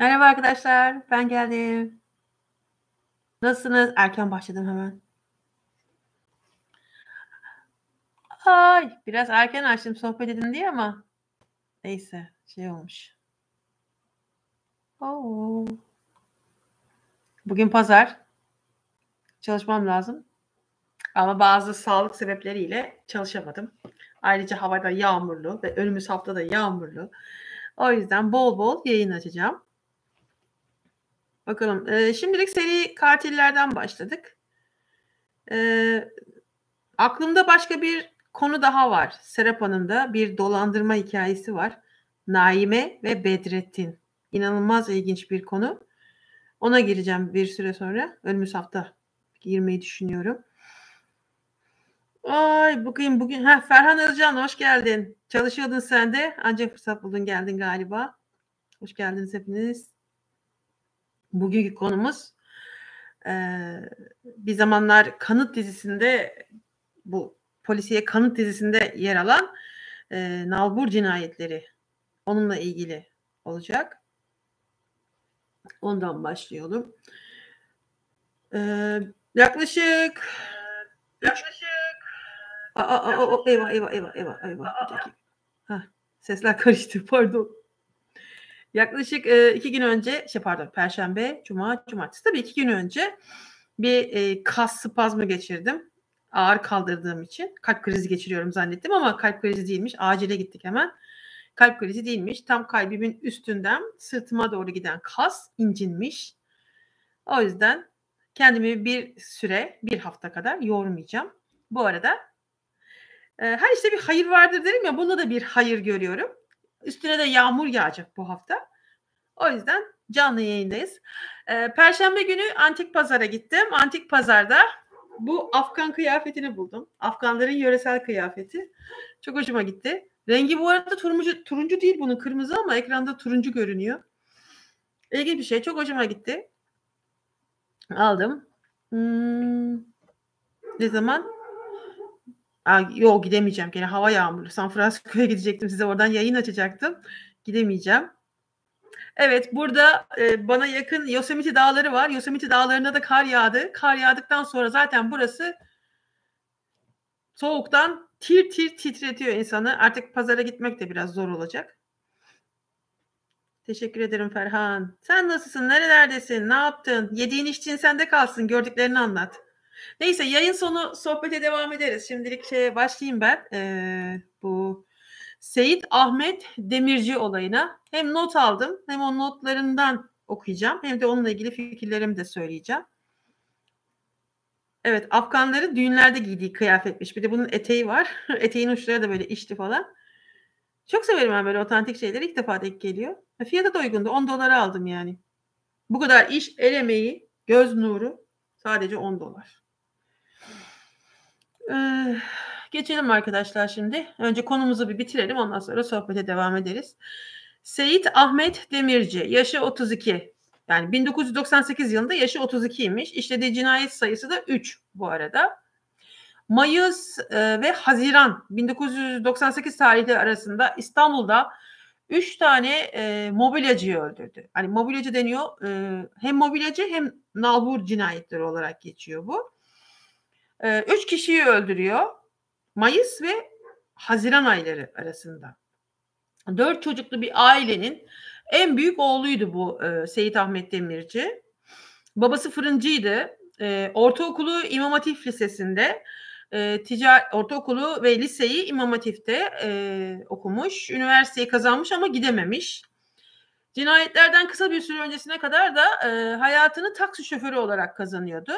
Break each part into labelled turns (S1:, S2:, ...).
S1: Merhaba arkadaşlar, ben geldim. Nasılsınız? Erken başladım hemen. Ay, biraz erken açtım sohbet edin diye ama neyse şey olmuş. Oo. Bugün pazar. Çalışmam lazım. Ama bazı sağlık sebepleriyle çalışamadım. Ayrıca havada yağmurlu ve önümüz hafta da yağmurlu. O yüzden bol bol yayın açacağım. Bakalım. E, şimdilik seri katillerden başladık. E, aklımda başka bir konu daha var. Serap da bir dolandırma hikayesi var. Naime ve Bedrettin. İnanılmaz ilginç bir konu. Ona gireceğim bir süre sonra. Önümüz hafta girmeyi düşünüyorum. Ay bugün bugün ha Ferhan Özcan hoş geldin. Çalışıyordun sen de ancak fırsat buldun geldin galiba. Hoş geldiniz hepiniz. Bugünkü konumuz e, bir zamanlar kanıt dizisinde bu polisiye kanıt dizisinde yer alan e, Nalbur cinayetleri onunla ilgili olacak. Ondan başlayalım. E, yaklaşık yaklaşık Aa, aa, aa, eyvah eyvah eyvah eyvah eyvah. Hah, sesler karıştı pardon. Yaklaşık e, iki gün önce, şey pardon, Perşembe, Cuma, Cumartesi. Tabii iki gün önce bir e, kas spazmı geçirdim. Ağır kaldırdığım için. Kalp krizi geçiriyorum zannettim ama kalp krizi değilmiş. Acile gittik hemen. Kalp krizi değilmiş. Tam kalbimin üstünden sırtıma doğru giden kas incinmiş. O yüzden kendimi bir süre, bir hafta kadar yormayacağım. Bu arada e, her işte bir hayır vardır derim ya. Bunda da bir hayır görüyorum. Üstüne de yağmur yağacak bu hafta. O yüzden canlı yayındayız. Ee, Perşembe günü Antik Pazar'a gittim. Antik Pazar'da bu Afgan kıyafetini buldum. Afganların yöresel kıyafeti. Çok hoşuma gitti. Rengi bu arada turuncu, turuncu değil bunun kırmızı ama ekranda turuncu görünüyor. İlginç bir şey. Çok hoşuma gitti. Aldım. Hmm, ne zaman? yok gidemeyeceğim gene hava yağmurlu. San Francisco'ya gidecektim size oradan yayın açacaktım. Gidemeyeceğim. Evet burada e, bana yakın Yosemite Dağları var. Yosemite Dağları'na da kar yağdı. Kar yağdıktan sonra zaten burası soğuktan tir tir titretiyor insanı. Artık pazara gitmek de biraz zor olacak. Teşekkür ederim Ferhan. Sen nasılsın? Nerelerdesin? Ne yaptın? Yediğin içtiğin sende kalsın. Gördüklerini anlat. Neyse yayın sonu sohbete devam ederiz. Şimdilik şeye başlayayım ben. Ee, bu Seyit Ahmet Demirci olayına hem not aldım hem o notlarından okuyacağım hem de onunla ilgili fikirlerimi de söyleyeceğim. Evet Afganların düğünlerde giydiği kıyafetmiş. Bir de bunun eteği var. Eteğin uçları da böyle işti falan. Çok severim ben böyle otantik şeyleri. İlk defa denk geliyor. E, Fiyata da uygundu. 10 dolara aldım yani. Bu kadar iş, el emeği, göz nuru sadece 10 dolar. Ee, geçelim arkadaşlar şimdi. Önce konumuzu bir bitirelim ondan sonra sohbete devam ederiz. Seyit Ahmet Demirci yaşı 32. Yani 1998 yılında yaşı 32'ymiş. İşlediği cinayet sayısı da 3 bu arada. Mayıs ve Haziran 1998 tarihleri arasında İstanbul'da 3 tane e, mobilyacıyı öldürdü. Hani mobilyacı deniyor. E, hem mobilyacı hem nalbur cinayetleri olarak geçiyor bu. E, üç kişiyi öldürüyor. Mayıs ve Haziran ayları arasında. Dört çocuklu bir ailenin en büyük oğluydu bu e, Seyit Ahmet Demirci. Babası fırıncıydı. E, ortaokulu İmam Hatip Lisesi'nde, e, ticaret ortaokulu ve liseyi İmam Hatip'te e, okumuş. Üniversiteyi kazanmış ama gidememiş. Cinayetlerden kısa bir süre öncesine kadar da e, hayatını taksi şoförü olarak kazanıyordu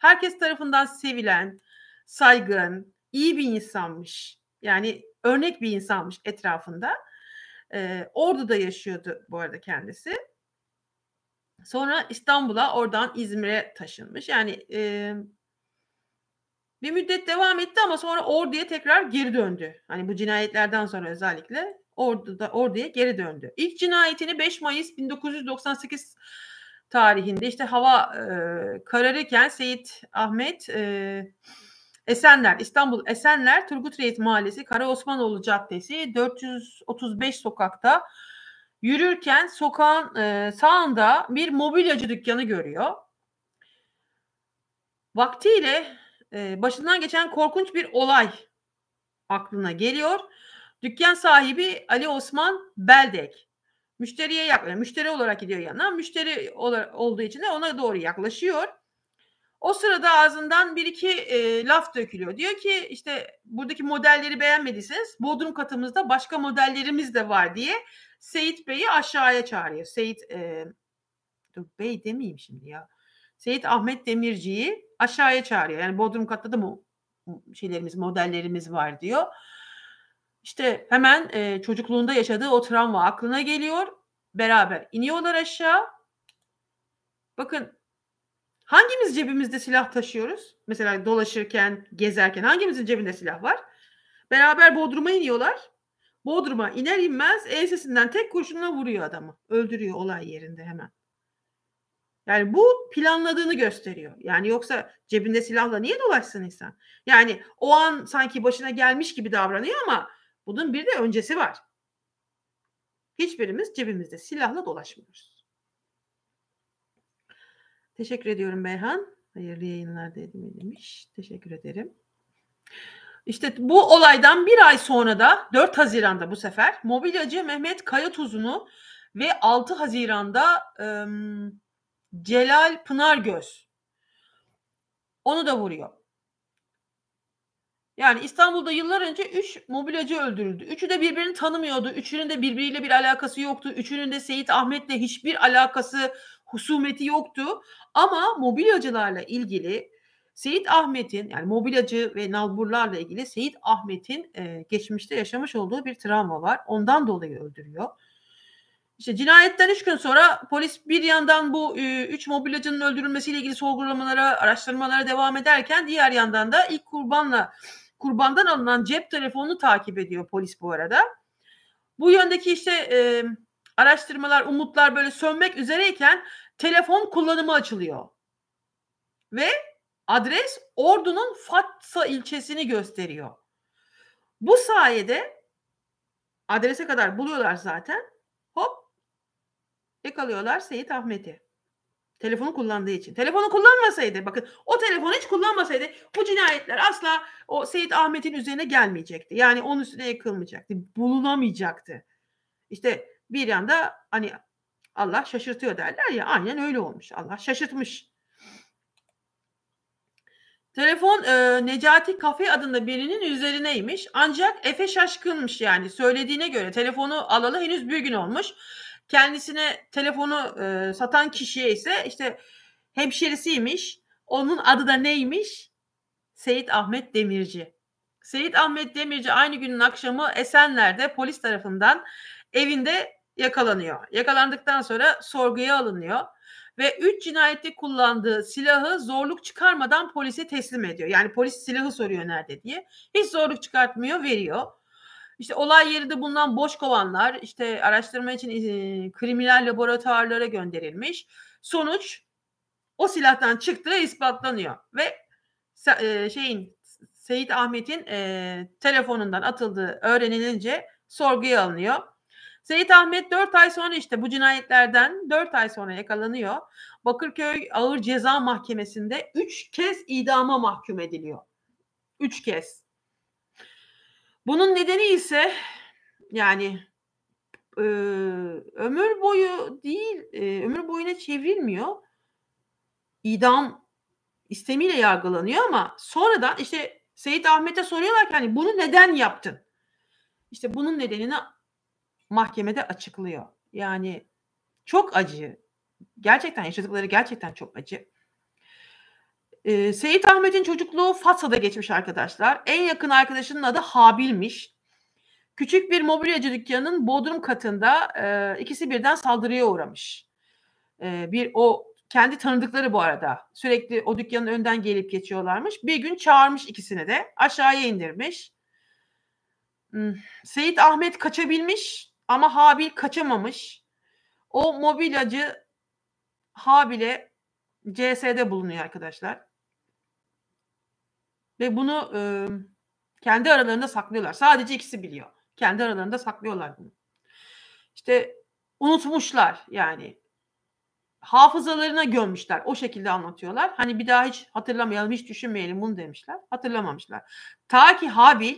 S1: herkes tarafından sevilen, saygın, iyi bir insanmış. Yani örnek bir insanmış etrafında. E, Ordu'da yaşıyordu bu arada kendisi. Sonra İstanbul'a oradan İzmir'e taşınmış. Yani e, bir müddet devam etti ama sonra Ordu'ya tekrar geri döndü. Hani bu cinayetlerden sonra özellikle Ordu'da Ordu'ya geri döndü. İlk cinayetini 5 Mayıs 1998 tarihinde işte hava e, kararırken Seyit Ahmet e, Esenler, İstanbul Esenler, Turgut Reis Mahallesi, Kara Osmanoğlu Caddesi 435 sokakta yürürken sokağın e, sağında bir mobilyacı dükkanı görüyor. Vaktiyle e, başından geçen korkunç bir olay aklına geliyor. Dükkan sahibi Ali Osman Beldek. Müşteriye yaklaşıyor, müşteri olarak gidiyor yanına. Müşteri olduğu için de ona doğru yaklaşıyor. O sırada ağzından bir iki e, laf dökülüyor. Diyor ki işte buradaki modelleri beğenmediyseniz Bodrum katımızda başka modellerimiz de var diye Seyit Bey'i aşağıya çağırıyor. Seyit e, dur bey demeyeyim şimdi ya. Seyit Ahmet Demirci'yi aşağıya çağırıyor. Yani Bodrum katta da mı şeylerimiz, modellerimiz var diyor. İşte hemen e, çocukluğunda yaşadığı o travma aklına geliyor. Beraber iniyorlar aşağı. Bakın hangimiz cebimizde silah taşıyoruz? Mesela dolaşırken, gezerken hangimizin cebinde silah var? Beraber Bodrum'a iniyorlar. Bodrum'a iner inmez ensesinden tek kurşunla vuruyor adamı. Öldürüyor olay yerinde hemen. Yani bu planladığını gösteriyor. Yani yoksa cebinde silahla niye dolaşsın insan? Yani o an sanki başına gelmiş gibi davranıyor ama bunun bir de öncesi var. Hiçbirimiz cebimizde silahla dolaşmıyoruz. Teşekkür ediyorum Beyhan. Hayırlı yayınlar dedim demiş. Teşekkür ederim. İşte bu olaydan bir ay sonra da 4 Haziran'da bu sefer mobilyacı Mehmet Kayatuzunu ve 6 Haziran'da ıı, Celal Pınargöz onu da vuruyor. Yani İstanbul'da yıllar önce 3 mobilyacı öldürüldü. Üçü de birbirini tanımıyordu. Üçünün de birbiriyle bir alakası yoktu. Üçünün de Seyit Ahmet'le hiçbir alakası, husumeti yoktu. Ama mobilyacılarla ilgili Seyit Ahmet'in yani mobilyacı ve nalburlarla ilgili Seyit Ahmet'in e, geçmişte yaşamış olduğu bir travma var. Ondan dolayı öldürüyor. İşte cinayetten 3 gün sonra polis bir yandan bu 3 e, üç mobilyacının öldürülmesiyle ilgili sorgulamalara, araştırmalara devam ederken diğer yandan da ilk kurbanla kurbandan alınan cep telefonunu takip ediyor polis bu arada. Bu yöndeki işte e, araştırmalar, umutlar böyle sönmek üzereyken telefon kullanımı açılıyor. Ve adres Ordu'nun Fatsa ilçesini gösteriyor. Bu sayede adrese kadar buluyorlar zaten. Hop yakalıyorlar Seyit Ahmet'i. Telefonu kullandığı için. Telefonu kullanmasaydı bakın o telefonu hiç kullanmasaydı bu cinayetler asla o Seyit Ahmet'in üzerine gelmeyecekti. Yani onun üstüne yıkılmayacaktı. Bulunamayacaktı. İşte bir yanda hani Allah şaşırtıyor derler ya aynen öyle olmuş. Allah şaşırtmış. Telefon e, Necati Kafe adında birinin üzerineymiş. Ancak Efe şaşkınmış yani söylediğine göre. Telefonu alalı henüz bir gün olmuş. Kendisine telefonu e, satan kişiye ise işte hemşerisiymiş. Onun adı da neymiş? Seyit Ahmet Demirci. Seyit Ahmet Demirci aynı günün akşamı Esenler'de polis tarafından evinde yakalanıyor. Yakalandıktan sonra sorguya alınıyor ve 3 cinayette kullandığı silahı zorluk çıkarmadan polise teslim ediyor. Yani polis silahı soruyor nerede diye. Hiç zorluk çıkartmıyor, veriyor. İşte olay yeri de bulunan boş kovanlar işte araştırma için e, kriminal laboratuvarlara gönderilmiş. Sonuç o silahtan çıktığı ispatlanıyor ve e, şeyin Seyit Ahmet'in e, telefonundan atıldığı öğrenilince sorguya alınıyor. Seyit Ahmet 4 ay sonra işte bu cinayetlerden 4 ay sonra yakalanıyor. Bakırköy Ağır Ceza Mahkemesi'nde 3 kez idama mahkum ediliyor. 3 kez. Bunun nedeni ise yani e, ömür boyu değil, e, ömür boyuna çevrilmiyor. İdam istemiyle yargılanıyor ama sonradan işte Seyit Ahmet'e soruyorlar ki hani bunu neden yaptın? İşte bunun nedenini mahkemede açıklıyor. Yani çok acı. Gerçekten yaşadıkları gerçekten çok acı. E, Seyit Ahmet'in çocukluğu Fatsa'da geçmiş arkadaşlar. En yakın arkadaşının adı Habil'miş. Küçük bir mobilyacı dükkanının bodrum katında e, ikisi birden saldırıya uğramış. E, bir o kendi tanıdıkları bu arada. Sürekli o dükkanın önden gelip geçiyorlarmış. Bir gün çağırmış ikisini de aşağıya indirmiş. Hmm. Seyit Ahmet kaçabilmiş ama Habil kaçamamış. O mobilyacı Habil'e CS'de bulunuyor arkadaşlar. Ve bunu e, kendi aralarında saklıyorlar. Sadece ikisi biliyor. Kendi aralarında saklıyorlar bunu. İşte unutmuşlar yani. Hafızalarına gömmüşler. O şekilde anlatıyorlar. Hani bir daha hiç hatırlamayalım, hiç düşünmeyelim bunu demişler. Hatırlamamışlar. Ta ki Habil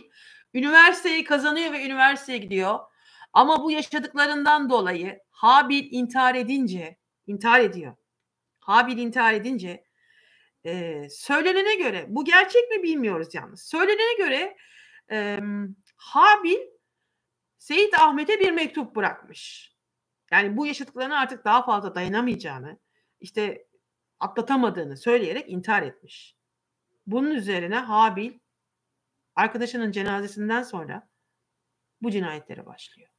S1: üniversiteyi kazanıyor ve üniversiteye gidiyor. Ama bu yaşadıklarından dolayı Habil intihar edince, intihar ediyor. Habil intihar edince e, söylenene göre bu gerçek mi bilmiyoruz yalnız. Söylenene göre e, Habil Seyit Ahmet'e bir mektup bırakmış. Yani bu yaşadıklarına artık daha fazla dayanamayacağını, işte atlatamadığını söyleyerek intihar etmiş. Bunun üzerine Habil arkadaşının cenazesinden sonra bu cinayetlere başlıyor.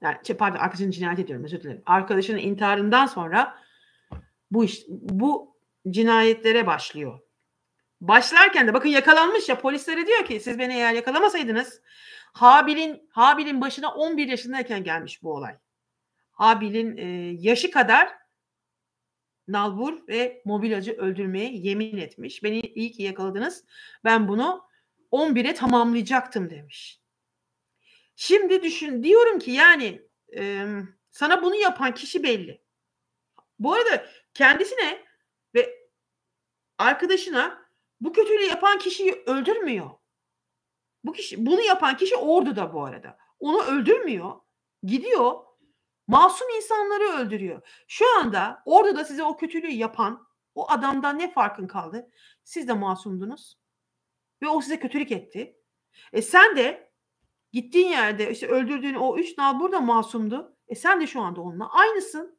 S1: Yani şey, pardon arkadaşının cinayet ediyorum özür dilerim. Arkadaşının intiharından sonra bu iş bu cinayetlere başlıyor. Başlarken de bakın yakalanmış ya polislere diyor ki siz beni eğer yakalamasaydınız Habil'in Habil'in başına 11 yaşındayken gelmiş bu olay. Habil'in e, yaşı kadar nalbur ve mobilacı öldürmeye yemin etmiş. Beni iyi ki yakaladınız. Ben bunu 11'e tamamlayacaktım demiş. Şimdi düşün diyorum ki yani e, sana bunu yapan kişi belli. Bu arada kendisine arkadaşına bu kötülüğü yapan kişiyi öldürmüyor. Bu kişi bunu yapan kişi orduda bu arada. Onu öldürmüyor. Gidiyor masum insanları öldürüyor. Şu anda orada da size o kötülüğü yapan o adamdan ne farkın kaldı? Siz de masumdunuz. Ve o size kötülük etti. E sen de gittiğin yerde işte öldürdüğün o üç nalbur burada masumdu. E sen de şu anda onunla aynısın.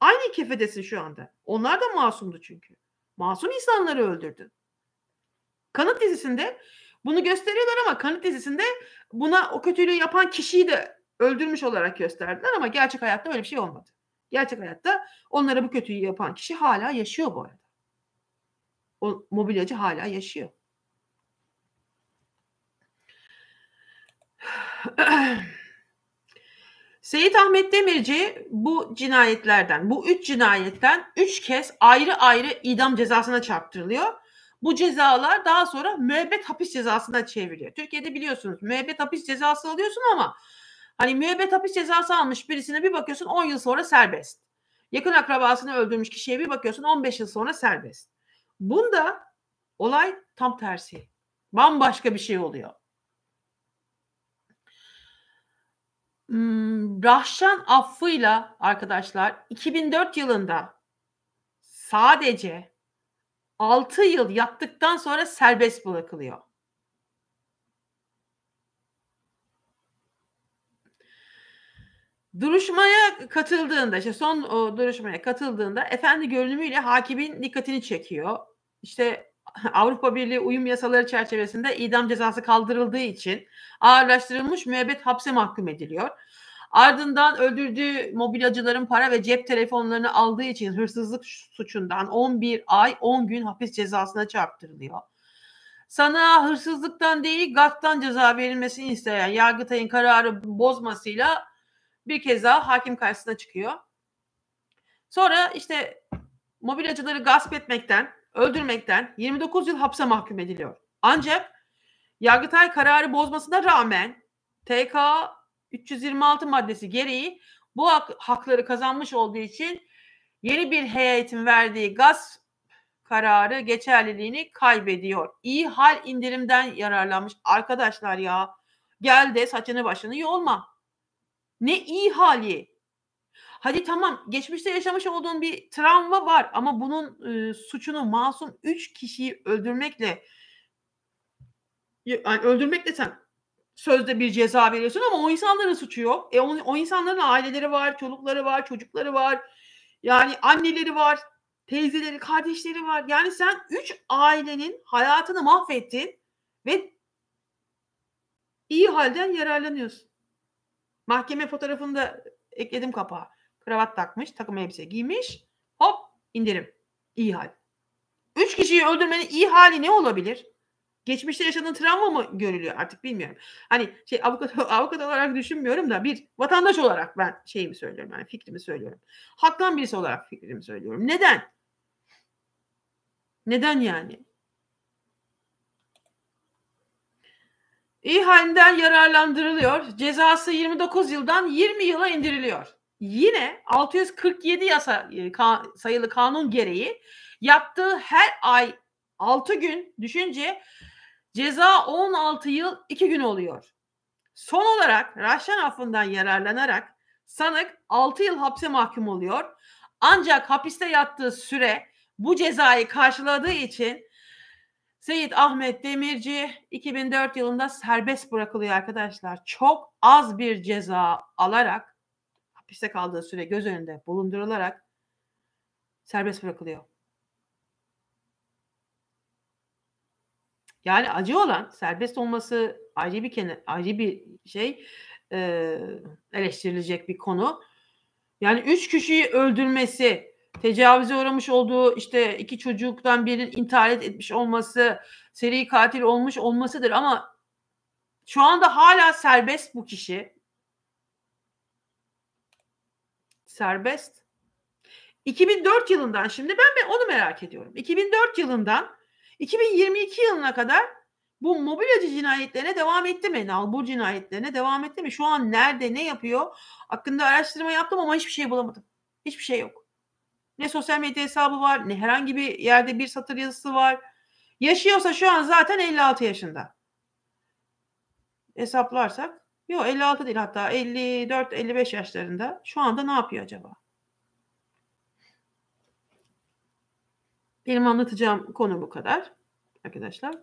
S1: Aynı kefedesin şu anda. Onlar da masumdu çünkü. Masum insanları öldürdün. Kanıt dizisinde bunu gösteriyorlar ama kanıt dizisinde buna o kötülüğü yapan kişiyi de öldürmüş olarak gösterdiler ama gerçek hayatta öyle bir şey olmadı. Gerçek hayatta onlara bu kötülüğü yapan kişi hala yaşıyor bu arada. O mobilyacı hala yaşıyor. Seyit Ahmet Demirci bu cinayetlerden, bu üç cinayetten üç kez ayrı ayrı idam cezasına çarptırılıyor. Bu cezalar daha sonra müebbet hapis cezasına çevriliyor. Türkiye'de biliyorsunuz müebbet hapis cezası alıyorsun ama hani müebbet hapis cezası almış birisine bir bakıyorsun 10 yıl sonra serbest. Yakın akrabasını öldürmüş kişiye bir bakıyorsun 15 yıl sonra serbest. Bunda olay tam tersi. Bambaşka bir şey oluyor. Hmm, Rahşan affıyla arkadaşlar 2004 yılında sadece 6 yıl yattıktan sonra serbest bırakılıyor. Duruşmaya katıldığında işte son o duruşmaya katıldığında efendi görünümüyle hakimin dikkatini çekiyor. İşte Avrupa Birliği uyum yasaları çerçevesinde idam cezası kaldırıldığı için ağırlaştırılmış müebbet hapse mahkum ediliyor. Ardından öldürdüğü mobilyacıların para ve cep telefonlarını aldığı için hırsızlık suçundan 11 ay 10 gün hapis cezasına çarptırılıyor. Sana hırsızlıktan değil gasptan ceza verilmesini isteyen Yargıtay'ın kararı bozmasıyla bir kez daha hakim karşısına çıkıyor. Sonra işte mobilyacıları gasp etmekten öldürmekten 29 yıl hapse mahkum ediliyor. Ancak Yargıtay kararı bozmasına rağmen TK 326 maddesi gereği bu hak, hakları kazanmış olduğu için yeni bir heyetin verdiği gaz kararı geçerliliğini kaybediyor. İyi hal indirimden yararlanmış arkadaşlar ya. Gel de saçını başını yolma. Ne iyi hali. Hadi tamam geçmişte yaşamış olduğun bir travma var ama bunun e, suçunu masum 3 kişiyi öldürmekle yani öldürmekle sen sözde bir ceza veriyorsun ama o insanların suçu yok. E o, o insanların aileleri var, çocukları var, çocukları var. Yani anneleri var, teyzeleri, kardeşleri var. Yani sen 3 ailenin hayatını mahvettin ve iyi halden yararlanıyorsun. Mahkeme fotoğrafını da ekledim kapağa. Kravat takmış, takım elbise giymiş. Hop indirim. İyi hal. Üç kişiyi öldürmenin iyi hali ne olabilir? Geçmişte yaşadığın travma mı görülüyor artık bilmiyorum. Hani şey avukat avukat olarak düşünmüyorum da bir vatandaş olarak ben şeyimi söylüyorum yani fikrimi söylüyorum. Haktan birisi olarak fikrimi söylüyorum. Neden? Neden yani? İyi halinden yararlandırılıyor. Cezası 29 yıldan 20 yıla indiriliyor yine 647 yasa e, sayılı kanun gereği yaptığı her ay 6 gün düşünce ceza 16 yıl 2 gün oluyor. Son olarak Raşan affından yararlanarak sanık 6 yıl hapse mahkum oluyor. Ancak hapiste yattığı süre bu cezayı karşıladığı için Seyit Ahmet Demirci 2004 yılında serbest bırakılıyor arkadaşlar. Çok az bir ceza alarak hapiste kaldığı süre göz önünde bulundurularak serbest bırakılıyor. Yani acı olan serbest olması ayrı bir kenar, ayrı bir şey e, eleştirilecek bir konu. Yani üç kişiyi öldürmesi, tecavüze uğramış olduğu işte iki çocuktan birinin intihar etmiş olması, seri katil olmuş olmasıdır ama şu anda hala serbest bu kişi. serbest. 2004 yılından şimdi ben onu merak ediyorum. 2004 yılından 2022 yılına kadar bu mobilyacı cinayetlerine devam etti mi? Nalbur cinayetlerine devam etti mi? Şu an nerede, ne yapıyor? Hakkında araştırma yaptım ama hiçbir şey bulamadım. Hiçbir şey yok. Ne sosyal medya hesabı var, ne herhangi bir yerde bir satır yazısı var. Yaşıyorsa şu an zaten 56 yaşında. Hesaplarsak Yok 56 değil hatta 54-55 yaşlarında şu anda ne yapıyor acaba? Benim anlatacağım konu bu kadar arkadaşlar.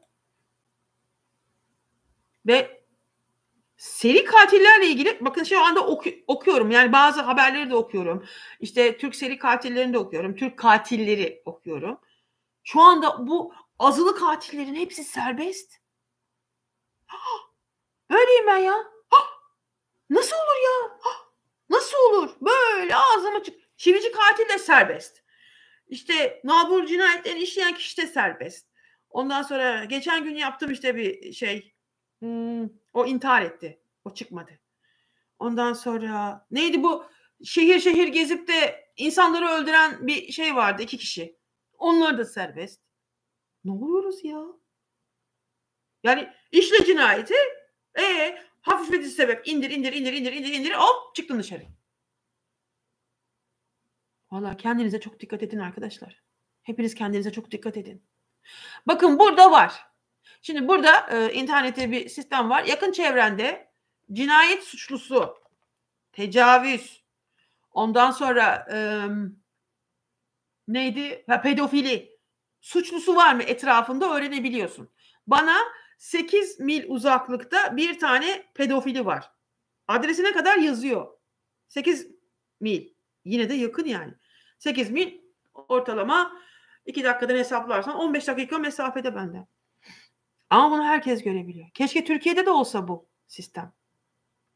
S1: Ve seri katillerle ilgili bakın şu anda oku, okuyorum yani bazı haberleri de okuyorum. İşte Türk seri katillerini de okuyorum. Türk katilleri okuyorum. Şu anda bu azılı katillerin hepsi serbest. Böyleyim ben ya. Nasıl olur ya? Ah, nasıl olur? Böyle ağzım açık. Çivici katil de serbest. İşte nabur cinayetlerini işleyen kişi de serbest. Ondan sonra geçen gün yaptım işte bir şey. Hmm, o intihar etti. O çıkmadı. Ondan sonra neydi bu şehir şehir gezip de insanları öldüren bir şey vardı iki kişi. Onlar da serbest. Ne oluyoruz ya? Yani işle cinayeti. E ee, Hafif bir sebep indir indir indir indir indir indir hop çıktın dışarı. Valla kendinize çok dikkat edin arkadaşlar. Hepiniz kendinize çok dikkat edin. Bakın burada var. Şimdi burada e, internette bir sistem var. Yakın çevrende cinayet suçlusu, tecavüz, ondan sonra e, neydi? Ha, pedofili suçlusu var mı etrafında öğrenebiliyorsun. Bana 8 mil uzaklıkta bir tane pedofili var. Adresine kadar yazıyor. 8 mil. Yine de yakın yani. 8 mil ortalama 2 dakikadan hesaplarsan 15 dakika mesafede benden. Ama bunu herkes görebiliyor. Keşke Türkiye'de de olsa bu sistem.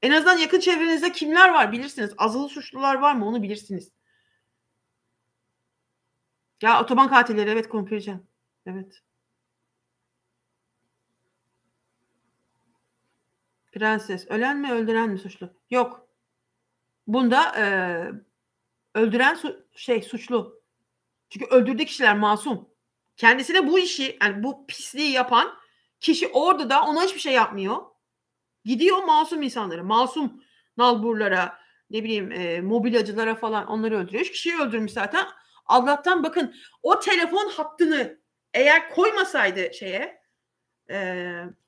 S1: En azından yakın çevrenizde kimler var bilirsiniz. Azılı suçlular var mı onu bilirsiniz. Ya otoban katilleri evet kumpircan. Evet. Prenses ölen mi öldüren mi suçlu? Yok. Bunda e, öldüren su, şey suçlu. Çünkü öldürdüğü kişiler masum. Kendisine bu işi yani bu pisliği yapan kişi orada da ona hiçbir şey yapmıyor. Gidiyor masum insanlara, masum nalburlara, ne bileyim e, mobilyacılara falan onları öldürüyor. Üç kişiyi öldürmüş zaten. Allah'tan bakın o telefon hattını eğer koymasaydı şeye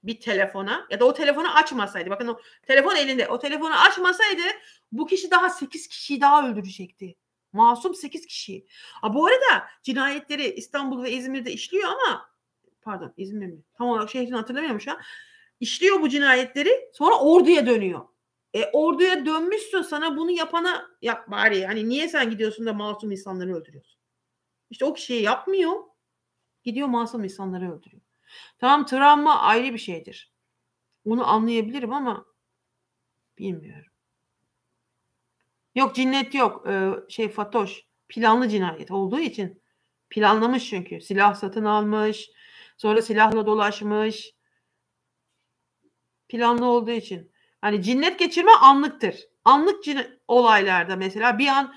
S1: bir telefona ya da o telefonu açmasaydı bakın o telefon elinde o telefonu açmasaydı bu kişi daha 8 kişiyi daha öldürecekti. Masum 8 kişi. Ha, bu arada cinayetleri İstanbul ve İzmir'de işliyor ama pardon İzmir mi? Tam olarak şehrini hatırlamıyorum şu an. İşliyor bu cinayetleri sonra orduya dönüyor. E orduya dönmüşsün sana bunu yapana yap bari. Hani niye sen gidiyorsun da masum insanları öldürüyorsun? İşte o kişiyi yapmıyor. Gidiyor masum insanları öldürüyor. Tamam travma ayrı bir şeydir. Onu anlayabilirim ama bilmiyorum. Yok cinnet yok. Ee, şey Fatoş planlı cinayet olduğu için planlamış çünkü. Silah satın almış. Sonra silahla dolaşmış. Planlı olduğu için. Hani cinnet geçirme anlıktır. Anlık cin olaylarda mesela bir an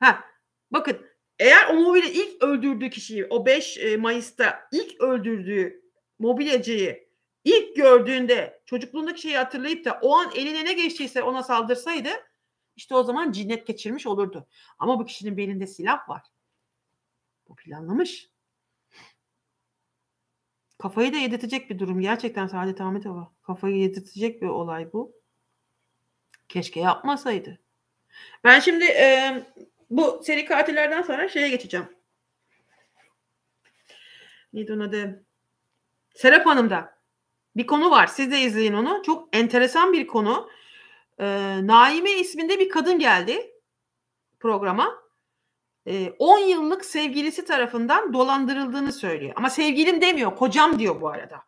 S1: ha bakın eğer o mobilya ilk öldürdüğü kişiyi o 5 e, Mayıs'ta ilk öldürdüğü mobilyacıyı ilk gördüğünde çocukluğundaki şeyi hatırlayıp da o an eline ne geçtiyse ona saldırsaydı işte o zaman cinnet geçirmiş olurdu. Ama bu kişinin belinde silah var. Bu planlamış. Kafayı da yedirtecek bir durum. Gerçekten Saadet Ahmetova. Kafayı yedirtecek bir olay bu. Keşke yapmasaydı. Ben şimdi e, bu seri katillerden sonra şeye geçeceğim. Neydi onun adı? Serap Hanım da. bir konu var. Siz de izleyin onu. Çok enteresan bir konu. Ee, Naime isminde bir kadın geldi programa. Ee, 10 yıllık sevgilisi tarafından dolandırıldığını söylüyor. Ama sevgilim demiyor. Kocam diyor bu arada.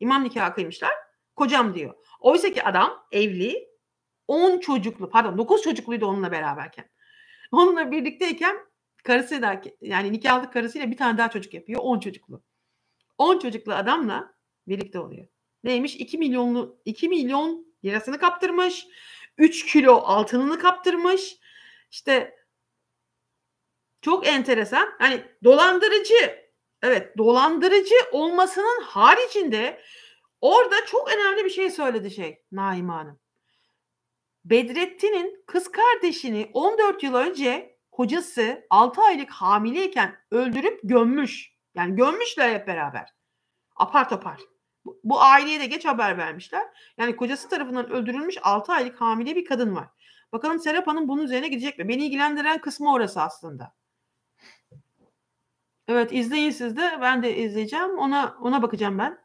S1: İmam nikahı kıymışlar. Kocam diyor. Oysa ki adam evli. 10 çocuklu pardon 9 çocukluydu onunla beraberken. Onunla birlikteyken karısıyla yani nikahlı karısıyla bir tane daha çocuk yapıyor. 10 çocuklu. 10 çocuklu adamla birlikte oluyor. Neymiş? 2 milyonlu 2 milyon lirasını kaptırmış. 3 kilo altınını kaptırmış. İşte çok enteresan. Hani dolandırıcı evet dolandırıcı olmasının haricinde orada çok önemli bir şey söyledi şey Naime Hanım. Bedrettin'in kız kardeşini 14 yıl önce kocası 6 aylık hamileyken öldürüp gömmüş. Yani gömmüşler hep beraber. Apar topar. Bu, aileye de geç haber vermişler. Yani kocası tarafından öldürülmüş 6 aylık hamile bir kadın var. Bakalım Serap Hanım bunun üzerine gidecek mi? Beni ilgilendiren kısmı orası aslında. Evet izleyin siz de. Ben de izleyeceğim. Ona ona bakacağım ben.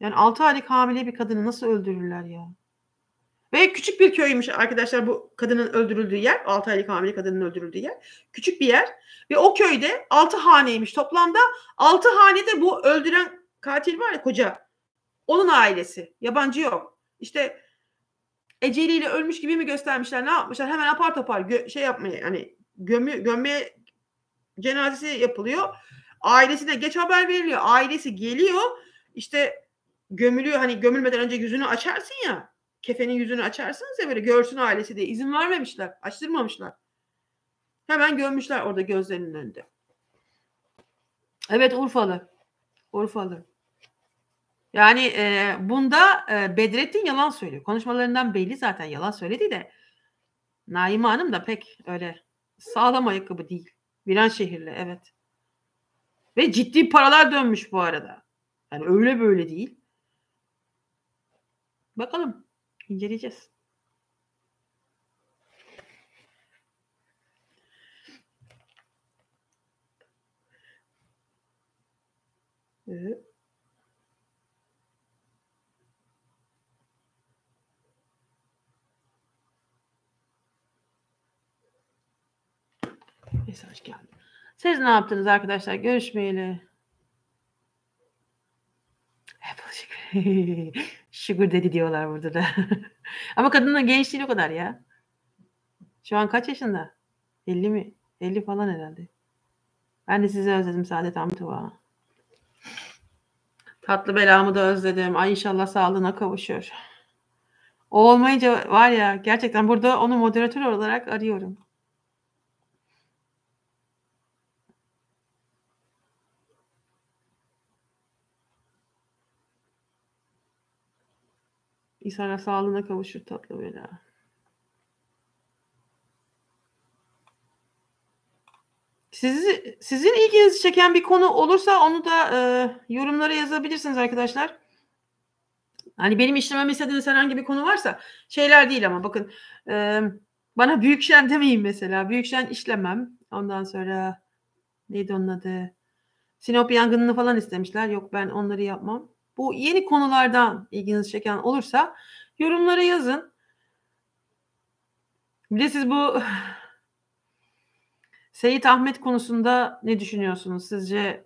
S1: Yani 6 aylık hamile bir kadını nasıl öldürürler ya? Ve küçük bir köymüş arkadaşlar bu kadının öldürüldüğü yer. 6 aylık hamile kadının öldürüldüğü yer. Küçük bir yer. Ve o köyde 6 haneymiş toplamda. 6 hanede bu öldüren katil var ya koca. Onun ailesi. Yabancı yok. İşte eceliyle ölmüş gibi mi göstermişler ne yapmışlar hemen apar topar gö- şey yapmaya hani gömü gömmeye cenazesi yapılıyor. Ailesine geç haber veriliyor. Ailesi geliyor. İşte gömülüyor hani gömülmeden önce yüzünü açarsın ya kefenin yüzünü açarsınız ya böyle görsün ailesi diye izin vermemişler. Açtırmamışlar. Hemen gömmüşler orada gözlerinin önünde. Evet Urfalı. Urfalı. Yani e, bunda e, Bedrettin yalan söylüyor. Konuşmalarından belli zaten yalan söyledi de Naime Hanım da pek öyle sağlam ayakkabı değil. Viran şehirli evet. Ve ciddi paralar dönmüş bu arada. Yani öyle böyle değil. Bakalım inceleyeceğiz. Evet. Mesaj geldi. Siz ne yaptınız arkadaşlar? Görüşmeyeli. Apple Sugar dedi diyorlar burada da. Ama kadının genç değil o kadar ya. Şu an kaç yaşında? 50 mi? 50 falan herhalde. Ben de sizi özledim Saadet Amitova. Tatlı belamı da özledim. Ay inşallah sağlığına kavuşur. O olmayınca var ya gerçekten burada onu moderatör olarak arıyorum. İsa'na sağlığına kavuşur tatlı bela. Sizi, sizin ilginizi çeken bir konu olursa onu da e, yorumlara yazabilirsiniz arkadaşlar. Hani benim işlememi istediğiniz herhangi bir konu varsa şeyler değil ama bakın e, bana büyükşen demeyin mesela. Büyükşen işlemem. Ondan sonra neydi onun adı? Sinop yangınını falan istemişler. Yok ben onları yapmam bu yeni konulardan ilginizi çeken olursa yorumlara yazın. Bir de siz bu Seyit Ahmet konusunda ne düşünüyorsunuz? Sizce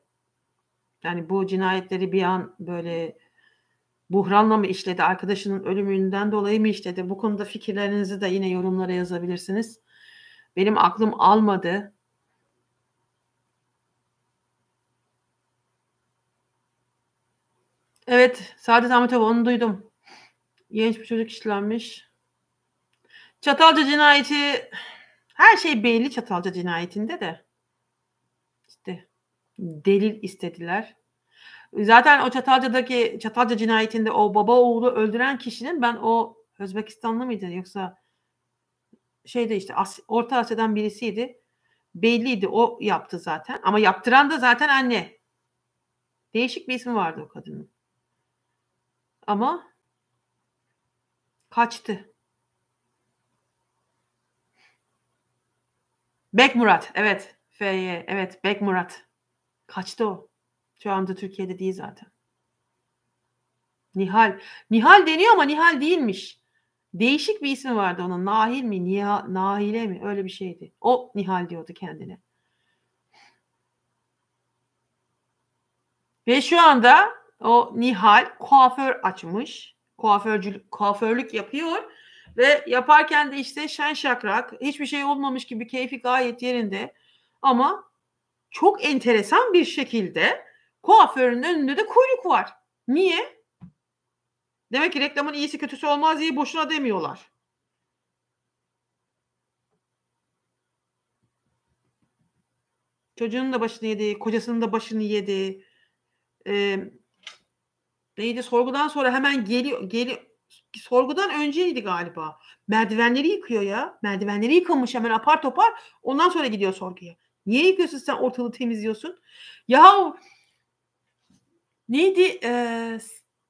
S1: yani bu cinayetleri bir an böyle buhranla mı işledi, arkadaşının ölümünden dolayı mı işledi? Bu konuda fikirlerinizi de yine yorumlara yazabilirsiniz. Benim aklım almadı Evet. Saadet Ahmetova onu duydum. Genç bir çocuk işlenmiş. Çatalca cinayeti her şey belli Çatalca cinayetinde de. İşte delil istediler. Zaten o Çatalca'daki Çatalca cinayetinde o baba oğlu öldüren kişinin ben o Özbekistanlı mıydı yoksa şeyde işte As- Orta Asya'dan birisiydi. Belliydi o yaptı zaten ama yaptıran da zaten anne. Değişik bir isim vardı o kadının. Ama kaçtı. Bek Murat. Evet. F'ye. Evet. Bek Murat. Kaçtı o. Şu anda Türkiye'de değil zaten. Nihal. Nihal deniyor ama Nihal değilmiş. Değişik bir isim vardı onun. Nahil mi? Niha, Nahile mi? Öyle bir şeydi. O Nihal diyordu kendine. Ve şu anda o Nihal kuaför açmış. Kuaförcülük, kuaförlük yapıyor ve yaparken de işte şen şakrak hiçbir şey olmamış gibi keyfi gayet yerinde ama çok enteresan bir şekilde kuaförün önünde de kuyruk var. Niye? Demek ki reklamın iyisi kötüsü olmaz diye boşuna demiyorlar. Çocuğunun da başını yedi, kocasının da başını yedi. Ee, neydi sorgudan sonra hemen geliyor geliyor sorgudan önceydi galiba. Merdivenleri yıkıyor ya. Merdivenleri yıkılmış hemen apar topar. Ondan sonra gidiyor sorguya. Niye yıkıyorsun sen ortalığı temizliyorsun? ya neydi ee,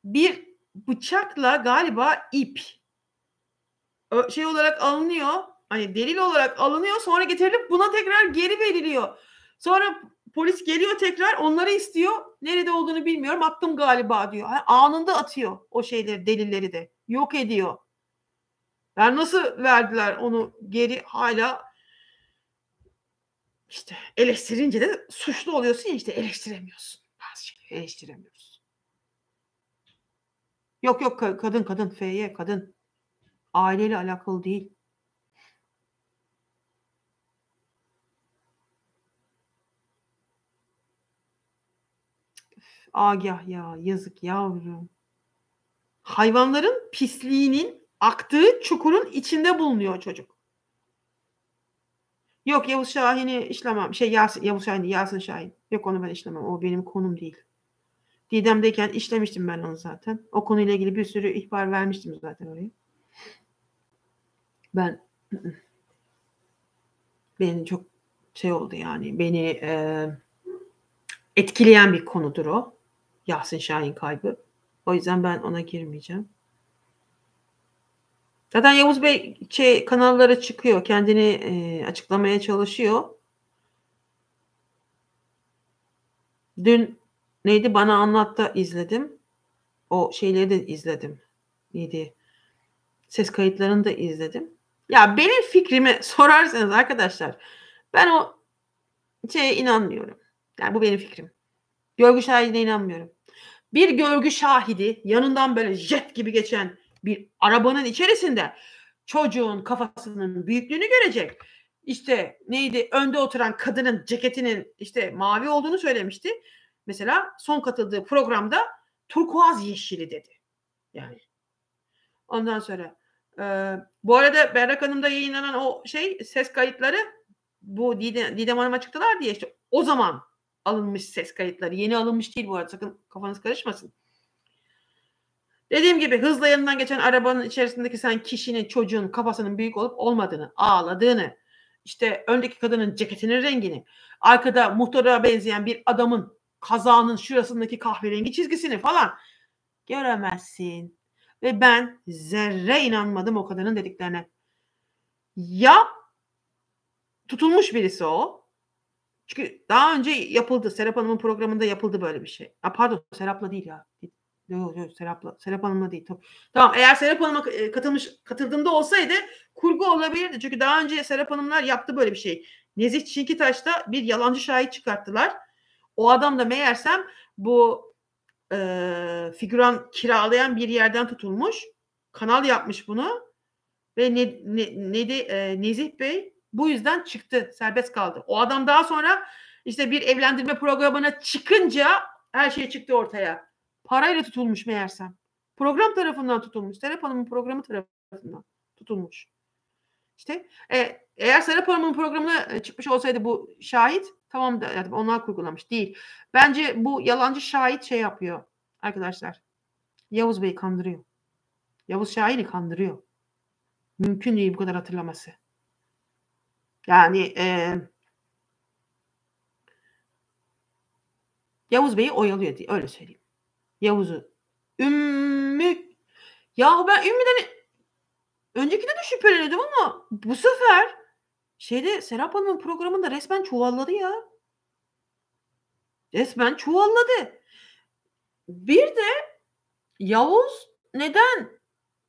S1: bir bıçakla galiba ip şey olarak alınıyor hani delil olarak alınıyor sonra getirilip buna tekrar geri veriliyor. Sonra Polis geliyor tekrar onları istiyor. Nerede olduğunu bilmiyorum attım galiba diyor. Yani anında atıyor o şeyleri delilleri de. Yok ediyor. Yani nasıl verdiler onu geri hala işte eleştirince de suçlu oluyorsun ya işte eleştiremiyorsun. Bazı şeyleri eleştiremiyoruz. Yok yok kadın kadın F'ye kadın. Aileyle alakalı değil. Agah ya yazık yavrum. Hayvanların pisliğinin aktığı çukurun içinde bulunuyor çocuk. Yok Yavuz Şahin'i işlemem. Şey Yasin, Yavuz Şahin Yasin Şahin. Yok onu ben işlemem. O benim konum değil. Didem'deyken işlemiştim ben onu zaten. O konuyla ilgili bir sürü ihbar vermiştim zaten oraya. Ben beni çok şey oldu yani beni e, etkileyen bir konudur o. Yasin Şahin kaybı. O yüzden ben ona girmeyeceğim. Zaten Yavuz Bey şey, kanallara çıkıyor. Kendini e, açıklamaya çalışıyor. Dün neydi bana anlatta izledim. O şeyleri de izledim. Neydi? Ses kayıtlarını da izledim. Ya benim fikrimi sorarsanız arkadaşlar ben o şeye inanmıyorum. Yani bu benim fikrim. Görgü şahidine inanmıyorum bir görgü şahidi yanından böyle jet gibi geçen bir arabanın içerisinde çocuğun kafasının büyüklüğünü görecek. İşte neydi önde oturan kadının ceketinin işte mavi olduğunu söylemişti. Mesela son katıldığı programda turkuaz yeşili dedi. Yani ondan sonra e, bu arada Berrak Hanım'da yayınlanan o şey ses kayıtları bu Didem, Didem Hanım'a çıktılar diye işte o zaman alınmış ses kayıtları. Yeni alınmış değil bu arada sakın kafanız karışmasın. Dediğim gibi hızla yanından geçen arabanın içerisindeki sen kişinin çocuğun kafasının büyük olup olmadığını, ağladığını, işte öndeki kadının ceketinin rengini, arkada muhtara benzeyen bir adamın kazanın şurasındaki kahverengi çizgisini falan göremezsin. Ve ben zerre inanmadım o kadının dediklerine. Ya tutulmuş birisi o çünkü daha önce yapıldı. Serap Hanım'ın programında yapıldı böyle bir şey. Ha, pardon Serap'la değil ya. Yok yok Serap'la. Serap Hanım'la değil. Tamam. tamam eğer Serap Hanım'a e, katılmış, katıldığında olsaydı kurgu olabilirdi. Çünkü daha önce Serap Hanımlar yaptı böyle bir şey. Nezih Çinkitaş'ta bir yalancı şahit çıkarttılar. O adam da meğersem bu e, figüran kiralayan bir yerden tutulmuş. Kanal yapmış bunu. Ve ne, ne, neydi, e, Nezih Bey bu yüzden çıktı, serbest kaldı. O adam daha sonra işte bir evlendirme programına çıkınca her şey çıktı ortaya. Parayla tutulmuş meğersem. Program tarafından tutulmuş. Serap Hanım'ın programı tarafından tutulmuş. İşte e, eğer Serap Hanım'ın programına e, çıkmış olsaydı bu şahit tamam da yani onlar kurgulamış değil. Bence bu yalancı şahit şey yapıyor arkadaşlar. Yavuz Bey kandırıyor. Yavuz Şahin'i kandırıyor. Mümkün değil bu kadar hatırlaması. Yani e, Yavuz Bey'i oyalıyor diye öyle söyleyeyim. Yavuz'u Ümmü Ya ben Ümmü'den öncekinde de şüpheleniyordum ama bu sefer şeyde Serap Hanım'ın programında resmen çuvalladı ya. Resmen çuvalladı. Bir de Yavuz neden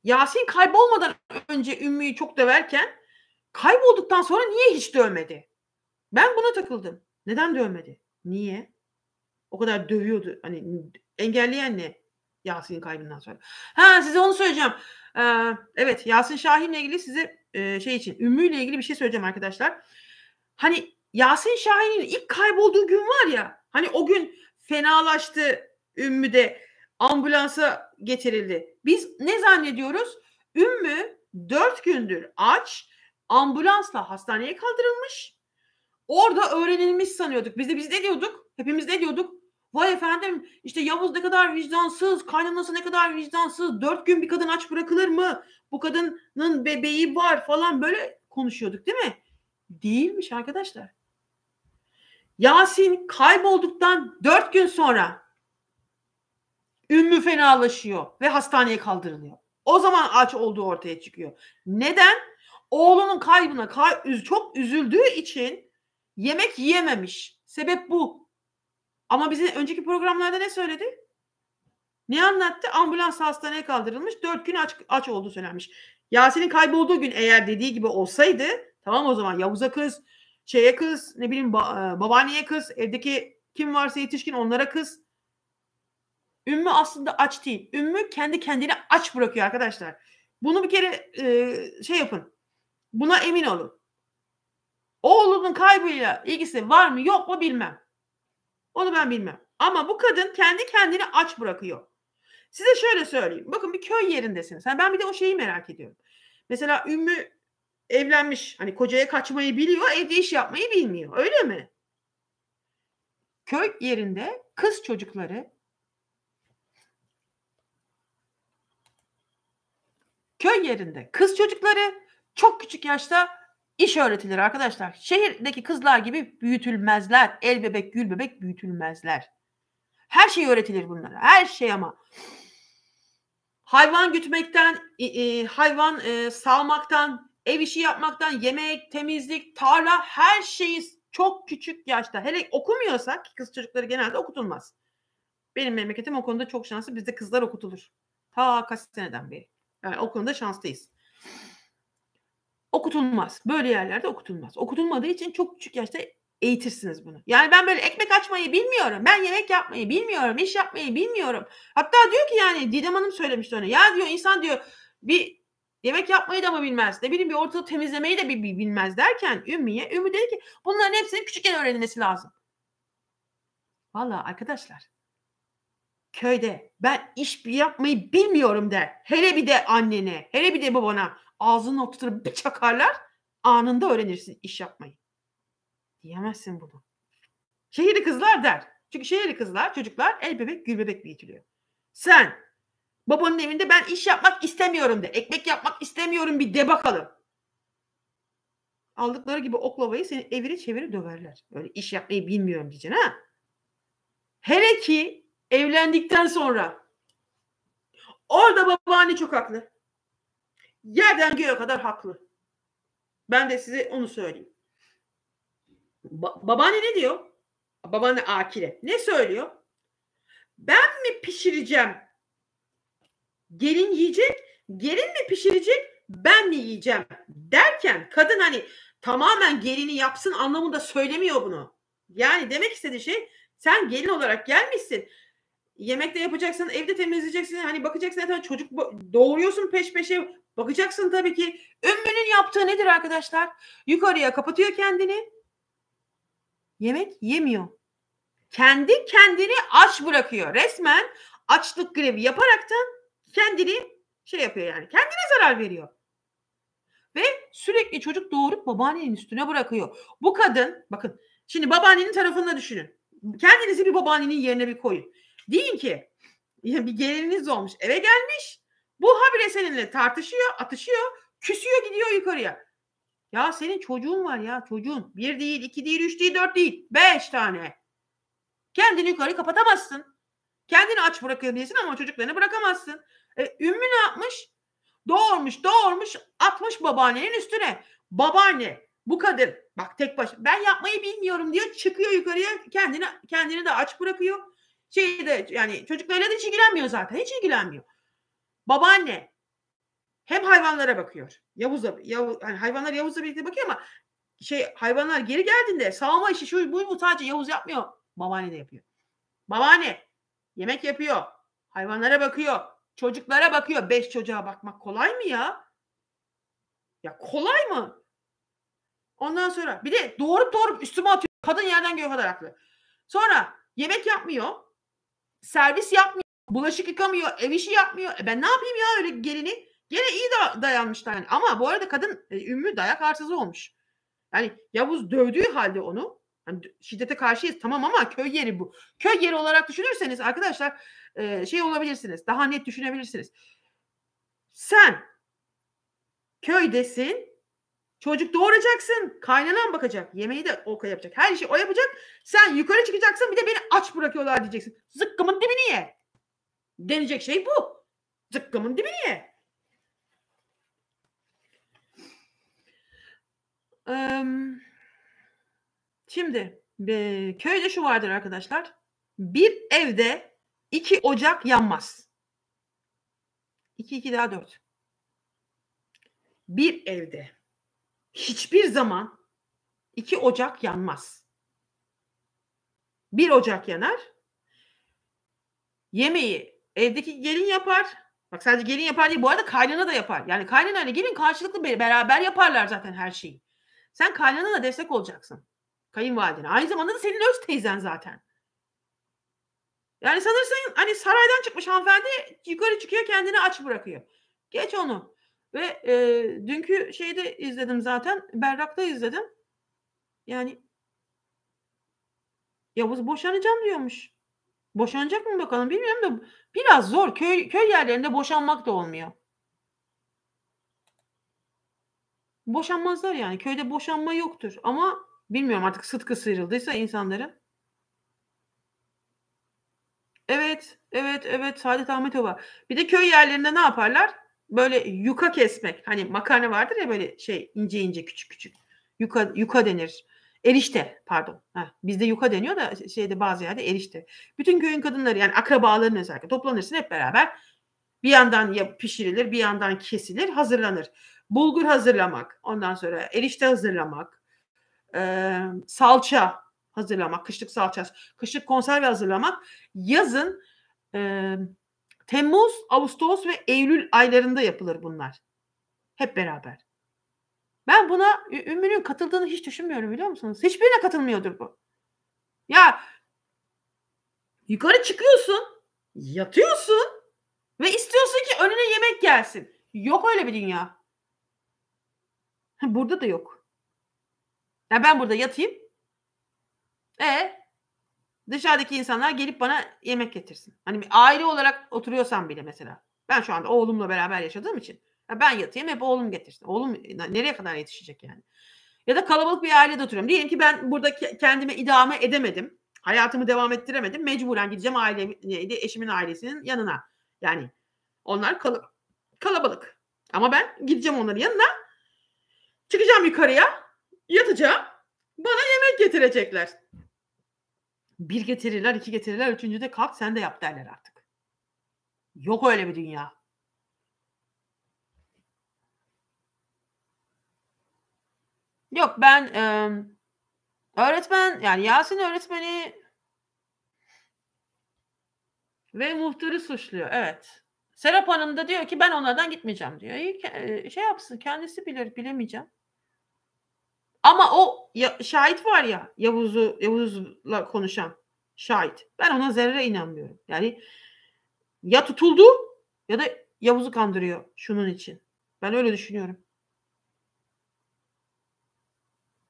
S1: Yasin kaybolmadan önce Ümmü'yü çok döverken Kaybolduktan sonra niye hiç dövmedi? Ben buna takıldım. Neden dövmedi? Niye? O kadar dövüyordu. Hani engelleyen ne? Yasin'in kaybından sonra. Ha size onu söyleyeceğim. Ee, evet Yasin Şahin'le ilgili size e, şey için Ümmü ile ilgili bir şey söyleyeceğim arkadaşlar. Hani Yasin Şahin'in ilk kaybolduğu gün var ya hani o gün fenalaştı Ümmü de ambulansa getirildi. Biz ne zannediyoruz? Ümmü dört gündür aç ambulansla hastaneye kaldırılmış. Orada öğrenilmiş sanıyorduk. Biz de biz ne diyorduk? Hepimiz ne diyorduk? Vay efendim işte Yavuz ne kadar vicdansız, kaynanası ne kadar vicdansız, dört gün bir kadın aç bırakılır mı? Bu kadının bebeği var falan böyle konuşuyorduk değil mi? Değilmiş arkadaşlar. Yasin kaybolduktan dört gün sonra Ümmü fenalaşıyor ve hastaneye kaldırılıyor. O zaman aç olduğu ortaya çıkıyor. Neden? Oğlunun kaybına kay- çok üzüldüğü için yemek yiyememiş. Sebep bu. Ama bize önceki programlarda ne söyledi? Ne anlattı? Ambulans hastaneye kaldırılmış. Dört gün aç, aç olduğu söylenmiş. Yasin'in kaybolduğu gün eğer dediği gibi olsaydı tamam o zaman Yavuz'a kız, şeye kız, ne bileyim ba- e, babaanneye kız, evdeki kim varsa yetişkin onlara kız. Ümmü aslında aç değil. Ümmü kendi kendini aç bırakıyor arkadaşlar. Bunu bir kere e, şey yapın. Buna emin olun. Oğlunun kaybıyla ilgisi var mı yok mu bilmem. Onu ben bilmem. Ama bu kadın kendi kendini aç bırakıyor. Size şöyle söyleyeyim. Bakın bir köy yerindesiniz. Yani ben bir de o şeyi merak ediyorum. Mesela Ümmü evlenmiş. Hani kocaya kaçmayı biliyor, evde iş yapmayı bilmiyor. Öyle mi? Köy yerinde kız çocukları köy yerinde kız çocukları çok küçük yaşta iş öğretilir arkadaşlar. Şehirdeki kızlar gibi büyütülmezler. El bebek, gül bebek büyütülmezler. Her şey öğretilir bunlara. Her şey ama. Hayvan gütmekten, hayvan e, salmaktan, ev işi yapmaktan, yemek, temizlik, tarla her şeyi çok küçük yaşta. Hele okumuyorsak kız çocukları genelde okutulmaz. Benim memleketim o konuda çok şanslı. Bizde kızlar okutulur. Ta kaç seneden beri. Yani o konuda şanslıyız. Okutulmaz. Böyle yerlerde okutulmaz. Okutulmadığı için çok küçük yaşta eğitirsiniz bunu. Yani ben böyle ekmek açmayı bilmiyorum. Ben yemek yapmayı bilmiyorum. iş yapmayı bilmiyorum. Hatta diyor ki yani Didem Hanım söylemişti ona. Ya diyor insan diyor bir yemek yapmayı da mı bilmez? Ne bileyim bir ortalığı temizlemeyi de bir, bilmez derken Ümmü'ye. Ümmü dedi ki bunların hepsini küçükken öğrenilmesi lazım. Valla arkadaşlar köyde ben iş yapmayı bilmiyorum der. Hele bir de annene, hele bir de babana ağzının ortasına bir çakarlar anında öğrenirsin iş yapmayı. Diyemezsin bunu. Şehirli kızlar der. Çünkü şehirli kızlar çocuklar el bebek gül bebek büyütülüyor. Sen babanın evinde ben iş yapmak istemiyorum de. Ekmek yapmak istemiyorum bir de bakalım. Aldıkları gibi oklavayı seni eviri çeviri döverler. Böyle iş yapmayı bilmiyorum diyeceksin ha. Hele ki evlendikten sonra orada babaanne çok haklı. Yerden göğe kadar haklı. Ben de size onu söyleyeyim. Ba- babaanne ne diyor? Babaanne akile. Ne söylüyor? Ben mi pişireceğim? Gelin yiyecek. Gelin mi pişirecek? Ben mi yiyeceğim? Derken kadın hani tamamen gelini yapsın anlamında söylemiyor bunu. Yani demek istediği şey sen gelin olarak gelmişsin. Yemekte yapacaksın, evde temizleyeceksin, hani bakacaksın zaten çocuk doğuruyorsun peş peşe, Bakacaksın tabii ki ümmünün yaptığı nedir arkadaşlar? Yukarıya kapatıyor kendini. Yemek yemiyor. Kendi kendini aç bırakıyor. Resmen açlık grevi yaparaktan kendini şey yapıyor yani. Kendine zarar veriyor. Ve sürekli çocuk doğurup babaannenin üstüne bırakıyor. Bu kadın bakın şimdi babaannenin tarafında düşünün. Kendinizi bir babaannenin yerine bir koyun. Deyin ki ya bir gelininiz olmuş eve gelmiş bu habire seninle tartışıyor, atışıyor, küsüyor gidiyor yukarıya. Ya senin çocuğun var ya çocuğun. Bir değil, iki değil, üç değil, dört değil. Beş tane. Kendini yukarı kapatamazsın. Kendini aç bırakabilirsin ama çocuklarını bırakamazsın. E, ümmü ne yapmış? Doğurmuş, doğurmuş, atmış babaannenin üstüne. Babaanne, bu kadın bak tek baş ben yapmayı bilmiyorum diyor çıkıyor yukarıya kendini kendini de aç bırakıyor. Şeyde yani çocuklarıyla da hiç ilgilenmiyor zaten. Hiç ilgilenmiyor. Babaanne hem hayvanlara bakıyor. Yavuz'a Yavuz, yani hayvanlar Yavuz'la birlikte bakıyor ama şey hayvanlar geri geldiğinde sağma işi şu bu bu sadece Yavuz yapmıyor. Babaanne de yapıyor. Babaanne yemek yapıyor. Hayvanlara bakıyor. Çocuklara bakıyor. Beş çocuğa bakmak kolay mı ya? Ya kolay mı? Ondan sonra bir de doğru doğru üstüme atıyor. Kadın yerden göğe kadar haklı. Sonra yemek yapmıyor. Servis yapmıyor. Bulaşık yıkamıyor, ev işi yapmıyor. E ben ne yapayım ya öyle gelini? Gene iyi da dayanmışlar yani. Ama bu arada kadın e, Ümmü dayak arsızı olmuş. Yani Yavuz dövdüğü halde onu yani şiddete karşıyız tamam ama köy yeri bu. Köy yeri olarak düşünürseniz arkadaşlar e, şey olabilirsiniz. Daha net düşünebilirsiniz. Sen köydesin. Çocuk doğuracaksın. Kaynanan bakacak. Yemeği de o yapacak. Her şeyi o yapacak. Sen yukarı çıkacaksın. Bir de beni aç bırakıyorlar diyeceksin. Zıkkımın dibini ye. Denecek şey bu. Zıkkımın dibi niye? şimdi e, köyde şu vardır arkadaşlar. Bir evde iki ocak yanmaz. İki iki daha dört. Bir evde hiçbir zaman iki ocak yanmaz. Bir ocak yanar. Yemeği Evdeki gelin yapar. Bak sadece gelin yapar değil. Bu arada kaynana da yapar. Yani kaynana ile hani gelin karşılıklı beraber yaparlar zaten her şeyi. Sen kaynana da destek olacaksın. Kayınvalidene. Aynı zamanda da senin öz teyzen zaten. Yani sanırsın hani saraydan çıkmış hanımefendi yukarı çıkıyor kendini aç bırakıyor. Geç onu. Ve e, dünkü de izledim zaten. Berrak'ta izledim. Yani Yavuz boşanacağım diyormuş. Boşanacak mı bakalım bilmiyorum da Biraz zor. Köy, köy yerlerinde boşanmak da olmuyor. Boşanmazlar yani. Köyde boşanma yoktur. Ama bilmiyorum artık sıtkı sıyrıldıysa insanların. Evet, evet, evet. Saadet Ahmetova. Bir de köy yerlerinde ne yaparlar? Böyle yuka kesmek. Hani makarna vardır ya böyle şey ince ince küçük küçük. Yuka, yuka denir Erişte pardon. Heh, bizde yuka deniyor da şeyde bazı yerde erişte. Bütün köyün kadınları yani akrabaların özellikle toplanırsın hep beraber. Bir yandan pişirilir, bir yandan kesilir, hazırlanır. Bulgur hazırlamak, ondan sonra erişte hazırlamak, e, salça hazırlamak, kışlık salça, kışlık konserve hazırlamak. Yazın e, Temmuz, Ağustos ve Eylül aylarında yapılır bunlar. Hep beraber. Ben buna Ümmü'nün katıldığını hiç düşünmüyorum biliyor musunuz? Hiçbirine katılmıyordur bu. Ya yukarı çıkıyorsun, yatıyorsun ve istiyorsun ki önüne yemek gelsin. Yok öyle bir dünya. Burada da yok. Ya ben burada yatayım. E dışarıdaki insanlar gelip bana yemek getirsin. Hani bir aile olarak oturuyorsam bile mesela. Ben şu anda oğlumla beraber yaşadığım için ya ben yatayım hep oğlum getirsin. Oğlum nereye kadar yetişecek yani? Ya da kalabalık bir ailede oturuyorum. Diyelim ki ben burada kendime idame edemedim. Hayatımı devam ettiremedim. Mecburen gideceğim ailem, eşimin ailesinin yanına. Yani onlar kal kalabalık. Ama ben gideceğim onların yanına. Çıkacağım yukarıya. Yatacağım. Bana yemek getirecekler. Bir getirirler, iki getirirler. üçüncü de kalk sen de yap derler artık. Yok öyle bir dünya. Yok ben e, öğretmen yani Yasin öğretmeni ve muhtarı suçluyor. Evet. Serap Hanım da diyor ki ben onlardan gitmeyeceğim diyor. İyi, şey yapsın kendisi bilir bilemeyeceğim. Ama o ya, şahit var ya Yavuz'u Yavuz'la konuşan şahit. Ben ona zerre inanmıyorum. Yani ya tutuldu ya da Yavuz'u kandırıyor şunun için. Ben öyle düşünüyorum.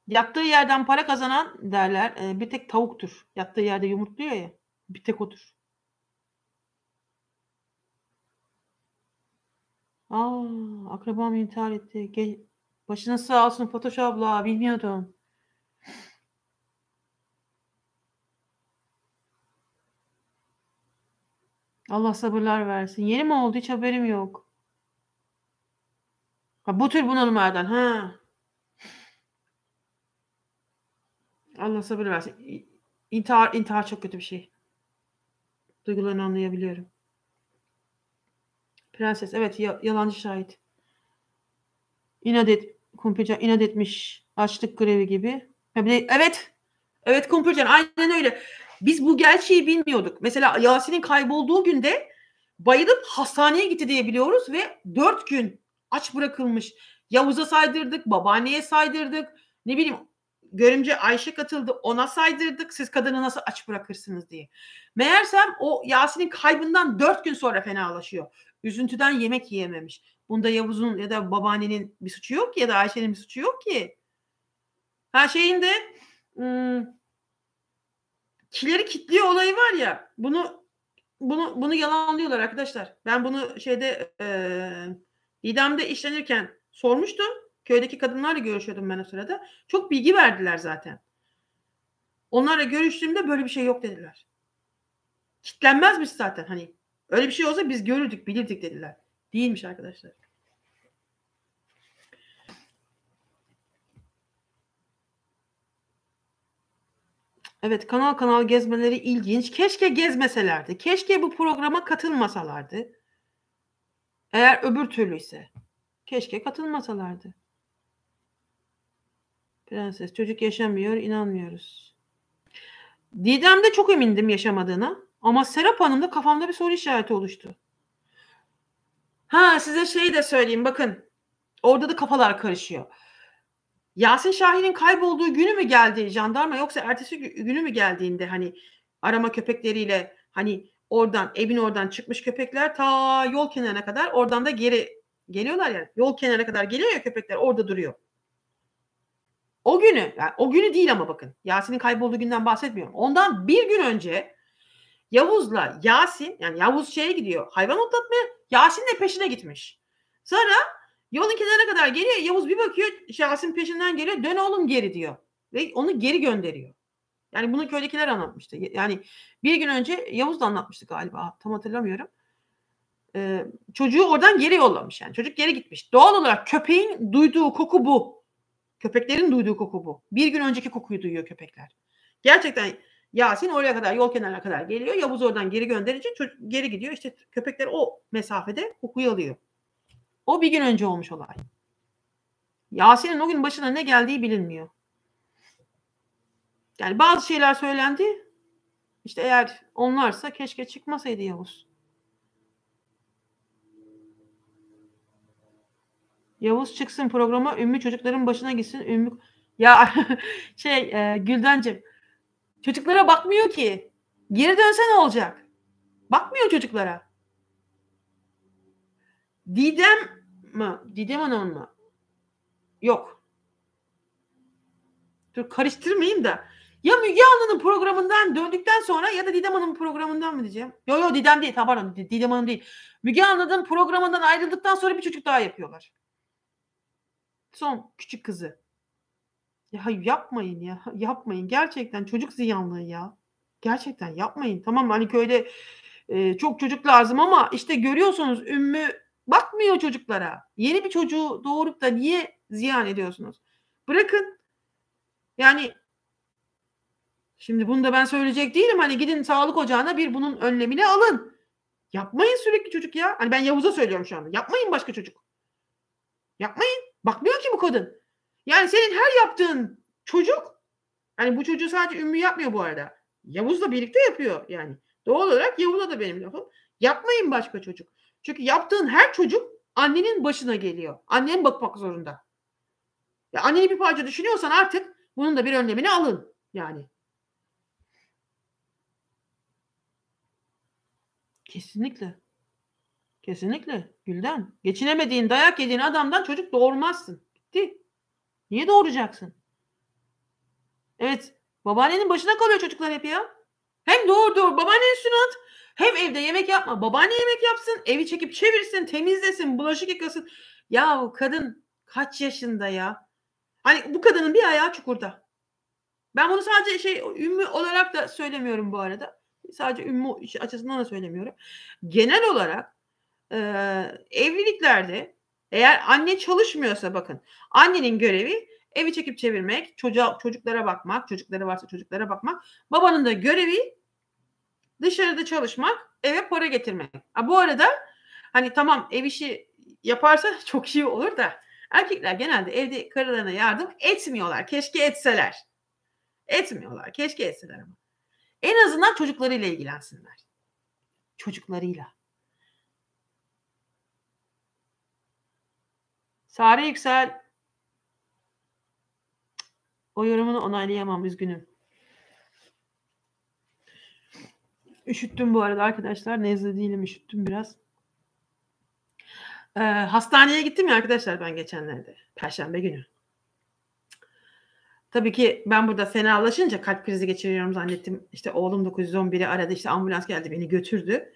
S1: Yattığı yerden para kazanan derler e, bir tek tavuktur. Yattığı yerde yumurtluyor ya bir tek odur. Aa, akrabam intihar etti. Gel, başına sağ olsun Fatoş abla bilmiyordum. Allah sabırlar versin. Yeni mi oldu hiç haberim yok. Ha, bu tür bunalımlardan ha. Anlatabilir versin. İntihar, intihar çok kötü bir şey. Duygularını anlayabiliyorum. Prenses evet yalancı şahit. İnat et, Kumpircan inat etmiş açlık grevi gibi. Evet. Evet Kumpircan aynen öyle. Biz bu gerçeği bilmiyorduk. Mesela Yasin'in kaybolduğu günde bayılıp hastaneye gitti diye biliyoruz ve dört gün aç bırakılmış. Yavuz'a saydırdık, babaanneye saydırdık. Ne bileyim görümce Ayşe katıldı. Ona saydırdık siz kadını nasıl aç bırakırsınız diye. Meğersem o Yasin'in kaybından dört gün sonra fenalaşıyor. Üzüntüden yemek yiyememiş. Bunda Yavuz'un ya da babaannenin bir suçu yok ki ya da Ayşe'nin bir suçu yok ki. Her şeyinde ım, kileri kitliyor olayı var ya. Bunu bunu bunu yalanlıyorlar arkadaşlar. Ben bunu şeyde e, idamda işlenirken sormuştum. Köydeki kadınlarla görüşüyordum ben o sırada. Çok bilgi verdiler zaten. Onlarla görüştüğümde böyle bir şey yok dediler. Kitlenmezmiş zaten hani. Öyle bir şey olsa biz görürdük, bilirdik dediler. Değilmiş arkadaşlar. Evet kanal kanal gezmeleri ilginç. Keşke gezmeselerdi. Keşke bu programa katılmasalardı. Eğer öbür türlü ise. Keşke katılmasalardı. Prenses çocuk yaşamıyor inanmıyoruz. Didem de çok emindim yaşamadığına ama Serap Hanım'da kafamda bir soru işareti oluştu. Ha size şey de söyleyeyim bakın orada da kafalar karışıyor. Yasin Şahin'in kaybolduğu günü mü geldi jandarma yoksa ertesi günü mü geldiğinde hani arama köpekleriyle hani oradan evin oradan çıkmış köpekler ta yol kenarına kadar oradan da geri geliyorlar yani. Yol kenarına kadar geliyor ya köpekler orada duruyor. O günü, yani o günü değil ama bakın. Yasin'in kaybolduğu günden bahsetmiyorum. Ondan bir gün önce Yavuz'la Yasin, yani Yavuz şeye gidiyor hayvan otlatmaya, Yasin de peşine gitmiş. Sonra yolun kenarına kadar geliyor. Yavuz bir bakıyor Yasin peşinden geliyor. Dön oğlum geri diyor. Ve onu geri gönderiyor. Yani bunu köydekiler anlatmıştı. Yani bir gün önce Yavuz da anlatmıştı galiba. Tam hatırlamıyorum. Ee, çocuğu oradan geri yollamış yani. Çocuk geri gitmiş. Doğal olarak köpeğin duyduğu koku bu. Köpeklerin duyduğu koku bu. Bir gün önceki kokuyu duyuyor köpekler. Gerçekten Yasin oraya kadar yol kenarına kadar geliyor. Yavuz oradan geri gönderince geri gidiyor. İşte köpekler o mesafede kokuyu alıyor. O bir gün önce olmuş olay. Yasin'in o gün başına ne geldiği bilinmiyor. Yani bazı şeyler söylendi. İşte eğer onlarsa keşke çıkmasaydı Yavuz. Yavuz çıksın programa ümmü çocukların başına gitsin ümmü ya şey e, Güldencim çocuklara bakmıyor ki geri dönse ne olacak? Bakmıyor çocuklara. Didem mi? Didem Hanım mı? Yok. Dur karıştırmayayım da. Ya Müge Anlı'nın programından döndükten sonra ya da Didem Hanım'ın programından mı diyeceğim? Yo yo Didem değil. Tamam pardon Didem Hanım değil. Müge Anlı'nın programından ayrıldıktan sonra bir çocuk daha yapıyorlar. Son küçük kızı. Ya yapmayın ya. Yapmayın. Gerçekten çocuk ziyanlığı ya. Gerçekten yapmayın. Tamam hani köyde e, çok çocuk lazım ama işte görüyorsunuz ümmü bakmıyor çocuklara. Yeni bir çocuğu doğurup da niye ziyan ediyorsunuz? Bırakın. Yani şimdi bunu da ben söyleyecek değilim. Hani gidin sağlık ocağına bir bunun önlemini alın. Yapmayın sürekli çocuk ya. Hani ben Yavuz'a söylüyorum şu anda. Yapmayın başka çocuk. Yapmayın. Bakmıyor ki bu kadın. Yani senin her yaptığın çocuk yani bu çocuğu sadece Ümmü yapmıyor bu arada. Yavuz'la birlikte yapıyor yani. Doğal olarak Yavuz'a da benim lafım. Yapmayın başka çocuk. Çünkü yaptığın her çocuk annenin başına geliyor. Annen bakmak zorunda. Ya anneni bir parça düşünüyorsan artık bunun da bir önlemini alın yani. Kesinlikle. Kesinlikle Gülden. Geçinemediğin, dayak yediğin adamdan çocuk doğurmazsın. Bitti. Niye doğuracaksın? Evet. Babaannenin başına kalıyor çocuklar hep ya. Hem doğur doğur babaanneye sunat. Hem evde yemek yapma. Babaanne yemek yapsın. Evi çekip çevirsin. Temizlesin. Bulaşık yıkasın. Ya o kadın kaç yaşında ya? Hani bu kadının bir ayağı çukurda. Ben bunu sadece şey ümmü olarak da söylemiyorum bu arada. Sadece ümmü açısından da söylemiyorum. Genel olarak e, evliliklerde eğer anne çalışmıyorsa bakın annenin görevi evi çekip çevirmek, çocuğa, çocuklara bakmak, çocukları varsa çocuklara bakmak. Babanın da görevi dışarıda çalışmak, eve para getirmek. Ha, bu arada hani tamam ev işi yaparsa çok iyi olur da erkekler genelde evde karılarına yardım etmiyorlar. Keşke etseler. Etmiyorlar. Keşke etseler ama. En azından çocuklarıyla ilgilensinler. Çocuklarıyla. Tarih Yüksel o yorumunu onaylayamam üzgünüm. Üşüttüm bu arada arkadaşlar. Nezle değilim üşüttüm biraz. Ee, hastaneye gittim ya arkadaşlar ben geçenlerde. Perşembe günü. Tabii ki ben burada fenalaşınca kalp krizi geçiriyorum zannettim. İşte oğlum 911'i aradı işte ambulans geldi beni götürdü.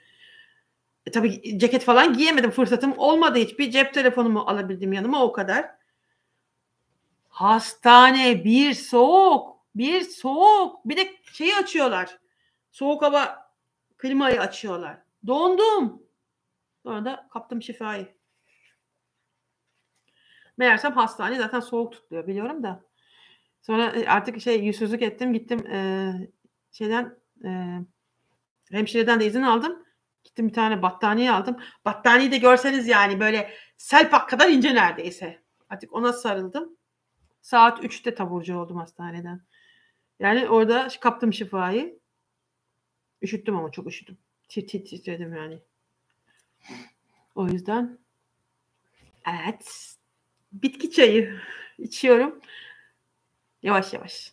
S1: E, tabii e, ceket falan giyemedim. Fırsatım olmadı hiçbir. Cep telefonumu alabildim yanıma o kadar. Hastane bir soğuk. Bir soğuk. Bir de şeyi açıyorlar. Soğuk hava klimayı açıyorlar. Dondum. Sonra da kaptım şifayı. Meğersem hastane zaten soğuk tutuyor biliyorum da. Sonra e, artık şey yüzsüzlük ettim gittim e, şeyden e, hemşireden de izin aldım. Gittim bir tane battaniye aldım. Battaniyeyi de görseniz yani böyle selpak kadar ince neredeyse. Artık ona sarıldım. Saat 3'te taburcu oldum hastaneden. Yani orada kaptım şifayı. Üşüttüm ama çok üşüdüm. Tir tir titredim yani. O yüzden evet bitki çayı içiyorum. Yavaş yavaş.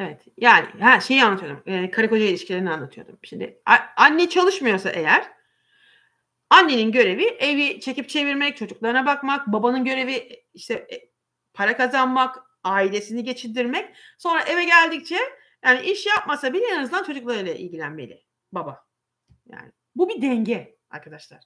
S1: Evet. Yani ha şeyi anlatıyordum. E, karı koca ilişkilerini anlatıyordum. Şimdi a, anne çalışmıyorsa eğer annenin görevi evi çekip çevirmek, çocuklarına bakmak, babanın görevi işte e, para kazanmak, ailesini geçindirmek. Sonra eve geldikçe yani iş yapmasa bile en azından çocuklarıyla ilgilenmeli baba. Yani bu bir denge arkadaşlar.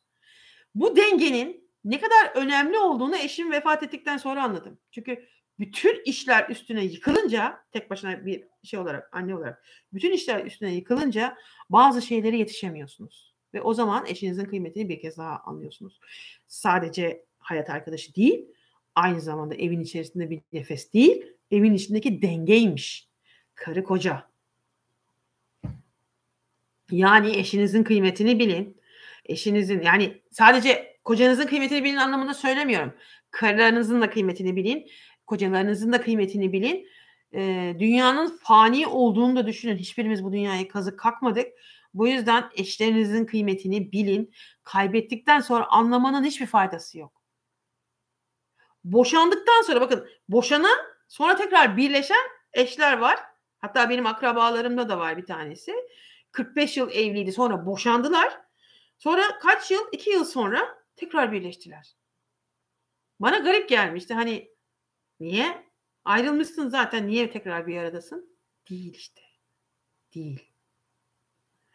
S1: Bu dengenin ne kadar önemli olduğunu eşim vefat ettikten sonra anladım. Çünkü bütün işler üstüne yıkılınca tek başına bir şey olarak anne olarak bütün işler üstüne yıkılınca bazı şeylere yetişemiyorsunuz. Ve o zaman eşinizin kıymetini bir kez daha anlıyorsunuz. Sadece hayat arkadaşı değil, aynı zamanda evin içerisinde bir nefes değil, evin içindeki dengeymiş. Karı koca. Yani eşinizin kıymetini bilin. Eşinizin yani sadece kocanızın kıymetini bilin anlamında söylemiyorum. Kararınızın da kıymetini bilin kocalarınızın da kıymetini bilin. E, dünyanın fani olduğunu da düşünün. Hiçbirimiz bu dünyaya kazık kakmadık. Bu yüzden eşlerinizin kıymetini bilin. Kaybettikten sonra anlamanın hiçbir faydası yok. Boşandıktan sonra bakın boşanan sonra tekrar birleşen eşler var. Hatta benim akrabalarımda da var bir tanesi. 45 yıl evliydi sonra boşandılar. Sonra kaç yıl? 2 yıl sonra tekrar birleştiler. Bana garip gelmişti. Hani Niye? Ayrılmışsın zaten. Niye tekrar bir aradasın? Değil işte. Değil.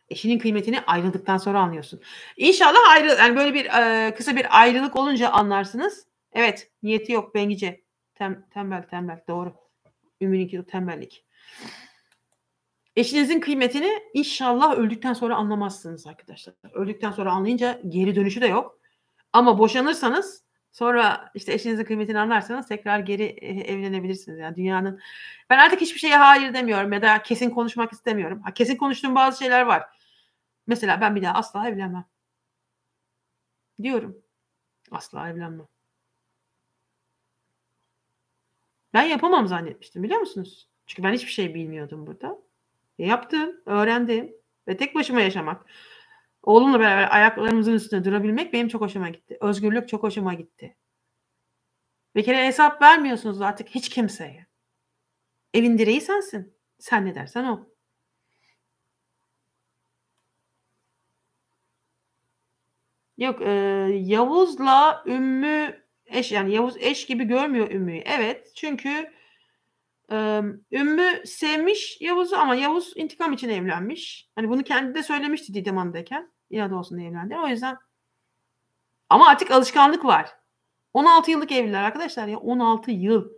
S1: Eşinin kıymetini ayrıldıktan sonra anlıyorsun. İnşallah ayrı yani böyle bir e, kısa bir ayrılık olunca anlarsınız. Evet, niyeti yok Bengice. Tem, tembel tembel doğru. Ümünün tembellik. Eşinizin kıymetini inşallah öldükten sonra anlamazsınız arkadaşlar. Öldükten sonra anlayınca geri dönüşü de yok. Ama boşanırsanız Sonra işte eşinizin kıymetini anlarsanız tekrar geri e, evlenebilirsiniz. Yani dünyanın ben artık hiçbir şeye hayır demiyorum ya da kesin konuşmak istemiyorum. Ha, kesin konuştuğum bazı şeyler var. Mesela ben bir daha asla evlenmem. Diyorum. Asla evlenmem. Ben yapamam zannetmiştim biliyor musunuz? Çünkü ben hiçbir şey bilmiyordum burada. E, yaptım, öğrendim ve tek başıma yaşamak. Oğlumla beraber ayaklarımızın üstünde durabilmek benim çok hoşuma gitti. Özgürlük çok hoşuma gitti. Bir kere hesap vermiyorsunuz artık hiç kimseye. Evin direği sensin. Sen ne dersen o. Yok e, Yavuz'la Ümmü eş yani Yavuz eş gibi görmüyor Ümmü'yü. Evet çünkü Ümmü sevmiş Yavuz'u ama Yavuz intikam için evlenmiş. Hani bunu kendi de söylemişti Didem Hanım'dayken. İnat olsun diye evlendi. O yüzden ama artık alışkanlık var. 16 yıllık evliler arkadaşlar ya 16 yıl.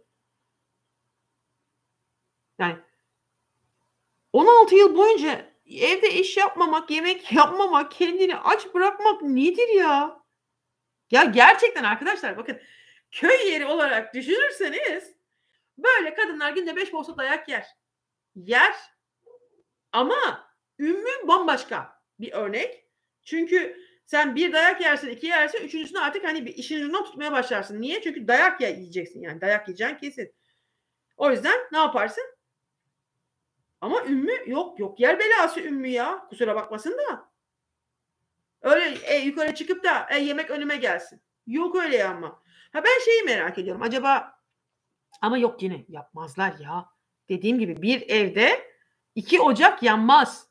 S1: Yani 16 yıl boyunca evde iş yapmamak, yemek yapmamak, kendini aç bırakmak nedir ya? Ya gerçekten arkadaşlar bakın köy yeri olarak düşünürseniz Böyle kadınlar günde beş bolsa dayak yer. Yer. Ama ümmü bambaşka bir örnek. Çünkü sen bir dayak yersin, iki yersin, üçüncüsünü artık hani bir işin ucundan tutmaya başlarsın. Niye? Çünkü dayak ya yiyeceksin yani. Dayak yiyeceksin kesin. O yüzden ne yaparsın? Ama ümmü yok yok. Yer belası ümmü ya. Kusura bakmasın da. Öyle e, yukarı çıkıp da e, yemek önüme gelsin. Yok öyle ya ama. Ha ben şeyi merak ediyorum. Acaba ama yok yine yapmazlar ya. Dediğim gibi bir evde iki ocak yanmaz.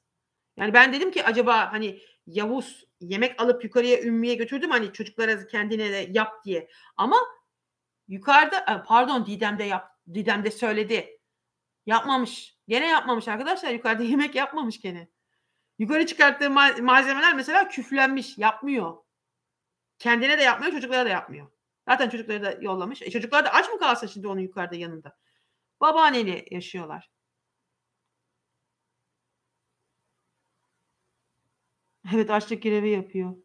S1: Yani ben dedim ki acaba hani Yavuz yemek alıp yukarıya ümmiye götürdüm hani çocuklara kendine de yap diye. Ama yukarıda e, pardon Didem'de yap Didem'de söyledi. Yapmamış. Gene yapmamış arkadaşlar. Yukarıda yemek yapmamış gene. Yukarı çıkarttığı malzemeler mesela küflenmiş. Yapmıyor. Kendine de yapmıyor, çocuklara da yapmıyor. Zaten çocukları da yollamış. E çocuklar da aç mı kalsa şimdi onun yukarıda yanında. Babaanneyle yaşıyorlar. Evet açlık grevi yapıyor.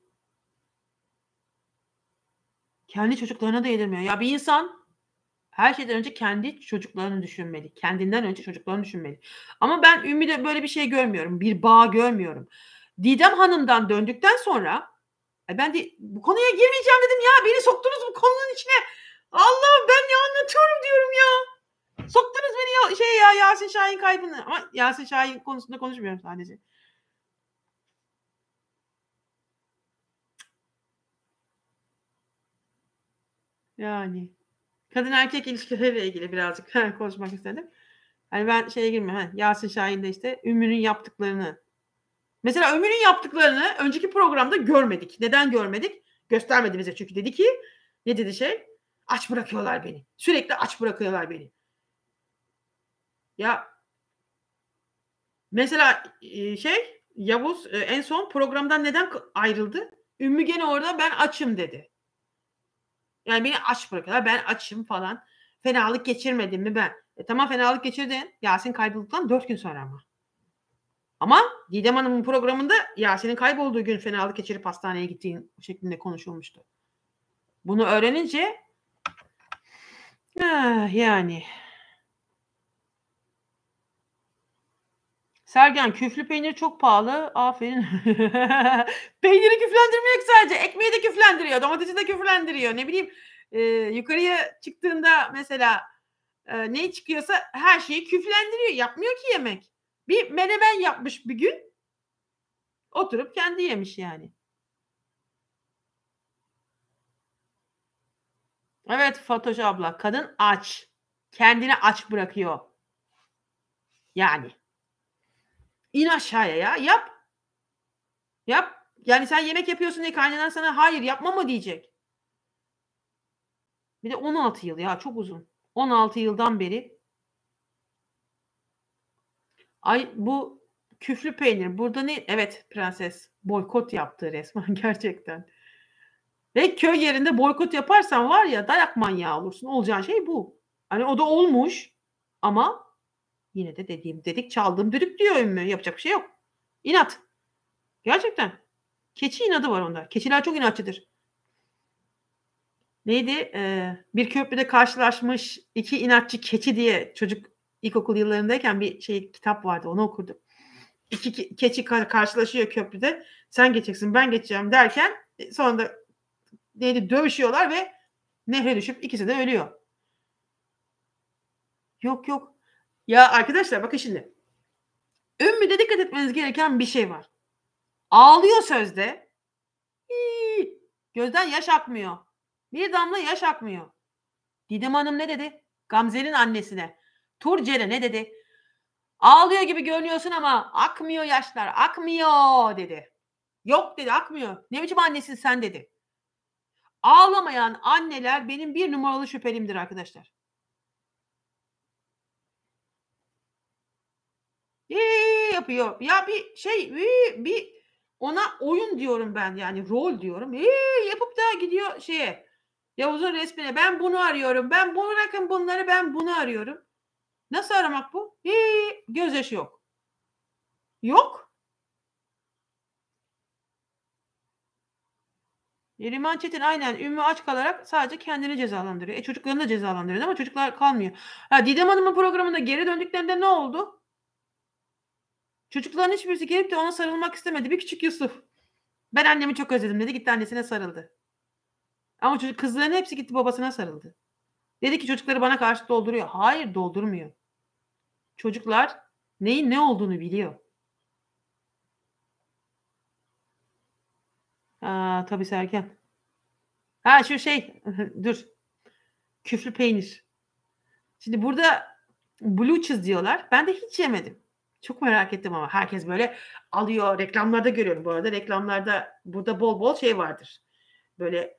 S1: Kendi çocuklarına da yedirmiyor. Ya bir insan her şeyden önce kendi çocuklarını düşünmeli. Kendinden önce çocuklarını düşünmeli. Ama ben Ümmü'de böyle bir şey görmüyorum. Bir bağ görmüyorum. Didem Hanım'dan döndükten sonra e, ben de bu konuya girmeyeceğim dedim ya. Beni soktunuz bu konunun içine. Allah ben ne anlatıyorum diyorum ya. Soktunuz beni ya, şey ya Yasin Şahin kaybını. Ama Yasin Şahin konusunda konuşmuyorum sadece. Yani kadın erkek ilişkileriyle ilgili birazcık konuşmak istedim. hani ben şeye girmiyorum. Yasin Şahin de işte ümürün yaptıklarını Mesela Ömür'ün yaptıklarını önceki programda görmedik. Neden görmedik? Göstermediğimizde çünkü dedi ki ne dedi şey? Aç bırakıyorlar beni. Sürekli aç bırakıyorlar beni. Ya mesela e, şey Yavuz e, en son programdan neden ayrıldı? Ümmü gene orada ben açım dedi. Yani beni aç bırakıyorlar. Ben açım falan. Fenalık geçirmedim mi ben? E tamam fenalık geçirdin. Yasin kaybolduktan dört gün sonra ama. Ama Didem Hanım'ın programında Yasin'in kaybolduğu gün fenalık geçirip hastaneye gittiğin şeklinde konuşulmuştu. Bunu öğrenince ah, yani Sergen küflü peynir çok pahalı. Aferin. Peyniri küflendirmiyor sadece. Ekmeği de küflendiriyor. Domatesi de küflendiriyor. Ne bileyim e, yukarıya çıktığında mesela e, ne çıkıyorsa her şeyi küflendiriyor. Yapmıyor ki yemek. Bir menemen yapmış bir gün. Oturup kendi yemiş yani. Evet Fatoş abla kadın aç. Kendini aç bırakıyor. Yani. İn aşağıya ya yap. Yap. Yani sen yemek yapıyorsun diye kaynanan sana hayır yapma mı diyecek. Bir de 16 yıl ya çok uzun. 16 yıldan beri Ay bu küflü peynir. Burada ne? Evet prenses boykot yaptı resmen gerçekten. Ve köy yerinde boykot yaparsan var ya dayak manyağı olursun. Olacağın şey bu. Hani o da olmuş ama yine de dediğim dedik çaldım düdük diyor ümmü. Yapacak bir şey yok. İnat. Gerçekten. Keçi inadı var onda. Keçiler çok inatçıdır. Neydi? Ee, bir köprüde karşılaşmış iki inatçı keçi diye çocuk İlkokul yıllarındayken bir şey kitap vardı onu okurdum. İki keçi karşılaşıyor köprüde. Sen geçeceksin ben geçeceğim derken e, sonunda neydi dövüşüyorlar ve nehre düşüp ikisi de ölüyor. Yok yok. Ya arkadaşlar bakın şimdi. Ümmü'de dikkat etmeniz gereken bir şey var. Ağlıyor sözde. İyi. Gözden yaş akmıyor. Bir damla yaş akmıyor. Didem Hanım ne dedi? Gamze'nin annesine. Turcer'e ne dedi? Ağlıyor gibi görünüyorsun ama akmıyor yaşlar akmıyor dedi. Yok dedi akmıyor. Ne biçim annesin sen dedi. Ağlamayan anneler benim bir numaralı şüphelimdir arkadaşlar. Ee, yapıyor. Ya bir şey bir ona oyun diyorum ben yani rol diyorum. Ee, yapıp da gidiyor şeye. Yavuz'un resmine ben bunu arıyorum. Ben bırakın bunları ben bunu arıyorum. Nasıl aramak bu? Hii, gözyaşı yok. Yok. Neriman Çetin aynen Ümmü aç kalarak sadece kendini cezalandırıyor. E çocuklarını da cezalandırıyor ama çocuklar kalmıyor. Ha Didem Hanım'ın programında geri döndüklerinde ne oldu? Çocukların hiçbirisi gelip de ona sarılmak istemedi. Bir küçük Yusuf. Ben annemi çok özledim dedi. Gitti annesine sarıldı. Ama çocuk kızların hepsi gitti babasına sarıldı. Dedi ki çocukları bana karşı dolduruyor. Hayır doldurmuyor. Çocuklar neyin ne olduğunu biliyor. Aa, tabii Serkan. Ha şu şey dur. Küflü peynir. Şimdi burada blue cheese diyorlar. Ben de hiç yemedim. Çok merak ettim ama herkes böyle alıyor. Reklamlarda görüyorum bu arada. Reklamlarda burada bol bol şey vardır. Böyle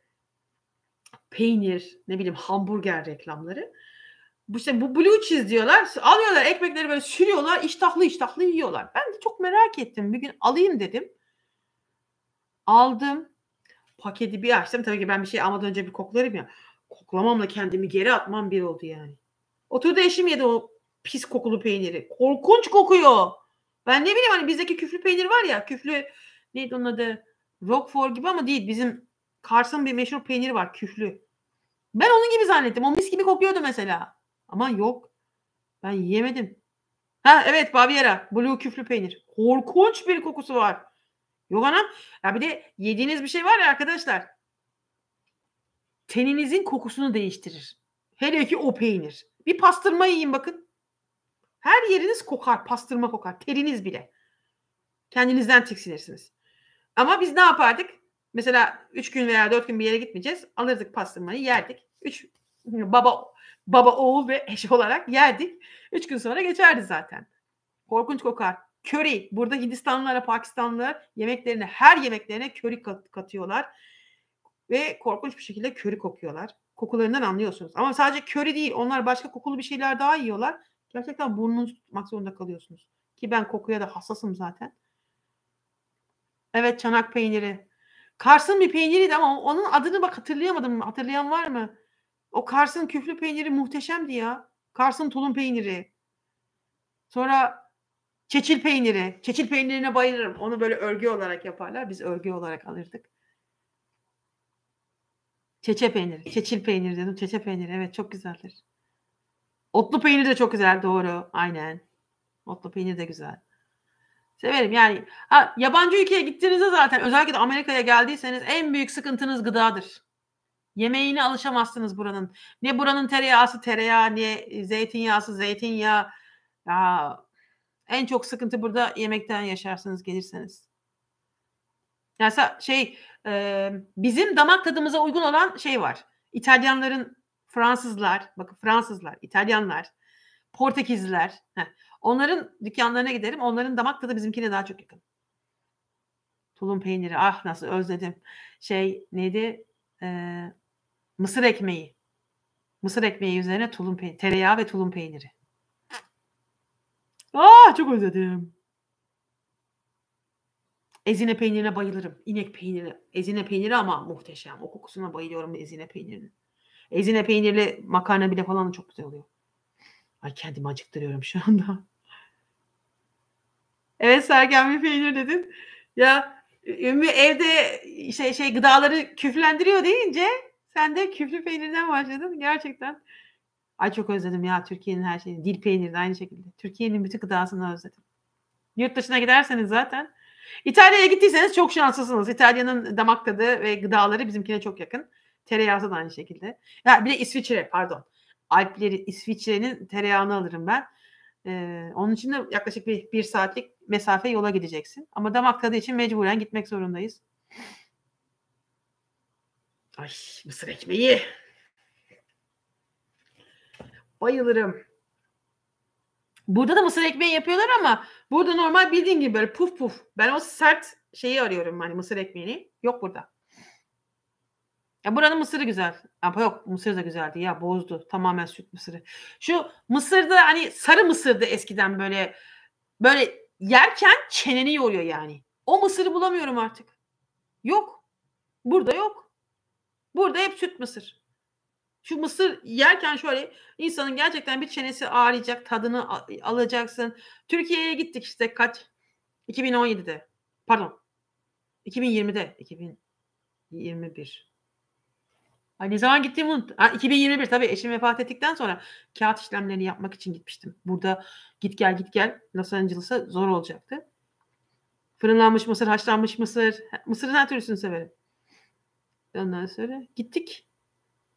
S1: peynir, ne bileyim hamburger reklamları. Bu işte bu blue cheese diyorlar. Alıyorlar ekmekleri böyle sürüyorlar. iştahlı iştahlı yiyorlar. Ben de çok merak ettim. Bir gün alayım dedim. Aldım. Paketi bir açtım. Tabii ki ben bir şey almadan önce bir koklarım ya. Koklamamla kendimi geri atmam bir oldu yani. Oturdu eşim yedi o pis kokulu peyniri. Korkunç kokuyor. Ben ne bileyim hani bizdeki küflü peynir var ya. Küflü neydi onun adı? Roquefort gibi ama değil. Bizim Kars'ın bir meşhur peyniri var. Küflü. Ben onun gibi zannettim. O mis gibi kokuyordu mesela. Ama yok. Ben yiyemedim. Ha evet Baviera. Blue küflü peynir. Korkunç bir kokusu var. Yok anam. Ya bir de yediğiniz bir şey var ya arkadaşlar. Teninizin kokusunu değiştirir. Hele ki o peynir. Bir pastırma yiyin bakın. Her yeriniz kokar. Pastırma kokar. Teriniz bile. Kendinizden tiksinirsiniz. Ama biz ne yapardık? Mesela 3 gün veya 4 gün bir yere gitmeyeceğiz. Alırdık pastırmayı yerdik. Üç baba baba oğul ve eş olarak yerdik. Üç gün sonra geçerdi zaten. Korkunç kokar. Köri. Burada Hindistanlılara, Pakistanlılara yemeklerine, her yemeklerine köri katıyorlar. Ve korkunç bir şekilde köri kokuyorlar. Kokularından anlıyorsunuz. Ama sadece köri değil. Onlar başka kokulu bir şeyler daha yiyorlar. Gerçekten burnunuzu tutmak zorunda kalıyorsunuz. Ki ben kokuya da hassasım zaten. Evet çanak peyniri. Kars'ın bir peyniriydi ama onun adını bak hatırlayamadım. Hatırlayan var mı? O Kars'ın küflü peyniri muhteşemdi ya. Kars'ın tulum peyniri. Sonra çeçil peyniri. Çeçil peynirine bayılırım. Onu böyle örgü olarak yaparlar. Biz örgü olarak alırdık. Çeçe peyniri. Çeçil peyniri dedim. Çeçe peyniri. Evet çok güzeldir. Otlu peynir de çok güzel. Doğru. Aynen. Otlu peynir de güzel. Severim yani. Ha, yabancı ülkeye gittiğinizde zaten özellikle de Amerika'ya geldiyseniz en büyük sıkıntınız gıdadır. Yemeğine alışamazsınız buranın. Ne buranın tereyağısı tereyağı, ne e, zeytinyağısı zeytinyağı. Ya, en çok sıkıntı burada yemekten yaşarsınız gelirseniz. Yani şey e, bizim damak tadımıza uygun olan şey var. İtalyanların Fransızlar, bakın Fransızlar, İtalyanlar, Portekizliler. Heh, onların dükkanlarına giderim. Onların damak tadı bizimkine daha çok yakın. Tulum peyniri. Ah nasıl özledim. Şey neydi? Ee, Mısır ekmeği. Mısır ekmeği üzerine tulum peyniri, tereyağı ve tulum peyniri. Ah çok özledim. Ezine peynirine bayılırım. İnek peyniri. Ezine peyniri ama muhteşem. O kokusuna bayılıyorum ezine peynirinin. Ezine peynirli makarna bile falan çok güzel oluyor. Ay kendimi acıktırıyorum şu anda. Evet Sergen bir peynir dedin. Ya Ümmü evde şey şey gıdaları küflendiriyor deyince sen de küflü peynirden başladın. Gerçekten ay çok özledim ya Türkiye'nin her şeyini. Dil peynirini aynı şekilde. Türkiye'nin bütün gıdasını özledim. Yurt dışına giderseniz zaten. İtalya'ya gittiyseniz çok şanslısınız. İtalya'nın damak tadı ve gıdaları bizimkine çok yakın. tereyağı da aynı şekilde. Ya bir de İsviçre pardon. Alpleri İsviçre'nin tereyağını alırım ben. Ee, onun için de yaklaşık bir, bir saatlik mesafe yola gideceksin. Ama damak tadı için mecburen gitmek zorundayız. Ay mısır ekmeği. Bayılırım. Burada da mısır ekmeği yapıyorlar ama burada normal bildiğin gibi böyle puf puf. Ben o sert şeyi arıyorum hani mısır ekmeğini. Yok burada. Ya buranın mısırı güzel. Ama yok mısır da güzeldi ya bozdu. Tamamen süt mısırı. Şu mısırda hani sarı mısırdı eskiden böyle böyle yerken çeneni yoruyor yani. O mısırı bulamıyorum artık. Yok. Burada yok. Burada hep süt mısır. Şu mısır yerken şöyle insanın gerçekten bir çenesi ağrıyacak, tadını alacaksın. Türkiye'ye gittik işte kaç? 2017'de. Pardon. 2020'de. 2021. Ay ne zaman gittiğimi unut. 2021 tabii eşim vefat ettikten sonra kağıt işlemlerini yapmak için gitmiştim. Burada git gel git gel Los Angeles'a zor olacaktı. Fırınlanmış mısır, haşlanmış mısır. Mısırın her türlüsünü severim. Ondan sonra gittik.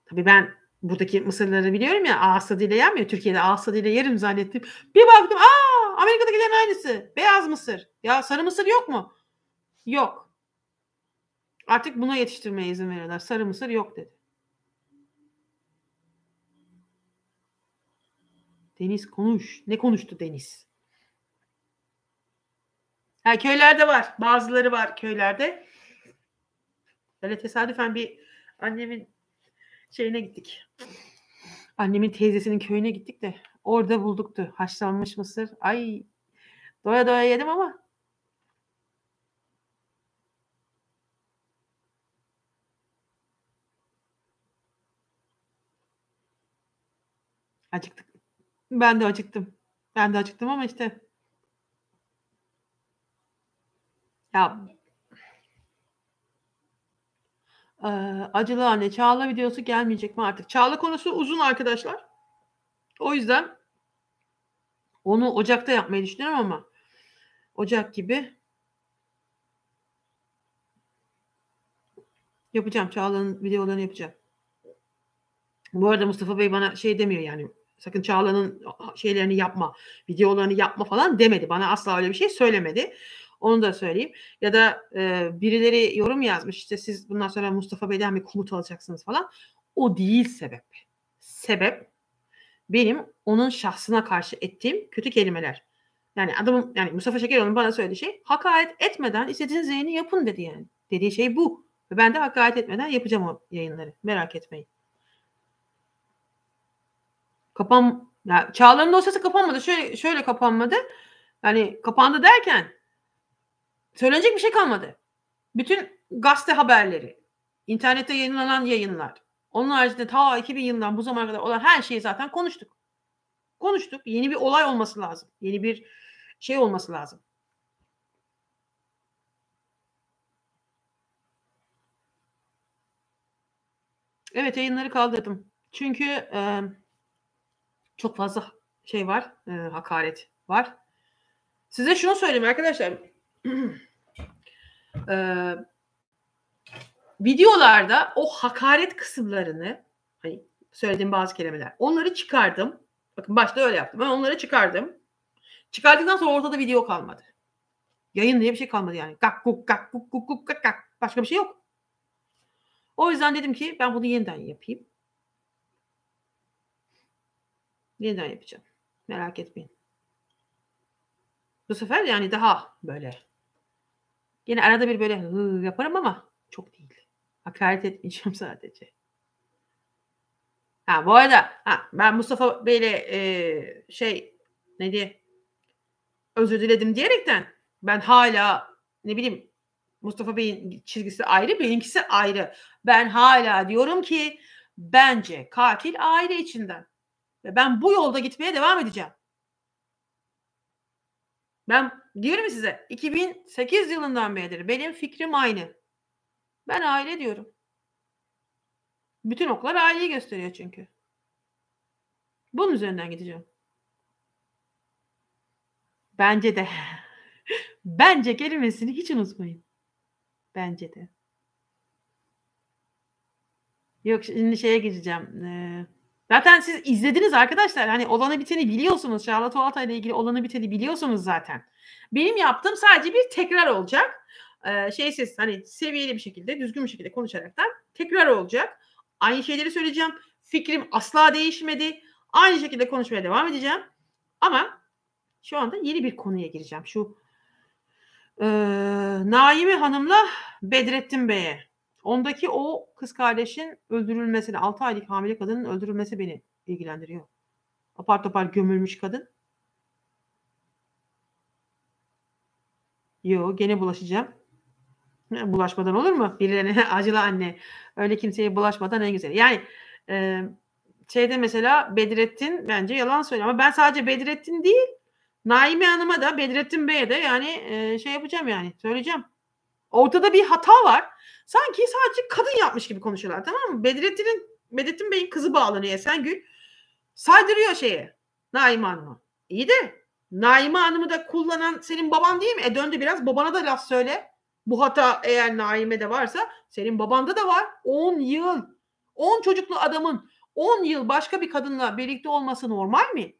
S1: Tabii ben buradaki mısırları biliyorum ya ağız tadıyla yenmiyor. Türkiye'de ağız tadıyla yerim zannettim. Bir baktım aa Amerika'dakilerin aynısı. Beyaz mısır. Ya sarı mısır yok mu? Yok. Artık buna yetiştirmeye izin veriyorlar. Sarı mısır yok dedi. Deniz konuş. Ne konuştu Deniz? Ha köylerde var. Bazıları var köylerde. Öyle tesadüfen bir annemin şeyine gittik. Annemin teyzesinin köyüne gittik de orada bulduktu haşlanmış mısır. Ay doya doya yedim ama Acıktık. Ben de acıktım. Ben de acıktım ama işte. Ya ee, acılı anne Çağla videosu gelmeyecek mi artık? Çağla konusu uzun arkadaşlar. O yüzden onu Ocak'ta yapmayı düşünüyorum ama Ocak gibi yapacağım. Çağla'nın videolarını yapacağım. Bu arada Mustafa Bey bana şey demiyor yani sakın Çağla'nın şeylerini yapma, videolarını yapma falan demedi. Bana asla öyle bir şey söylemedi. Onu da söyleyeyim. Ya da e, birileri yorum yazmış işte siz bundan sonra Mustafa Bey'den bir komut alacaksınız falan. O değil sebep. Sebep benim onun şahsına karşı ettiğim kötü kelimeler. Yani adamın yani Mustafa Şeker onun bana söylediği şey hakaret etmeden istediğiniz yayını yapın dedi yani. Dediği şey bu. Ve ben de hakaret etmeden yapacağım o yayınları. Merak etmeyin. Kapan ya Çağlar'ın dosyası kapanmadı. Şöyle şöyle kapanmadı. Yani kapandı derken Söylenecek bir şey kalmadı. Bütün gazete haberleri, internette yayınlanan yayınlar, onun haricinde ta 2000 yılından bu zamana kadar olan her şeyi zaten konuştuk. Konuştuk. Yeni bir olay olması lazım. Yeni bir şey olması lazım. Evet yayınları kaldırdım. Çünkü e, çok fazla şey var. E, hakaret var. Size şunu söyleyeyim arkadaşlar. e, videolarda o hakaret kısımlarını hani söylediğim bazı kelimeler onları çıkardım. Bakın başta öyle yaptım. Ben onları çıkardım. Çıkardıktan sonra ortada video kalmadı. Yayın diye bir şey kalmadı yani. Gak guk gak guk guk guk gak gak. Başka bir şey yok. O yüzden dedim ki ben bunu yeniden yapayım. Yeniden yapacağım. Merak etmeyin. Bu sefer yani daha böyle Yine arada bir böyle hı yaparım ama çok değil. Hakaret etmeyeceğim sadece. Ha bu arada ha, ben Mustafa Bey'le e, şey ne diye özür diledim diyerekten ben hala ne bileyim Mustafa Bey'in çizgisi ayrı benimkisi ayrı. Ben hala diyorum ki bence katil aile içinden ve ben bu yolda gitmeye devam edeceğim. Ben Diyorum size 2008 yılından beridir benim fikrim aynı. Ben aile diyorum. Bütün oklar aileyi gösteriyor çünkü. Bunun üzerinden gideceğim. Bence de. Bence kelimesini hiç unutmayın. Bence de. Yok şimdi şeye gireceğim. Ee, Zaten siz izlediniz arkadaşlar. Hani olanı biteni biliyorsunuz. Şahla Tuğalta ile ilgili olanı biteni biliyorsunuz zaten. Benim yaptığım sadece bir tekrar olacak. Ee, şeysiz hani seviyeli bir şekilde düzgün bir şekilde konuşaraktan tekrar olacak. Aynı şeyleri söyleyeceğim. Fikrim asla değişmedi. Aynı şekilde konuşmaya devam edeceğim. Ama şu anda yeni bir konuya gireceğim. Şu e, Naime Hanım'la Bedrettin Bey'e Ondaki o kız kardeşin öldürülmesini, 6 aylık hamile kadının öldürülmesi beni ilgilendiriyor. Apar topar gömülmüş kadın. Yo gene bulaşacağım. Bulaşmadan olur mu? Birilerine acılı anne. Öyle kimseye bulaşmadan en güzel. Yani e, şeyde mesela Bedrettin bence yalan söylüyor. Ama ben sadece Bedrettin değil Naime Hanım'a da Bedrettin Bey'e de yani e, şey yapacağım yani söyleyeceğim. Ortada bir hata var. Sanki sadece kadın yapmış gibi konuşuyorlar tamam mı? Bedrettin'in Bedrettin Bey'in kızı bağlanıyor Esengül. Saydırıyor şeye Naime Hanım'a. İyi de Naime Hanım'ı da kullanan senin baban değil mi? E döndü biraz babana da laf söyle. Bu hata eğer Naime'de varsa senin babanda da var. 10 yıl. 10 çocuklu adamın 10 yıl başka bir kadınla birlikte olması normal mi?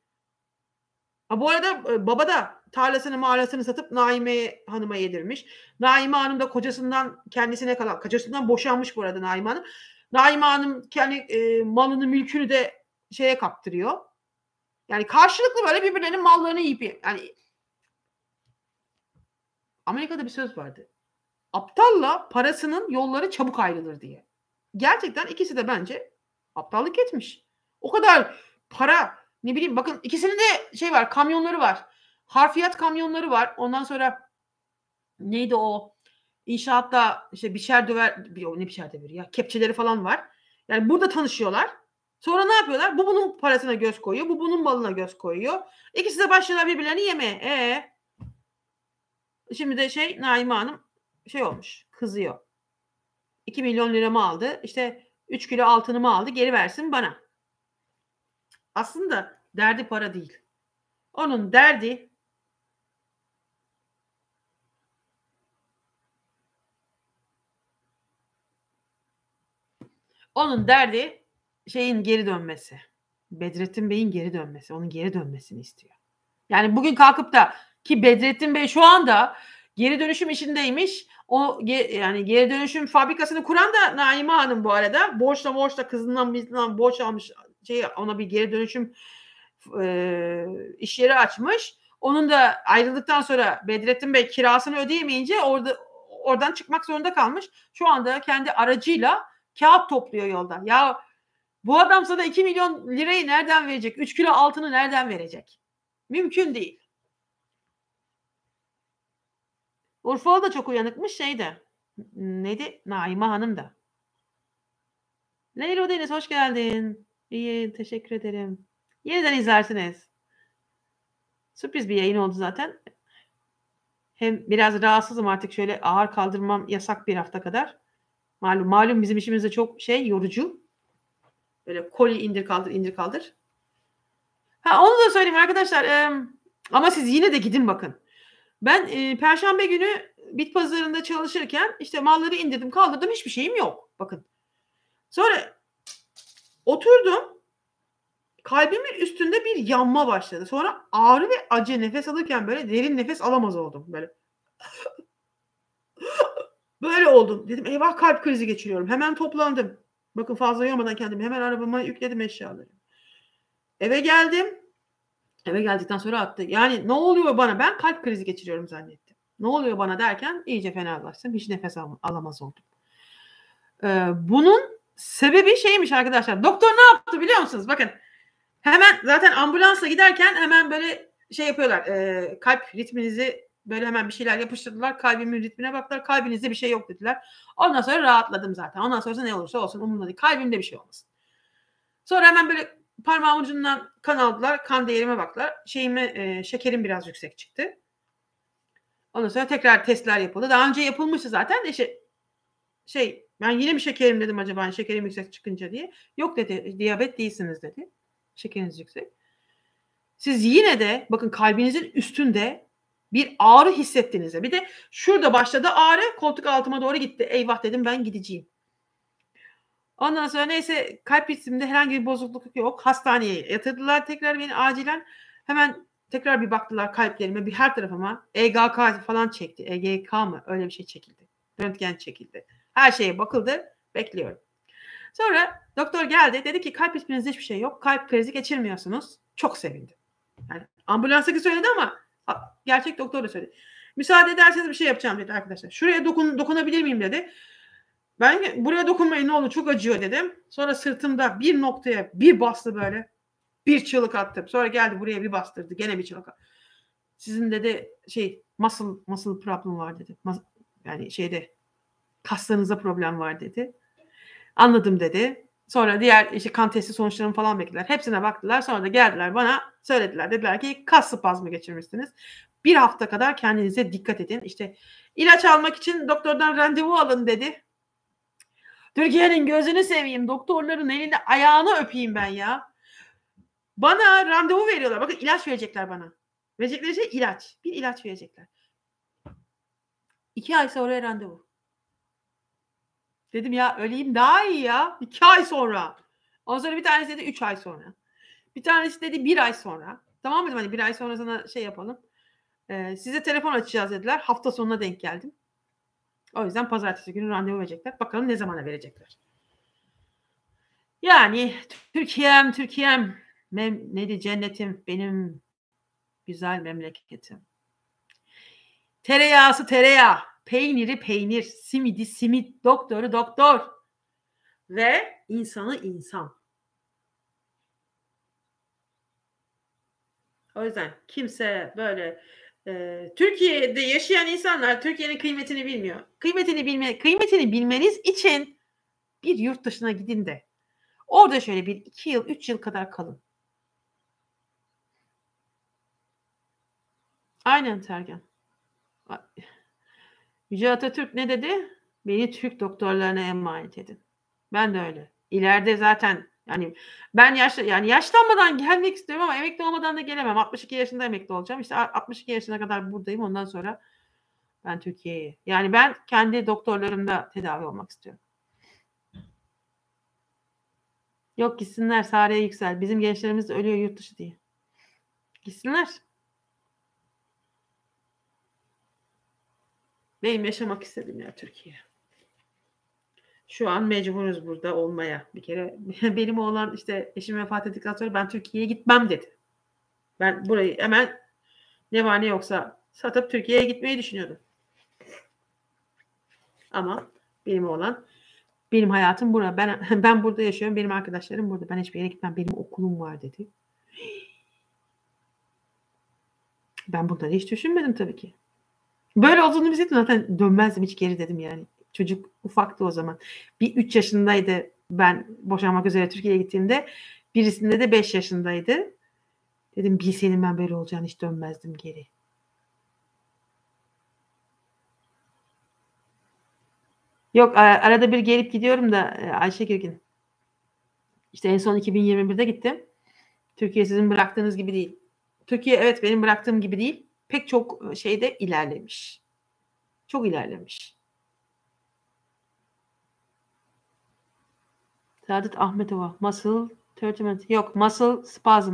S1: Ha bu arada e, baba da tarlasını mağarasını satıp Naime Hanım'a yedirmiş. Naime Hanım da kocasından kendisine kalan, kocasından boşanmış bu arada Naime Hanım. Naime Hanım kendi e, malını mülkünü de şeye kaptırıyor. Yani karşılıklı böyle birbirlerinin mallarını yiyip yani Amerika'da bir söz vardı. Aptalla parasının yolları çabuk ayrılır diye. Gerçekten ikisi de bence aptallık etmiş. O kadar para ne bileyim bakın ikisinin de şey var kamyonları var. Harfiyat kamyonları var. Ondan sonra neydi o? İnşaatta işte biçer döver bir, ne biçer döver ya kepçeleri falan var. Yani burada tanışıyorlar. Sonra ne yapıyorlar? Bu bunun parasına göz koyuyor. Bu bunun malına göz koyuyor. İkisi de başlıyorlar birbirlerini yemeye. Ee, şimdi de şey Naime Hanım şey olmuş. Kızıyor. 2 milyon lira mı aldı. İşte 3 kilo altını mı aldı. Geri versin bana. Aslında derdi para değil. Onun derdi Onun derdi şeyin geri dönmesi. Bedrettin Bey'in geri dönmesi. Onun geri dönmesini istiyor. Yani bugün kalkıp da ki Bedrettin Bey şu anda geri dönüşüm işindeymiş. O ge, yani geri dönüşüm fabrikasını kuran da Naime Hanım bu arada. Borçla borçla kızından bizden borç almış. Şey, ona bir geri dönüşüm e, iş yeri açmış. Onun da ayrıldıktan sonra Bedrettin Bey kirasını ödeyemeyince orada oradan çıkmak zorunda kalmış. Şu anda kendi aracıyla kağıt topluyor yolda. Ya bu adam sana 2 milyon lirayı nereden verecek? 3 kilo altını nereden verecek? Mümkün değil. Urfalı da çok uyanıkmış şey de. Neydi? Naime Hanım da. Leylo Deniz hoş geldin. İyi teşekkür ederim. Yeniden izlersiniz. Sürpriz bir yayın oldu zaten. Hem biraz rahatsızım artık şöyle ağır kaldırmam yasak bir hafta kadar. Malum malum bizim işimiz de çok şey yorucu. Böyle koli indir kaldır indir kaldır. Ha onu da söyleyeyim arkadaşlar. E, ama siz yine de gidin bakın. Ben e, perşembe günü bit pazarında çalışırken işte malları indirdim kaldırdım hiçbir şeyim yok. Bakın. Sonra oturdum. Kalbimin üstünde bir yanma başladı. Sonra ağrı ve acı nefes alırken böyle derin nefes alamaz oldum. Böyle Böyle oldum. Dedim eyvah kalp krizi geçiriyorum. Hemen toplandım. Bakın fazla yormadan kendimi hemen arabama yükledim eşyaları. Eve geldim. Eve geldikten sonra attı. Yani ne oluyor bana? Ben kalp krizi geçiriyorum zannettim. Ne oluyor bana derken iyice fenalaştım. Hiç nefes al- alamaz oldum. Ee, bunun sebebi şeymiş arkadaşlar. Doktor ne yaptı biliyor musunuz? Bakın hemen zaten ambulansa giderken hemen böyle şey yapıyorlar. E, kalp ritminizi böyle hemen bir şeyler yapıştırdılar. Kalbimin ritmine baktılar. Kalbinizde bir şey yok dediler. Ondan sonra rahatladım zaten. Ondan sonra ne olursa olsun umurumda değil. Kalbimde bir şey olmasın. Sonra hemen böyle parmağım ucundan kan aldılar. Kan değerime baktılar. şeyimi e, şekerim biraz yüksek çıktı. Ondan sonra tekrar testler yapıldı. Daha önce yapılmıştı zaten. de şey, şey ben yine mi şekerim dedim acaba hani şekerim yüksek çıkınca diye. Yok dedi diyabet değilsiniz dedi. Şekeriniz yüksek. Siz yine de bakın kalbinizin üstünde bir ağrı hissettiğinizde. Bir de şurada başladı ağrı koltuk altıma doğru gitti. Eyvah dedim ben gideceğim. Ondan sonra neyse kalp ritimde herhangi bir bozukluk yok. Hastaneye yatırdılar tekrar beni acilen. Hemen tekrar bir baktılar kalplerime bir her tarafıma. EGK falan çekti. EGK mı? Öyle bir şey çekildi. Röntgen çekildi. Her şeye bakıldı. Bekliyorum. Sonra doktor geldi. Dedi ki kalp ritminizde hiçbir şey yok. Kalp krizi geçirmiyorsunuz. Çok sevindim. Yani ambulanstaki söyledi ama Gerçek doktor da söyledi. Müsaade ederseniz bir şey yapacağım dedi arkadaşlar. Şuraya dokun, dokunabilir miyim dedi. Ben buraya dokunmayın ne olur çok acıyor dedim. Sonra sırtımda bir noktaya bir bastı böyle. Bir çığlık attım. Sonra geldi buraya bir bastırdı. Gene bir çığlık attı. Sizin dedi şey muscle, muscle problem var dedi. Yani şeyde kaslarınızda problem var dedi. Anladım dedi. Sonra diğer işte kan testi sonuçlarını falan beklediler. Hepsine baktılar. Sonra da geldiler bana söylediler. Dediler ki kas spazmı geçirmişsiniz. Bir hafta kadar kendinize dikkat edin. İşte ilaç almak için doktordan randevu alın dedi. Türkiye'nin gözünü seveyim. Doktorların elini ayağını öpeyim ben ya. Bana randevu veriyorlar. Bakın ilaç verecekler bana. Verecekleri şey ilaç. Bir ilaç verecekler. İki ay sonra randevu. Dedim ya öleyim daha iyi ya. İki ay sonra. Ondan sonra bir tanesi dedi üç ay sonra. Bir tanesi dedi bir ay sonra. Tamam dedim hani bir ay sonra sana şey yapalım. Ee, size telefon açacağız dediler. Hafta sonuna denk geldim. O yüzden pazartesi günü randevu verecekler. Bakalım ne zamana verecekler. Yani Türkiye'm, Türkiye'm mem neydi cennetim benim güzel memleketim. Tereyağısı tereyağı peyniri peynir, simidi simit, doktoru doktor ve insanı insan. O yüzden kimse böyle e, Türkiye'de yaşayan insanlar Türkiye'nin kıymetini bilmiyor. Kıymetini bilme, kıymetini bilmeniz için bir yurt dışına gidin de orada şöyle bir iki yıl, üç yıl kadar kalın. Aynen Tergen. Yüce Atatürk ne dedi? Beni Türk doktorlarına emanet edin. Ben de öyle. İleride zaten yani ben yaşlı yani yaşlanmadan gelmek istiyorum ama emekli olmadan da gelemem. 62 yaşında emekli olacağım. İşte 62 yaşına kadar buradayım. Ondan sonra ben Türkiye'ye. Yani ben kendi doktorlarımda tedavi olmak istiyorum. Yok gitsinler Sare'ye yüksel. Bizim gençlerimiz ölüyor yurt dışı diye. Gitsinler. Benim yaşamak istediğim yer Türkiye. Şu an mecburuz burada olmaya. Bir kere benim oğlan işte eşim vefat ettikten sonra ben Türkiye'ye gitmem dedi. Ben burayı hemen ne var ne yoksa satıp Türkiye'ye gitmeyi düşünüyordum. Ama benim oğlan benim hayatım burada. Ben ben burada yaşıyorum. Benim arkadaşlarım burada. Ben hiçbir yere gitmem. Benim okulum var dedi. Ben bunları hiç düşünmedim tabii ki. Böyle olduğunu bilseydim zaten dönmezdim hiç geri dedim yani. Çocuk ufaktı o zaman. Bir 3 yaşındaydı ben boşanmak üzere Türkiye'ye gittiğimde. Birisinde de 5 yaşındaydı. Dedim bilseydim ben böyle olacağını hiç dönmezdim geri. Yok arada bir gelip gidiyorum da e, Ayşe Gürgin. İşte en son 2021'de gittim. Türkiye sizin bıraktığınız gibi değil. Türkiye evet benim bıraktığım gibi değil pek çok şeyde ilerlemiş. Çok ilerlemiş. Saadet Ahmetova. Muscle treatment Yok muscle spasm.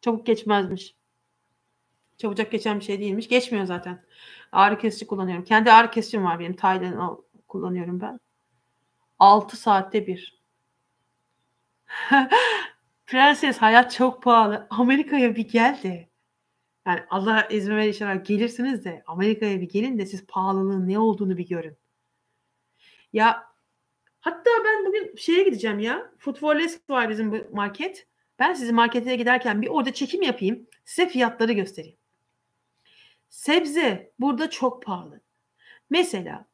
S1: Çabuk geçmezmiş. Çabucak geçen bir şey değilmiş. Geçmiyor zaten. Ağrı kesici kullanıyorum. Kendi ağrı kesicim var benim. Tylenol kullanıyorum ben. 6 saatte bir. Prenses hayat çok pahalı. Amerika'ya bir gel de. Yani Allah izin verir gelirsiniz de Amerika'ya bir gelin de siz pahalılığın ne olduğunu bir görün. Ya hatta ben bugün şeye gideceğim ya. Futboles var bizim bu market. Ben sizi markete giderken bir orada çekim yapayım. Size fiyatları göstereyim. Sebze burada çok pahalı. Mesela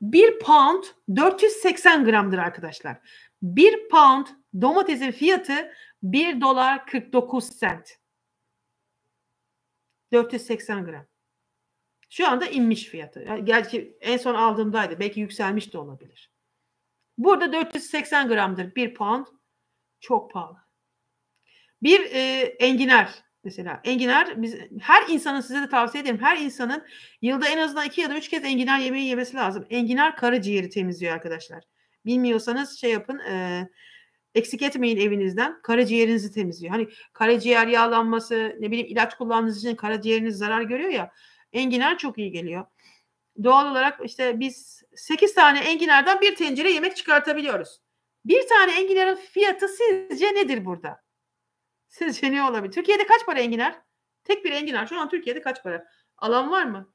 S1: 1 pound 480 gramdır arkadaşlar. 1 pound domatesin fiyatı 1 dolar 49 sent. 480 gram. Şu anda inmiş fiyatı. Yani gerçi en son aldığımdaydı. Belki yükselmiş de olabilir. Burada 480 gramdır bir pound. Çok pahalı. Bir e, enginar mesela. Enginar biz, her insanın size de tavsiye ederim. Her insanın yılda en azından iki ya da üç kez enginar yemeği yemesi lazım. Enginar karaciğeri temizliyor arkadaşlar. Bilmiyorsanız şey yapın. Eee Eksik etmeyin evinizden. Karaciğerinizi temizliyor. Hani karaciğer yağlanması, ne bileyim ilaç kullandığınız için karaciğeriniz zarar görüyor ya. Enginar çok iyi geliyor. Doğal olarak işte biz 8 tane enginardan bir tencere yemek çıkartabiliyoruz. Bir tane enginarın fiyatı sizce nedir burada? Sizce ne olabilir? Türkiye'de kaç para enginar? Tek bir enginar şu an Türkiye'de kaç para? Alan var mı?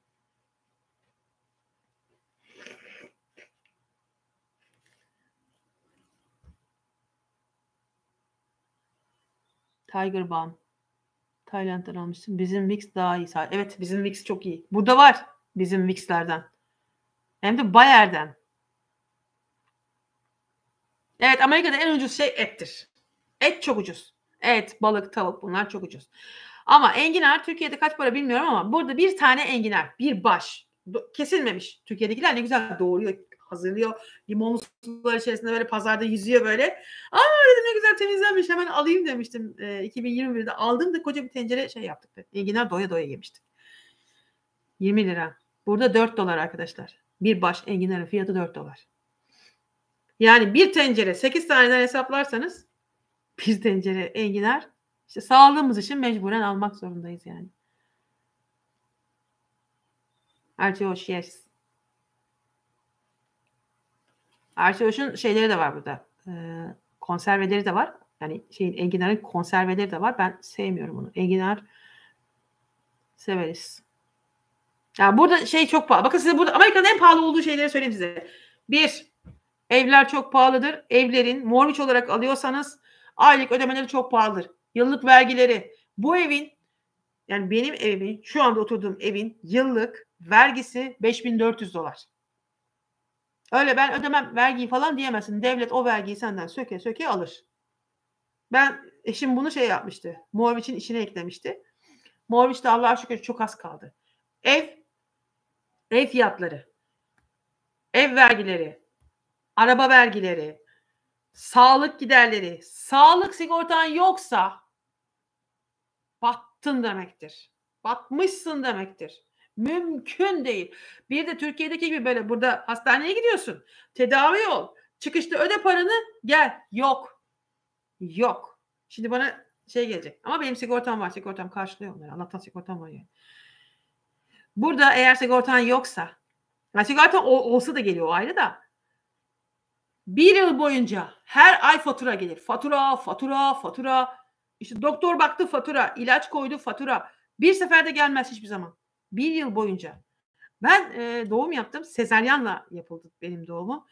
S1: Tiger Balm. Tayland'dan almışsın. Bizim Wix daha iyi. Evet bizim Wix çok iyi. Burada var bizim Wix'lerden. Hem de Bayer'den. Evet Amerika'da en ucuz şey ettir. Et çok ucuz. Et, balık, tavuk bunlar çok ucuz. Ama enginar Türkiye'de kaç para bilmiyorum ama burada bir tane enginar, bir baş kesilmemiş. Türkiye'dekiler ne güzel doğuruyor hazırlıyor. Limonlu sular içerisinde böyle pazarda yüzüyor böyle. Aa dedim ne güzel temizlenmiş hemen alayım demiştim. E, ee, 2021'de aldım da koca bir tencere şey yaptık. Be. Enginar doya doya yemiştim. 20 lira. Burada 4 dolar arkadaşlar. Bir baş enginarın fiyatı 4 dolar. Yani bir tencere 8 taneden hesaplarsanız bir tencere enginar işte sağlığımız için mecburen almak zorundayız yani. Artı hoş yes. Ertuğrul'un şeyleri de var burada. E, konserveleri de var. Yani şeyin enginarın konserveleri de var. Ben sevmiyorum onu. Enginar severiz. Ya yani burada şey çok pahalı. Bakın size burada Amerika'nın en pahalı olduğu şeyleri söyleyeyim size. Bir, evler çok pahalıdır. Evlerin mortgage olarak alıyorsanız aylık ödemeleri çok pahalıdır. Yıllık vergileri. Bu evin yani benim evimin şu anda oturduğum evin yıllık vergisi 5400 dolar. Öyle ben ödemem vergiyi falan diyemezsin. Devlet o vergiyi senden söke söke alır. Ben eşim bunu şey yapmıştı. Muhaviç'in içine eklemişti. de Allah'a şükür çok az kaldı. Ev, ev fiyatları, ev vergileri, araba vergileri, sağlık giderleri, sağlık sigortan yoksa battın demektir. Batmışsın demektir. Mümkün değil. Bir de Türkiye'deki gibi böyle burada hastaneye gidiyorsun. Tedavi ol. Çıkışta öde paranı gel. Yok. Yok. Şimdi bana şey gelecek. Ama benim sigortam var. Sigortam karşılıyor onları. Allah'tan sigortam var yani. Burada eğer sigortan yoksa yani sigortan olsa da geliyor o ayrı da bir yıl boyunca her ay fatura gelir. Fatura, fatura, fatura. İşte doktor baktı fatura, ilaç koydu fatura. Bir seferde gelmez hiçbir zaman. Bir yıl boyunca. Ben e, doğum yaptım. Sezeryanla yapıldı benim doğumum.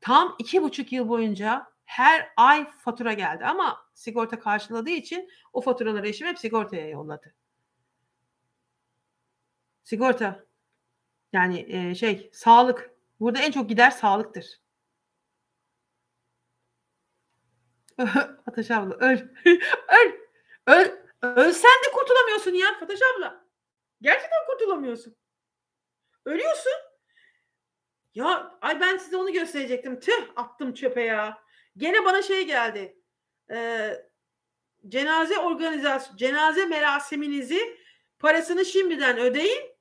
S1: Tam iki buçuk yıl boyunca her ay fatura geldi ama sigorta karşıladığı için o faturaları eşim hep sigortaya yolladı. Sigorta yani e, şey sağlık burada en çok gider sağlıktır. Fataş abla öl. öl. Öl. Ölsen de kurtulamıyorsun ya Fataş abla. Gerçekten kurtulamıyorsun. Ölüyorsun. Ya ay ben size onu gösterecektim. Tüh attım çöpe ya. Gene bana şey geldi. Ee, cenaze organizasyon, cenaze merasiminizi parasını şimdiden ödeyin.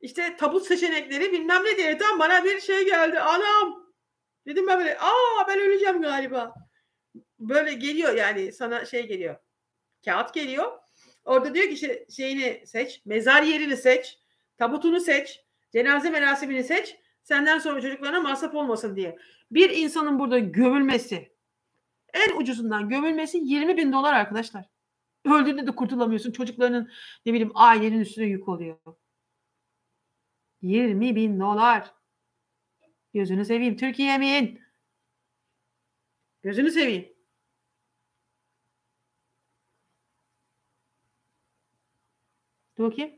S1: İşte tabut seçenekleri bilmem ne diye tam bana bir şey geldi. Anam dedim ben böyle aa ben öleceğim galiba. Böyle geliyor yani sana şey geliyor. Kağıt geliyor. Orada diyor ki işte şeyini seç, mezar yerini seç, tabutunu seç, cenaze merasimini seç. Senden sonra çocuklarına masraf olmasın diye. Bir insanın burada gömülmesi, en ucuzundan gömülmesi 20 bin dolar arkadaşlar. Öldüğünde de kurtulamıyorsun. Çocuklarının ne bileyim ailenin üstüne yük oluyor. 20 bin dolar. Gözünü seveyim. Türkiye'min. Gözünü seveyim. Dur bakayım.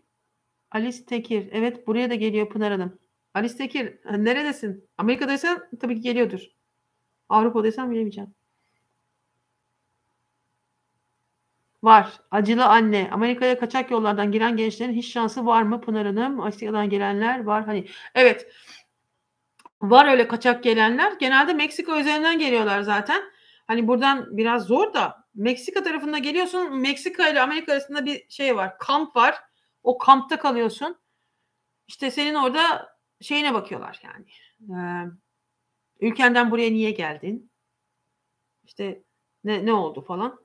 S1: Alice Tekir. Evet buraya da geliyor Pınar Hanım. Alice Tekir neredesin? Amerika'daysan tabii ki geliyordur. Avrupa'daysan bilemeyeceğim. Var. Acılı anne. Amerika'ya kaçak yollardan giren gençlerin hiç şansı var mı Pınar Hanım? Asya'dan gelenler var. Hani evet. Var öyle kaçak gelenler. Genelde Meksika üzerinden geliyorlar zaten. Hani buradan biraz zor da Meksika tarafında geliyorsun. Meksika ile Amerika arasında bir şey var. Kamp var. O kampta kalıyorsun. İşte senin orada şeyine bakıyorlar yani. Ee, ülkenden buraya niye geldin? İşte ne, ne oldu falan.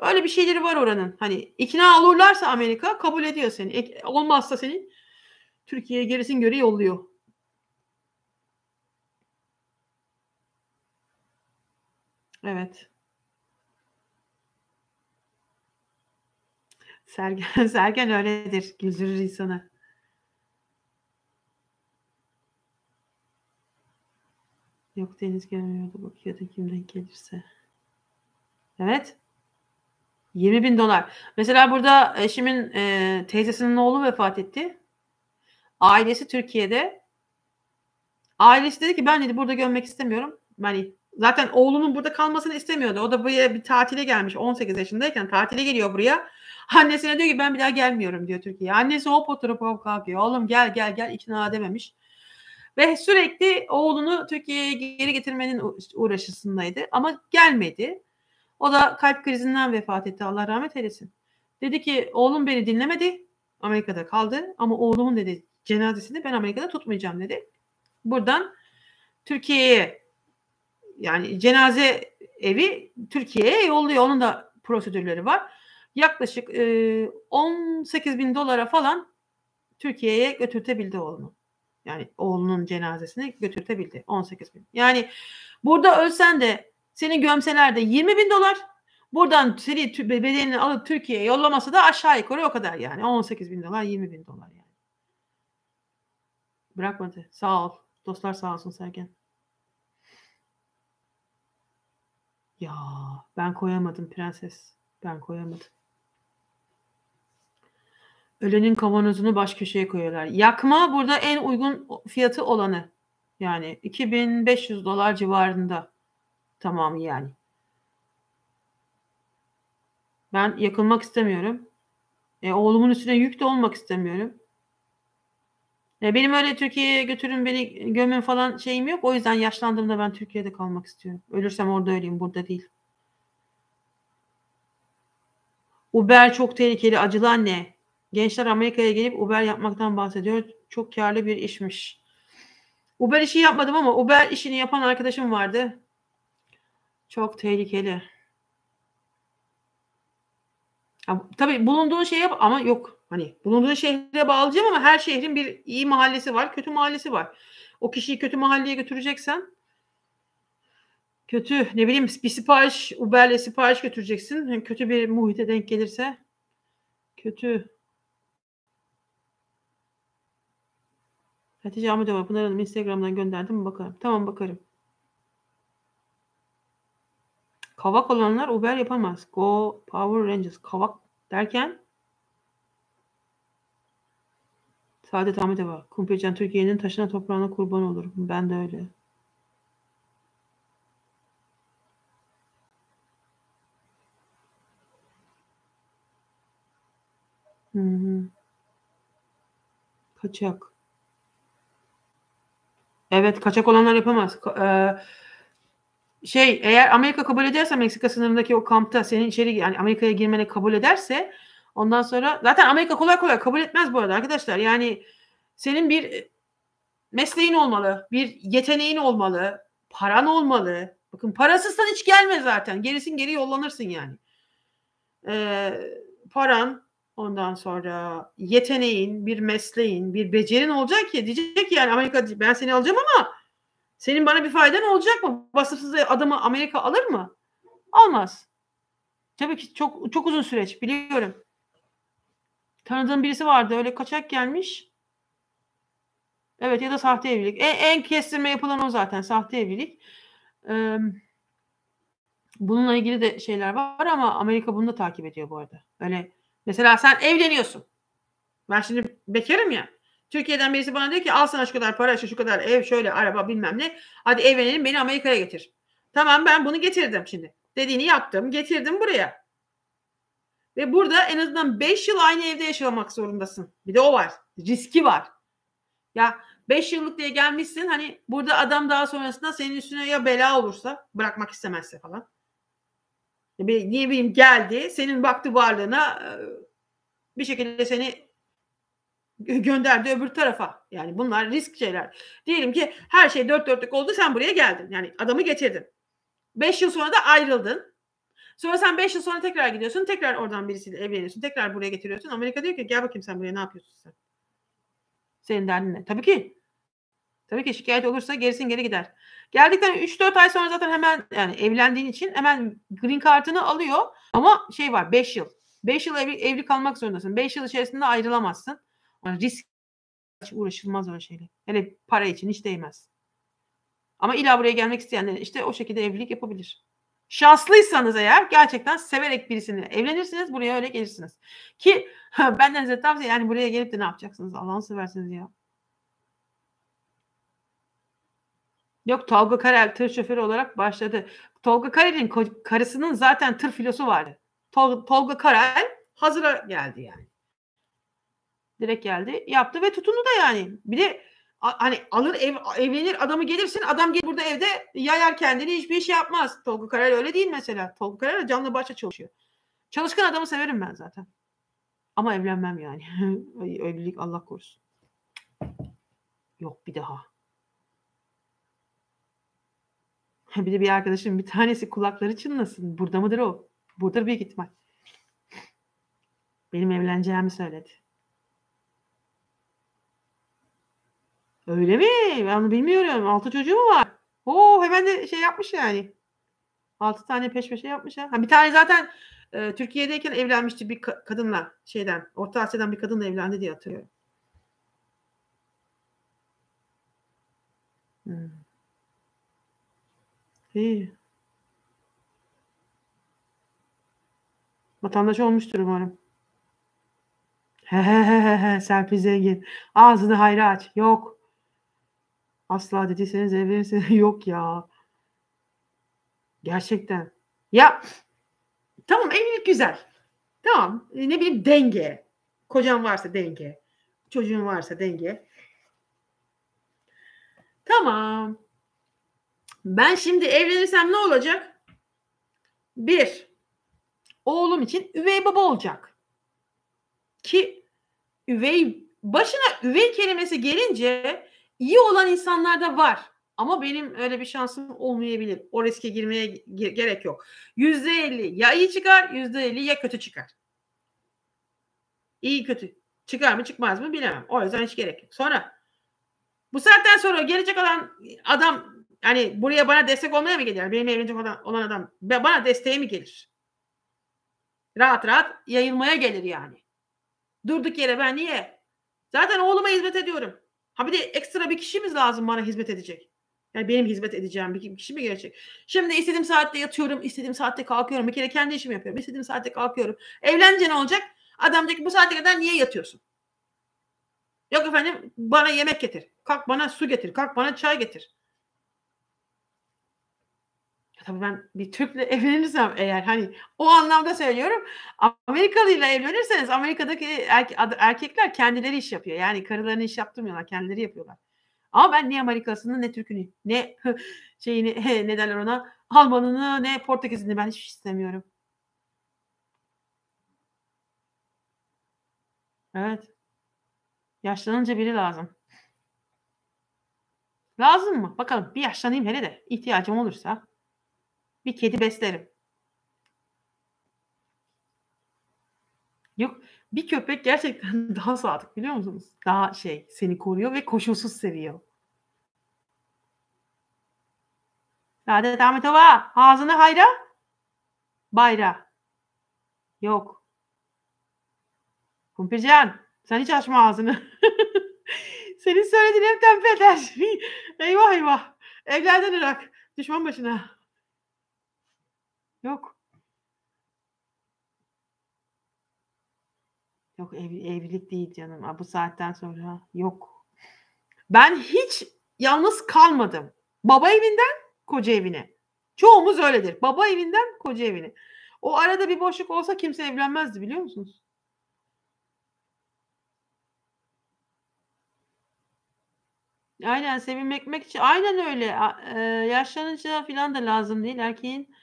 S1: Öyle bir şeyleri var oranın. Hani ikna olurlarsa Amerika kabul ediyor seni. E, olmazsa seni Türkiye'ye gerisin göre yolluyor. Evet. Sergen, Sergen öyledir. Güldürür insanı. Yok deniz görmüyordu. Bakıyordu kimden gelirse. Evet. 20 bin dolar. Mesela burada eşimin e, teyzesinin oğlu vefat etti. Ailesi Türkiye'de. Ailesi dedi ki ben dedi burada görmek istemiyorum. Ben zaten oğlunun burada kalmasını istemiyordu. O da buraya bir tatile gelmiş 18 yaşındayken tatile geliyor buraya. Annesine diyor ki ben bir daha gelmiyorum diyor Türkiye'ye. Annesi hop oturup hop kalkıyor. Oğlum gel gel gel ikna edememiş. Ve sürekli oğlunu Türkiye'ye geri getirmenin uğraşısındaydı. Ama gelmedi. O da kalp krizinden vefat etti. Allah rahmet eylesin. Dedi ki oğlum beni dinlemedi. Amerika'da kaldı. Ama oğlumun dedi cenazesini ben Amerika'da tutmayacağım dedi. Buradan Türkiye'ye yani cenaze evi Türkiye'ye yolluyor. Onun da prosedürleri var yaklaşık e, 18 bin dolara falan Türkiye'ye götürtebildi oğlunu. Yani oğlunun cenazesini götürtebildi 18 bin. Yani burada ölsen de seni gömseler de 20 bin dolar buradan seni bedenini alıp Türkiye'ye yollaması da aşağı yukarı o kadar yani 18 bin dolar 20 bin dolar yani. Bırakmadı. Sağ ol. Dostlar sağ olsun Sergen. Ya ben koyamadım prenses. Ben koyamadım. Ölenin kavanozunu baş köşeye koyuyorlar. Yakma burada en uygun fiyatı olanı. Yani 2500 dolar civarında tamamı yani. Ben yakılmak istemiyorum. E, oğlumun üstüne yük de olmak istemiyorum. E, benim öyle Türkiye'ye götürün beni gömün falan şeyim yok. O yüzden yaşlandığımda ben Türkiye'de kalmak istiyorum. Ölürsem orada öleyim burada değil. Uber çok tehlikeli acılı anne. Gençler Amerika'ya gelip Uber yapmaktan bahsediyor. Çok karlı bir işmiş. Uber işi yapmadım ama Uber işini yapan arkadaşım vardı. Çok tehlikeli. Ya, tabii bulunduğun şey yap ama yok. Hani bulunduğun şehre bağlayacağım ama her şehrin bir iyi mahallesi var, kötü mahallesi var. O kişiyi kötü mahalleye götüreceksen kötü ne bileyim bir sipariş Uber'le sipariş götüreceksin. kötü bir muhite denk gelirse kötü Hatice Ahmetova Pınar Hanım Instagram'dan gönderdi mi bakarım. Tamam bakarım. Kavak olanlar Uber yapamaz. Go Power Rangers. Kavak derken Saadet bak Kumpircan Türkiye'nin taşına toprağına kurban olur. Ben de öyle. Hı hı. Kaçak. Evet kaçak olanlar yapamaz. Ee, şey eğer Amerika kabul ederse Meksika sınırındaki o kampta senin içeri yani Amerika'ya girmene kabul ederse ondan sonra zaten Amerika kolay kolay kabul etmez bu arada arkadaşlar. Yani senin bir mesleğin olmalı, bir yeteneğin olmalı, paran olmalı. Bakın parasızsan hiç gelme zaten. Gerisin geri yollanırsın yani. Ee, paran, Ondan sonra yeteneğin, bir mesleğin, bir becerin olacak ki diyecek ki yani Amerika ben seni alacağım ama senin bana bir faydan olacak mı? Vasıfsız adamı Amerika alır mı? Almaz. Tabii ki çok çok uzun süreç biliyorum. Tanıdığım birisi vardı öyle kaçak gelmiş. Evet ya da sahte evlilik. En, en kestirme yapılan o zaten sahte evlilik. Ee, bununla ilgili de şeyler var ama Amerika bunu da takip ediyor bu arada. Öyle Mesela sen evleniyorsun. Ben şimdi bekarım ya. Türkiye'den birisi bana diyor ki al sana şu kadar para, şu, şu kadar ev, şöyle araba bilmem ne. Hadi evlenelim beni Amerika'ya getir. Tamam ben bunu getirdim şimdi. Dediğini yaptım, getirdim buraya. Ve burada en azından 5 yıl aynı evde yaşamak zorundasın. Bir de o var. Riski var. Ya 5 yıllık diye gelmişsin hani burada adam daha sonrasında senin üstüne ya bela olursa bırakmak istemezse falan ne bileyim geldi senin baktı varlığına e, bir şekilde seni gönderdi öbür tarafa. Yani bunlar risk şeyler. Diyelim ki her şey dört dörtlük oldu sen buraya geldin. Yani adamı getirdin. Beş yıl sonra da ayrıldın. Sonra sen beş yıl sonra tekrar gidiyorsun. Tekrar oradan birisiyle evleniyorsun. Tekrar buraya getiriyorsun. Amerika diyor ki gel bakayım sen buraya ne yapıyorsun sen? Senin derdin ne? Tabii ki Tabii ki şikayet olursa gerisin geri gider. Geldikten 3-4 ay sonra zaten hemen yani evlendiğin için hemen green kartını alıyor. Ama şey var 5 yıl. 5 yıl evli, evli kalmak zorundasın. 5 yıl içerisinde ayrılamazsın. Yani risk hiç uğraşılmaz öyle şeyle. Hele para için hiç değmez. Ama illa buraya gelmek isteyenler işte o şekilde evlilik yapabilir. Şanslıysanız eğer gerçekten severek birisini evlenirsiniz buraya öyle gelirsiniz. Ki benden size tavsiye yani buraya gelip de ne yapacaksınız Allah'ını seversiniz ya. Yok Tolga Karel tır şoförü olarak başladı. Tolga Karel'in karısının zaten tır filosu vardı. Tol- Tolga Karel hazıra geldi yani. Direkt geldi yaptı ve tutundu da yani. Bir de a- hani alır ev, evlenir adamı gelirsin adam gelir burada evde yayar kendini hiçbir şey yapmaz. Tolga Karel öyle değil mesela. Tolga Karel canlı başla çalışıyor. Çalışkan adamı severim ben zaten. Ama evlenmem yani. Evlilik Allah korusun. Yok bir daha. Bir de bir arkadaşım bir tanesi kulakları çınlasın. Burada mıdır o? Burada büyük ihtimal. Benim evleneceğimi söyledi. Öyle mi? Ben onu bilmiyorum. Altı çocuğu mu var? Oo hemen de şey yapmış yani. Altı tane peş peşe yapmış ya. Ha, bir tane zaten e, Türkiye'deyken evlenmişti bir ka- kadınla şeyden. Orta Asya'dan bir kadınla evlendi diye hatırlıyorum. Hmm. İyi. Vatandaş olmuştur umarım. He he he he Serpil Zengin. Ağzını hayra aç. Yok. Asla dediyseniz evlenirseniz yok ya. Gerçekten. Ya tamam evlilik güzel. Tamam e, ne bileyim denge. Kocan varsa denge. Çocuğun varsa denge. Tamam. Ben şimdi evlenirsem ne olacak? Bir, oğlum için üvey baba olacak. Ki üvey başına üvey kelimesi gelince iyi olan insanlar da var. Ama benim öyle bir şansım olmayabilir. O riske girmeye gerek yok. Yüzde elli ya iyi çıkar, yüzde elli ya kötü çıkar. İyi kötü. Çıkar mı çıkmaz mı bilemem. O yüzden hiç gerek yok. Sonra bu saatten sonra gelecek olan adam yani buraya bana destek olmaya mı gelir? Benim evlenecek olan, olan adam bana desteğe mi gelir? Rahat rahat yayılmaya gelir yani. Durduk yere ben niye? Zaten oğluma hizmet ediyorum. Ha bir de ekstra bir kişimiz lazım bana hizmet edecek. Yani benim hizmet edeceğim bir kişi mi gelecek? Şimdi istediğim saatte yatıyorum, istediğim saatte kalkıyorum. Bir kere kendi işimi yapıyorum. istediğim saatte kalkıyorum. Evlenince ne olacak? Adam diyor ki bu saate kadar niye yatıyorsun? Yok efendim bana yemek getir. Kalk bana su getir. Kalk bana çay getir tabii ben bir Türk'le evlenirsem eğer hani o anlamda söylüyorum Amerikalıyla evlenirseniz Amerika'daki erke, erkekler kendileri iş yapıyor. Yani karılarını iş yaptırmıyorlar kendileri yapıyorlar. Ama ben ne Amerikasını ne Türk'ünü ne şeyini he, ne derler ona Almanını ne Portekiz'ini ben hiç istemiyorum. Evet. Yaşlanınca biri lazım. Lazım mı? Bakalım bir yaşlanayım hele de ihtiyacım olursa bir kedi beslerim. Yok bir köpek gerçekten daha sadık biliyor musunuz? Daha şey seni koruyor ve koşulsuz seviyor. Saadet Ahmetova ağzını hayra bayra. Yok. Kumpircan sen hiç açma ağzını. Senin söylediğin hep tembel eyvah eyvah. Evlerden Irak. Düşman başına. Yok. Yok ev, evlilik değil canım. Aa, bu saatten sonra yok. Ben hiç yalnız kalmadım. Baba evinden koca evine. Çoğumuz öyledir. Baba evinden koca evine. O arada bir boşluk olsa kimse evlenmezdi biliyor musunuz? Aynen sevinmek için aynen öyle. Ee, yaşlanınca falan da lazım değil. Erkeğin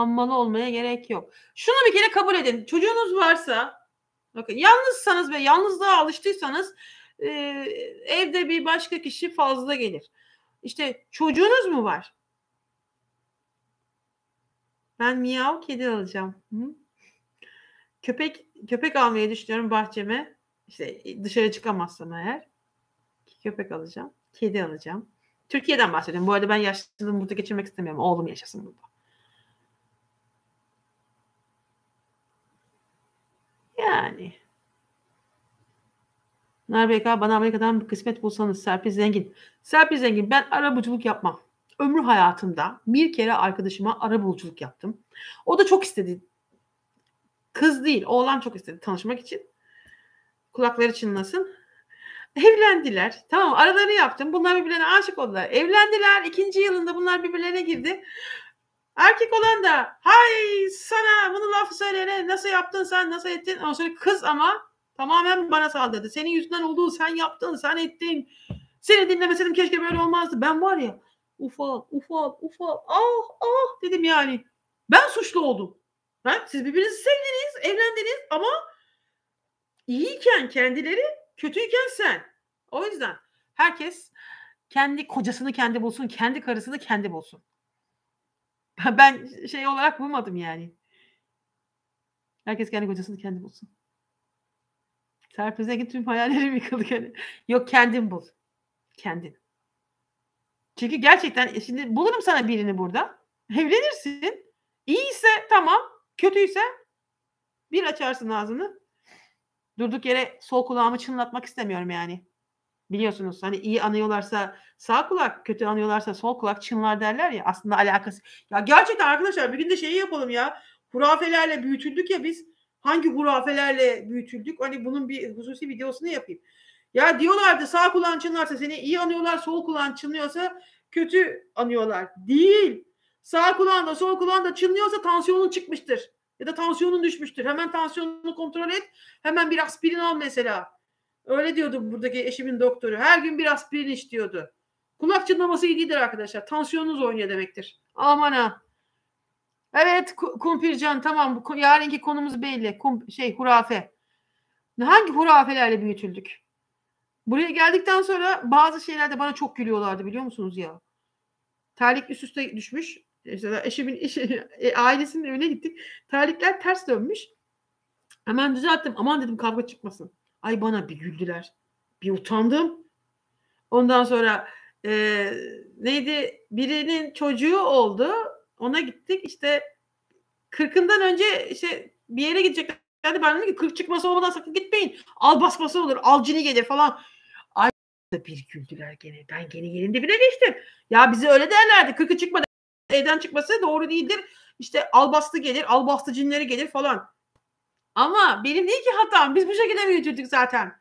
S1: hammalı olmaya gerek yok. Şunu bir kere kabul edin. Çocuğunuz varsa bakın yalnızsanız ve yalnızlığa alıştıysanız e, evde bir başka kişi fazla gelir. İşte çocuğunuz mu var? Ben miyav kedi alacağım. Hı? Köpek köpek almayı düşünüyorum bahçeme. İşte e, dışarı çıkamazsam eğer köpek alacağım. Kedi alacağım. Türkiye'den bahsediyorum. Bu arada ben yaşlılığımı burada geçirmek istemiyorum. Oğlum yaşasın burada. Yani. Narbek bana Amerika'dan bir kısmet bulsanız Serpil Zengin. Serpil Zengin ben arabuluculuk yapmam. Ömrü hayatımda bir kere arkadaşıma arabuluculuk yaptım. O da çok istedi. Kız değil oğlan çok istedi tanışmak için. Kulakları çınlasın. Evlendiler. Tamam aralarını yaptım. Bunlar birbirlerine aşık oldular. Evlendiler. İkinci yılında bunlar birbirlerine girdi. Erkek olan da hay sana bunu laf söyleyene nasıl yaptın sen nasıl ettin ama sonra kız ama tamamen bana saldırdı. Senin yüzünden oldu sen yaptın sen ettin. Seni dinlemeseydim keşke böyle olmazdı. Ben var ya ufal ufal ufal ah ah dedim yani. Ben suçlu oldum. Ha? Siz birbirinizi sevdiniz, evlendiniz ama iyiyken kendileri, kötüyken sen. O yüzden herkes kendi kocasını kendi bulsun, kendi karısını kendi bulsun. Ben şey olarak bulmadım yani. Herkes kendi kocasını kendi bulsun. Serpil Zengin tüm hayallerim yıkıldı. Yani. Yok kendin bul. Kendin. Çünkü gerçekten e, şimdi bulurum sana birini burada. Evlenirsin. İyiyse tamam. Kötüyse bir açarsın ağzını. Durduk yere sol kulağımı çınlatmak istemiyorum yani. Biliyorsunuz hani iyi anıyorlarsa sağ kulak, kötü anıyorlarsa sol kulak çınlar derler ya aslında alakası. Ya gerçekten arkadaşlar bir gün de şeyi yapalım ya. Hurafelerle büyütüldük ya biz. Hangi hurafelerle büyütüldük? Hani bunun bir hususi videosunu yapayım. Ya diyorlardı sağ kulağın çınlarsa seni iyi anıyorlar, sol kulağın çınlıyorsa kötü anıyorlar. Değil. Sağ kulağında sol kulağında çınlıyorsa tansiyonun çıkmıştır. Ya da tansiyonun düşmüştür. Hemen tansiyonunu kontrol et. Hemen bir aspirin al mesela. Öyle diyordu buradaki eşimin doktoru. Her gün bir aspirin iç diyordu. Kulak çınlaması iyidir arkadaşlar. Tansiyonunuz oynuyor demektir. Aman ha. Evet Kumpircan tamam. Yarınki konumuz belli. Kum, şey hurafe. Hangi hurafelerle büyütüldük? Buraya geldikten sonra bazı şeylerde bana çok gülüyorlardı biliyor musunuz ya? Terlik üst üste düşmüş. İşte eşimin eşi, e, ailesinin evine gittik. Terlikler ters dönmüş. Hemen düzelttim. Aman dedim kavga çıkmasın. Ay bana bir güldüler. Bir utandım. Ondan sonra e, neydi birinin çocuğu oldu. Ona gittik İşte kırkından önce işte bir yere gidecekler. Yani ben dedim ki kırk çıkması olmadan sakın gitmeyin. Al basması olur. Al cini gelir falan. Ay da bir güldüler gene. Ben gene yerin dibine geçtim. Ya bizi öyle derlerdi. Kırkı çıkmadan evden çıkması doğru değildir. İşte al bastı gelir. Al bastı cinleri gelir falan. Ama benim değil ki hatam. Biz bu şekilde büyütüldük zaten.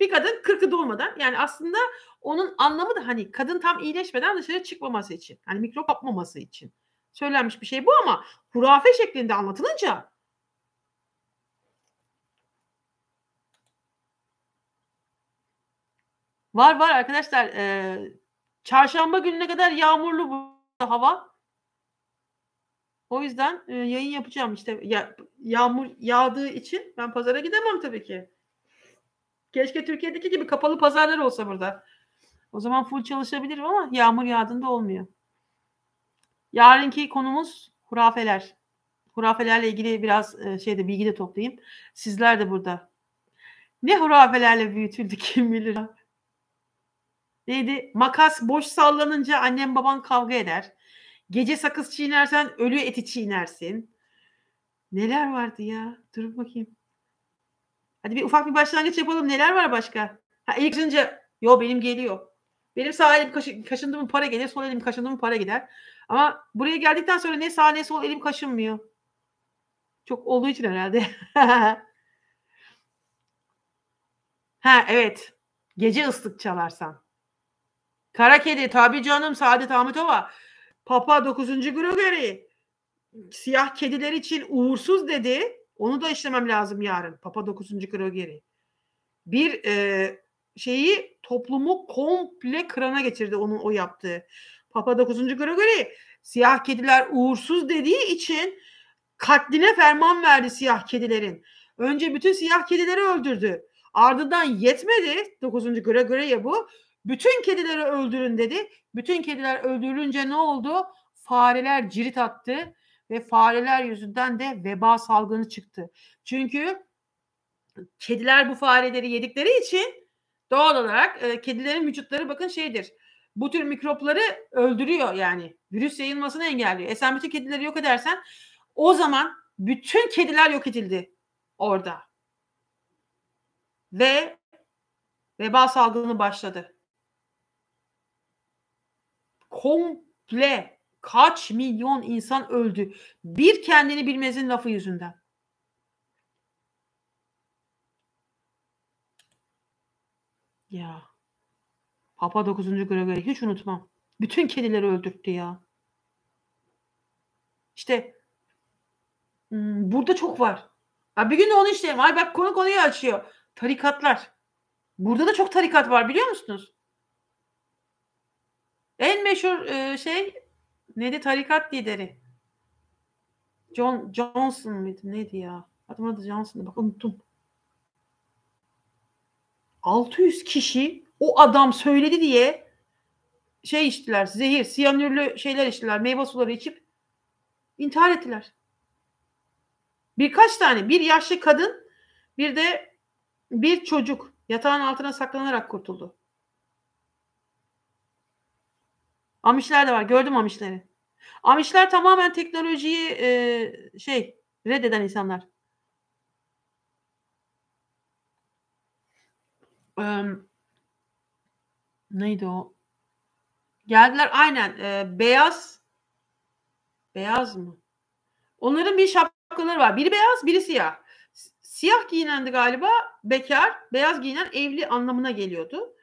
S1: Bir kadın kırkı doğmadan, yani aslında onun anlamı da hani kadın tam iyileşmeden dışarı çıkmaması için. Hani mikrop kapmaması için. Söylenmiş bir şey bu ama hurafe şeklinde anlatılınca Var var arkadaşlar e, çarşamba gününe kadar yağmurlu bu hava. O yüzden e, yayın yapacağım işte ya, yağmur yağdığı için ben pazara gidemem tabii ki. Keşke Türkiye'deki gibi kapalı pazarlar olsa burada. O zaman full çalışabilirim ama yağmur yağdığında olmuyor. Yarınki konumuz hurafeler. Hurafelerle ilgili biraz e, şeyde bilgi de toplayayım. Sizler de burada. Ne hurafelerle büyütüldük kim bilir. Neydi? Makas boş sallanınca annem baban kavga eder. Gece sakız çiğnersen ölü eti çiğnersin. Neler vardı ya? Dur bakayım. Hadi bir ufak bir başlangıç yapalım. Neler var başka? Ha, ilk önce yo benim geliyor. Benim sağ elim kaşı, kaşındı mı para gelir, sol elim kaşındı mı para gider. Ama buraya geldikten sonra ne sağ ne sol elim kaşınmıyor. Çok olduğu için herhalde. ha evet. Gece ıslık çalarsan. Kara Kedi, Tabi Canım, Saadet Ahmetova. Papa 9. Gregory siyah kediler için uğursuz dedi. Onu da işlemem lazım yarın. Papa 9. Gregory. Bir e, şeyi toplumu komple kırana geçirdi onun o yaptığı. Papa 9. Gregory siyah kediler uğursuz dediği için katline ferman verdi siyah kedilerin. Önce bütün siyah kedileri öldürdü. Ardından yetmedi 9. Gregory'e bu. Bütün kedileri öldürün dedi. Bütün kediler öldürülünce ne oldu? Fareler cirit attı ve fareler yüzünden de veba salgını çıktı. Çünkü kediler bu fareleri yedikleri için doğal olarak e, kedilerin vücutları bakın şeydir. Bu tür mikropları öldürüyor yani. Virüs yayılmasını engelliyor. E sen bütün kedileri yok edersen o zaman bütün kediler yok edildi orada. Ve veba salgını başladı komple kaç milyon insan öldü. Bir kendini bilmezin lafı yüzünden. Ya. Papa 9. Gregory hiç unutmam. Bütün kedileri öldürttü ya. İşte hmm, burada çok var. Ha, bir gün de onu işleyelim. Ay bak konu konuyu açıyor. Tarikatlar. Burada da çok tarikat var biliyor musunuz? En meşhur e, şey neydi tarikat lideri? John Johnson mıydı? Neydi ya? Adamın adı Johnson'dı. Bak unuttum. 600 kişi o adam söyledi diye şey içtiler. Zehir, siyanürlü şeyler içtiler. Meyve suları içip intihar ettiler. Birkaç tane. Bir yaşlı kadın bir de bir çocuk yatağın altına saklanarak kurtuldu. Amişler de var. Gördüm Amişleri. Amişler tamamen teknolojiyi e, şey reddeden insanlar. Ee, neydi o? Geldiler aynen e, beyaz beyaz mı? Onların bir şapkaları var. Biri beyaz, biri siyah. Siyah giyinendi galiba bekar, beyaz giyinen evli anlamına geliyordu.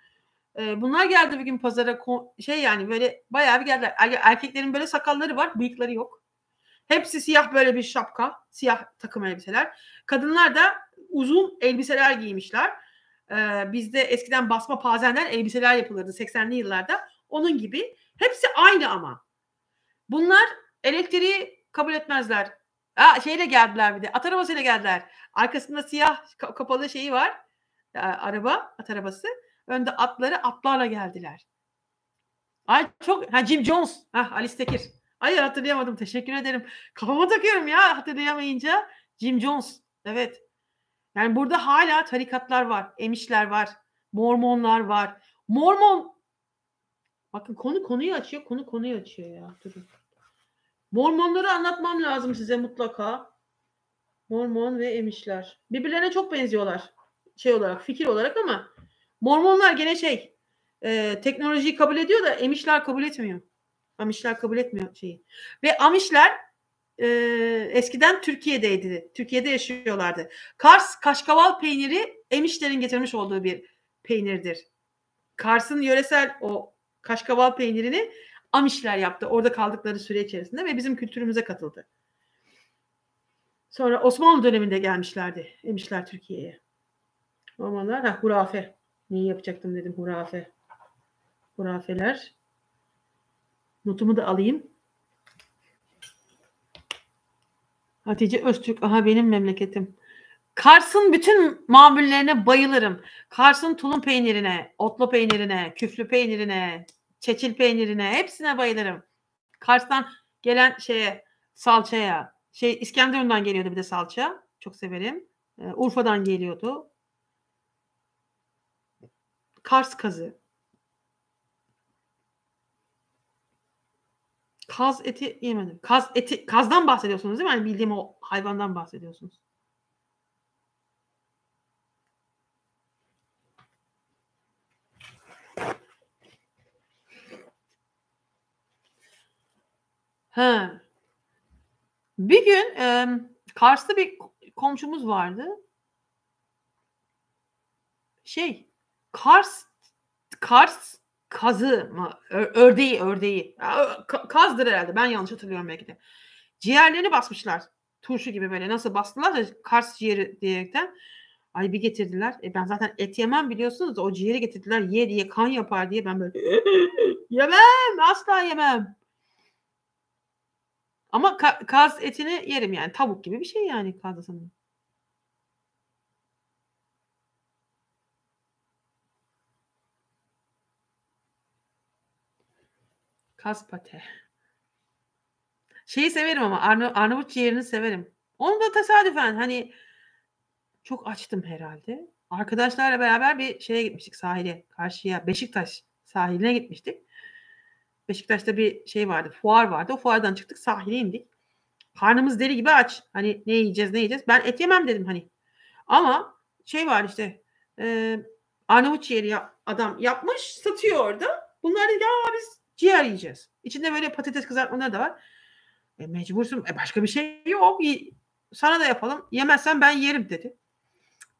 S1: E, bunlar geldi bir gün pazara şey yani böyle bayağı bir geldiler. Erkeklerin böyle sakalları var, bıyıkları yok. Hepsi siyah böyle bir şapka, siyah takım elbiseler. Kadınlar da uzun elbiseler giymişler. Ee, bizde eskiden basma pazenler elbiseler yapılırdı 80'li yıllarda. Onun gibi. Hepsi aynı ama. Bunlar elektriği kabul etmezler. Aa, şeyle geldiler bir de. At arabasıyla geldiler. Arkasında siyah kapalı şeyi var. araba, at arabası. Önde atları atlarla geldiler. Ay çok ha Jim Jones. Ha ah, Alice Tekir. Ay hatırlayamadım. Teşekkür ederim. Kafama takıyorum ya hatırlayamayınca. Jim Jones. Evet. Yani burada hala tarikatlar var. Emişler var. Mormonlar var. Mormon Bakın konu konuyu açıyor. Konu konuyu açıyor ya. Durun. Mormonları anlatmam lazım size mutlaka. Mormon ve emişler. Birbirlerine çok benziyorlar. Şey olarak, fikir olarak ama Mormonlar gene şey e, teknolojiyi kabul ediyor da Emişler kabul etmiyor. Amişler kabul etmiyor şeyi. Ve Amişler e, eskiden Türkiye'deydi. Türkiye'de yaşıyorlardı. Kars kaşkaval peyniri Emişlerin getirmiş olduğu bir peynirdir. Kars'ın yöresel o kaşkaval peynirini Amişler yaptı. Orada kaldıkları süre içerisinde ve bizim kültürümüze katıldı. Sonra Osmanlı döneminde gelmişlerdi Emişler Türkiye'ye. Romanlar ha, hurafe. Neyi yapacaktım dedim hurafe. Hurafeler. Notumu da alayım. Hatice Öztürk. Aha benim memleketim. Kars'ın bütün mamullerine bayılırım. Kars'ın tulum peynirine, otlu peynirine, küflü peynirine, çeçil peynirine hepsine bayılırım. Kars'tan gelen şeye salçaya şey İskenderun'dan geliyordu bir de salça. Çok severim. Ee, Urfa'dan geliyordu. Kars kazı. Kaz eti yemedim. Kaz eti kazdan bahsediyorsunuz değil mi? Yani bildiğim o hayvandan bahsediyorsunuz. Ha. Bir gün e, Kars'ta bir komşumuz vardı. Şey, Kars Kars kazı mı? Ördeği, ördeği. Kazdır herhalde. Ben yanlış hatırlıyorum belki de. Ciğerlerini basmışlar. Turşu gibi böyle nasıl bastılar Kars ciğeri diyerekten. Ay bir getirdiler. E ben zaten et yemem biliyorsunuz o ciğeri getirdiler. Ye diye kan yapar diye ben böyle yemem asla yemem. Ama ka- kaz etini yerim yani. Tavuk gibi bir şey yani kaz sanırım. Kas Şeyi severim ama Arnav Arnavut ciğerini severim. Onu da tesadüfen hani çok açtım herhalde. Arkadaşlarla beraber bir şeye gitmiştik sahile. Karşıya Beşiktaş sahiline gitmiştik. Beşiktaş'ta bir şey vardı. Fuar vardı. O fuardan çıktık sahile indik. Karnımız deli gibi aç. Hani ne yiyeceğiz ne yiyeceğiz. Ben et yemem dedim hani. Ama şey var işte. E, Arnavut ciğeri ya, adam yapmış satıyor orada. Bunlar dedi biz Ciğer yiyeceğiz. İçinde böyle patates kızartmaları da var. E, mecbursun. E, başka bir şey yok. Sana da yapalım. Yemezsen ben yerim dedi.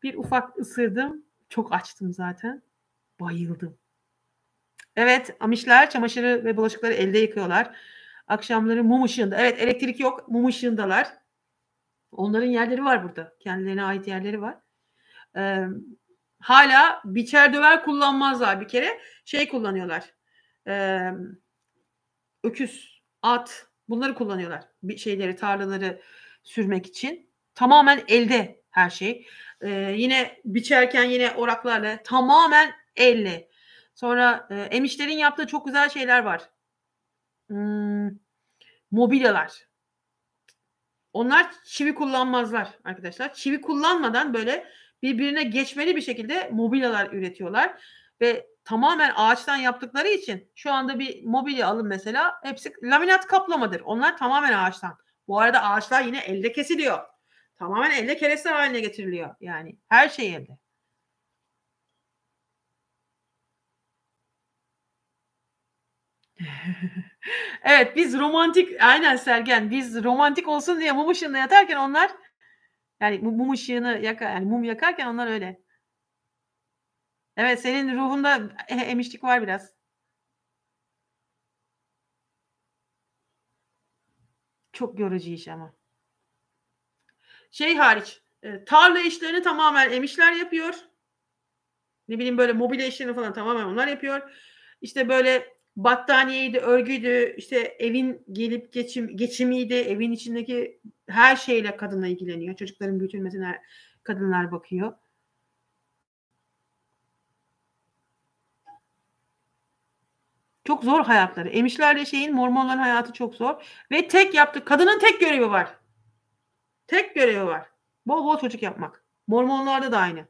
S1: Bir ufak ısırdım. Çok açtım zaten. Bayıldım. Evet amişler çamaşırı ve bulaşıkları elde yıkıyorlar. Akşamları mum ışığında. Evet elektrik yok. Mum ışığındalar. Onların yerleri var burada. Kendilerine ait yerleri var. Ee, hala biçer döver kullanmazlar bir kere. Şey kullanıyorlar e, öküz, at bunları kullanıyorlar. Bir şeyleri, tarlaları sürmek için. Tamamen elde her şey. E, yine biçerken yine oraklarla tamamen elle. Sonra e, emişlerin yaptığı çok güzel şeyler var. Hmm, mobilyalar. Onlar çivi kullanmazlar arkadaşlar. Çivi kullanmadan böyle birbirine geçmeli bir şekilde mobilyalar üretiyorlar ve tamamen ağaçtan yaptıkları için şu anda bir mobilya alın mesela hepsi laminat kaplamadır. Onlar tamamen ağaçtan. Bu arada ağaçlar yine elde kesiliyor. Tamamen elde kereste haline getiriliyor. Yani her şey elde. evet biz romantik aynen Sergen biz romantik olsun diye mum ışığında yatarken onlar yani mum ışığını yaka, yani mum yakarken onlar öyle Evet senin ruhunda e, emişlik var biraz. Çok yorucu iş ama. Şey hariç e, tarla işlerini tamamen emişler yapıyor. Ne bileyim böyle mobilya işlerini falan tamamen onlar yapıyor. İşte böyle battaniyeydi, örgüydü, işte evin gelip geçim geçimiydi, evin içindeki her şeyle kadına ilgileniyor. Çocukların büyütülmesine kadınlar bakıyor. Çok zor hayatları. Emişlerle şeyin Mormonların hayatı çok zor. Ve tek yaptı. Kadının tek görevi var. Tek görevi var. Bol bol çocuk yapmak. Mormonlarda da aynı.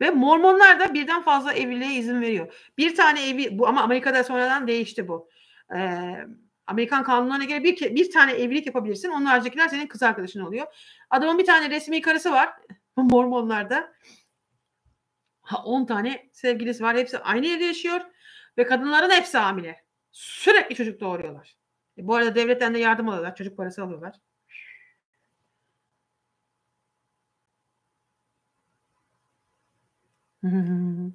S1: Ve Mormonlar da birden fazla evliliğe izin veriyor. Bir tane evi bu ama Amerika'da sonradan değişti bu. Ee, Amerikan kanunlarına göre bir, bir tane evlilik yapabilirsin. Onun haricindekiler senin kız arkadaşın oluyor. Adamın bir tane resmi karısı var. Mormonlarda. Ha, 10 tane sevgilisi var. Hepsi aynı evde yaşıyor. Ve kadınların hepsi hamile. Sürekli çocuk doğuruyorlar. E bu arada devletten de yardım alıyorlar. Çocuk parası alıyorlar.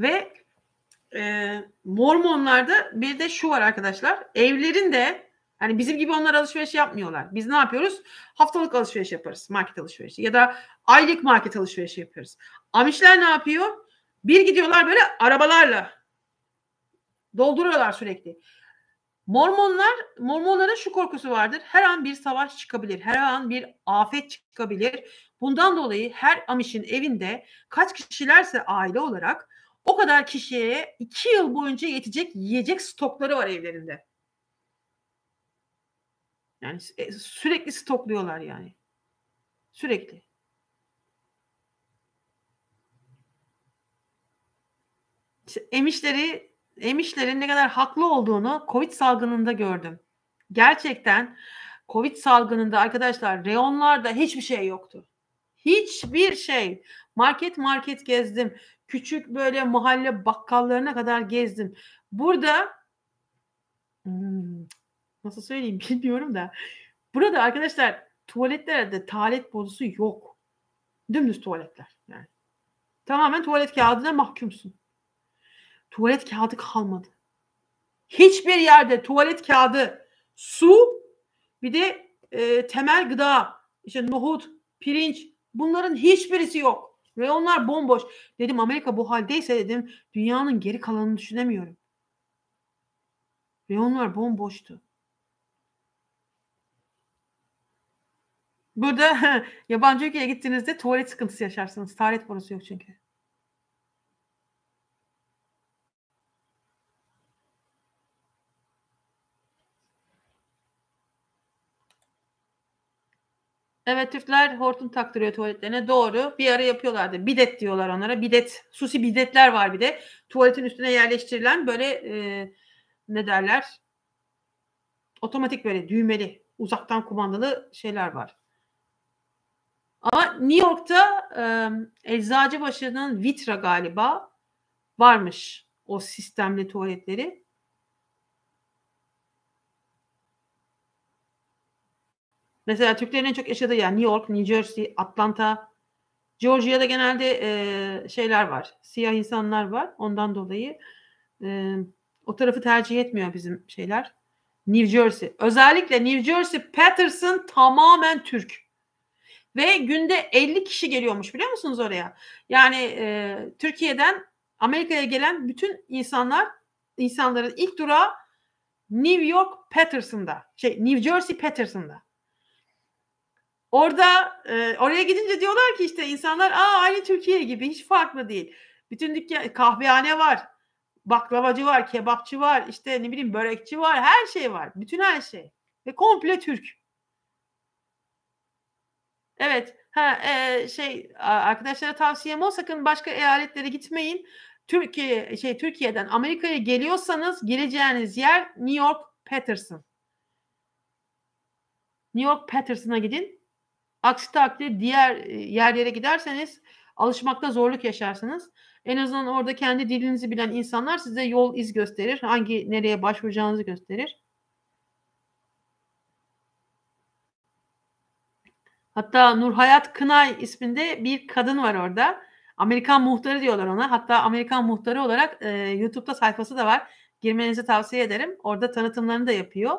S1: Ve e, Mormonlarda bir de şu var arkadaşlar. Evlerin de yani bizim gibi onlar alışveriş yapmıyorlar. Biz ne yapıyoruz? Haftalık alışveriş yaparız. Market alışverişi ya da aylık market alışverişi yaparız. Amişler ne yapıyor? Bir gidiyorlar böyle arabalarla dolduruyorlar sürekli. Mormonlar, Mormonların şu korkusu vardır. Her an bir savaş çıkabilir, her an bir afet çıkabilir. Bundan dolayı her Amiş'in evinde kaç kişilerse aile olarak o kadar kişiye iki yıl boyunca yetecek yiyecek stokları var evlerinde. Yani e, sürekli stokluyorlar yani. Sürekli. emişleri emişlerin ne kadar haklı olduğunu Covid salgınında gördüm. Gerçekten Covid salgınında arkadaşlar reyonlarda hiçbir şey yoktu. Hiçbir şey. Market market gezdim. Küçük böyle mahalle bakkallarına kadar gezdim. Burada hmm, nasıl söyleyeyim bilmiyorum da burada arkadaşlar tuvaletlerde tuvalet bozusu yok. Dümdüz tuvaletler yani. Tamamen tuvalet kağıdına mahkumsun. Tuvalet kağıdı kalmadı. Hiçbir yerde tuvalet kağıdı, su bir de e, temel gıda, işte nohut, pirinç bunların hiçbirisi yok. Ve onlar bomboş. Dedim Amerika bu haldeyse dedim dünyanın geri kalanını düşünemiyorum. Ve onlar bomboştu. Burada yabancı ülkeye gittiğinizde tuvalet sıkıntısı yaşarsınız. Tuvalet borusu yok çünkü. Evet Türkler hortum taktırıyor tuvaletlerine. Doğru. Bir ara yapıyorlardı. Bidet diyorlar onlara. Bidet. Susi bidetler var bir de. Tuvaletin üstüne yerleştirilen böyle e, ne derler? Otomatik böyle düğmeli uzaktan kumandalı şeyler var. Ama New York'ta e, Eczacıbaşı'nın Vitra galiba varmış o sistemli tuvaletleri. Mesela Türklerin en çok yaşadığı yer New York, New Jersey, Atlanta, Georgia'da genelde e, şeyler var. Siyah insanlar var. Ondan dolayı e, o tarafı tercih etmiyor bizim şeyler. New Jersey. Özellikle New Jersey Patterson tamamen Türk. Ve günde 50 kişi geliyormuş biliyor musunuz oraya? Yani e, Türkiye'den Amerika'ya gelen bütün insanlar insanların ilk durağı New York Patterson'da. Şey New Jersey Patterson'da. Orada e, oraya gidince diyorlar ki işte insanlar aa aynı Türkiye gibi hiç farklı değil. Bütün dükkan kahvehane var. Baklavacı var, kebapçı var, işte ne bileyim börekçi var, her şey var. Bütün her şey. Ve komple Türk. Evet. Ha, e, şey arkadaşlara tavsiyem o sakın başka eyaletlere gitmeyin. Türkiye şey Türkiye'den Amerika'ya geliyorsanız gireceğiniz yer New York Patterson. New York Patterson'a gidin. Aksi takdirde diğer e, yerlere giderseniz alışmakta zorluk yaşarsınız. En azından orada kendi dilinizi bilen insanlar size yol iz gösterir. Hangi nereye başvuracağınızı gösterir. Hatta Nurhayat Kınay isminde bir kadın var orada. Amerikan muhtarı diyorlar ona. Hatta Amerikan muhtarı olarak e, YouTube'da sayfası da var. Girmenizi tavsiye ederim. Orada tanıtımlarını da yapıyor.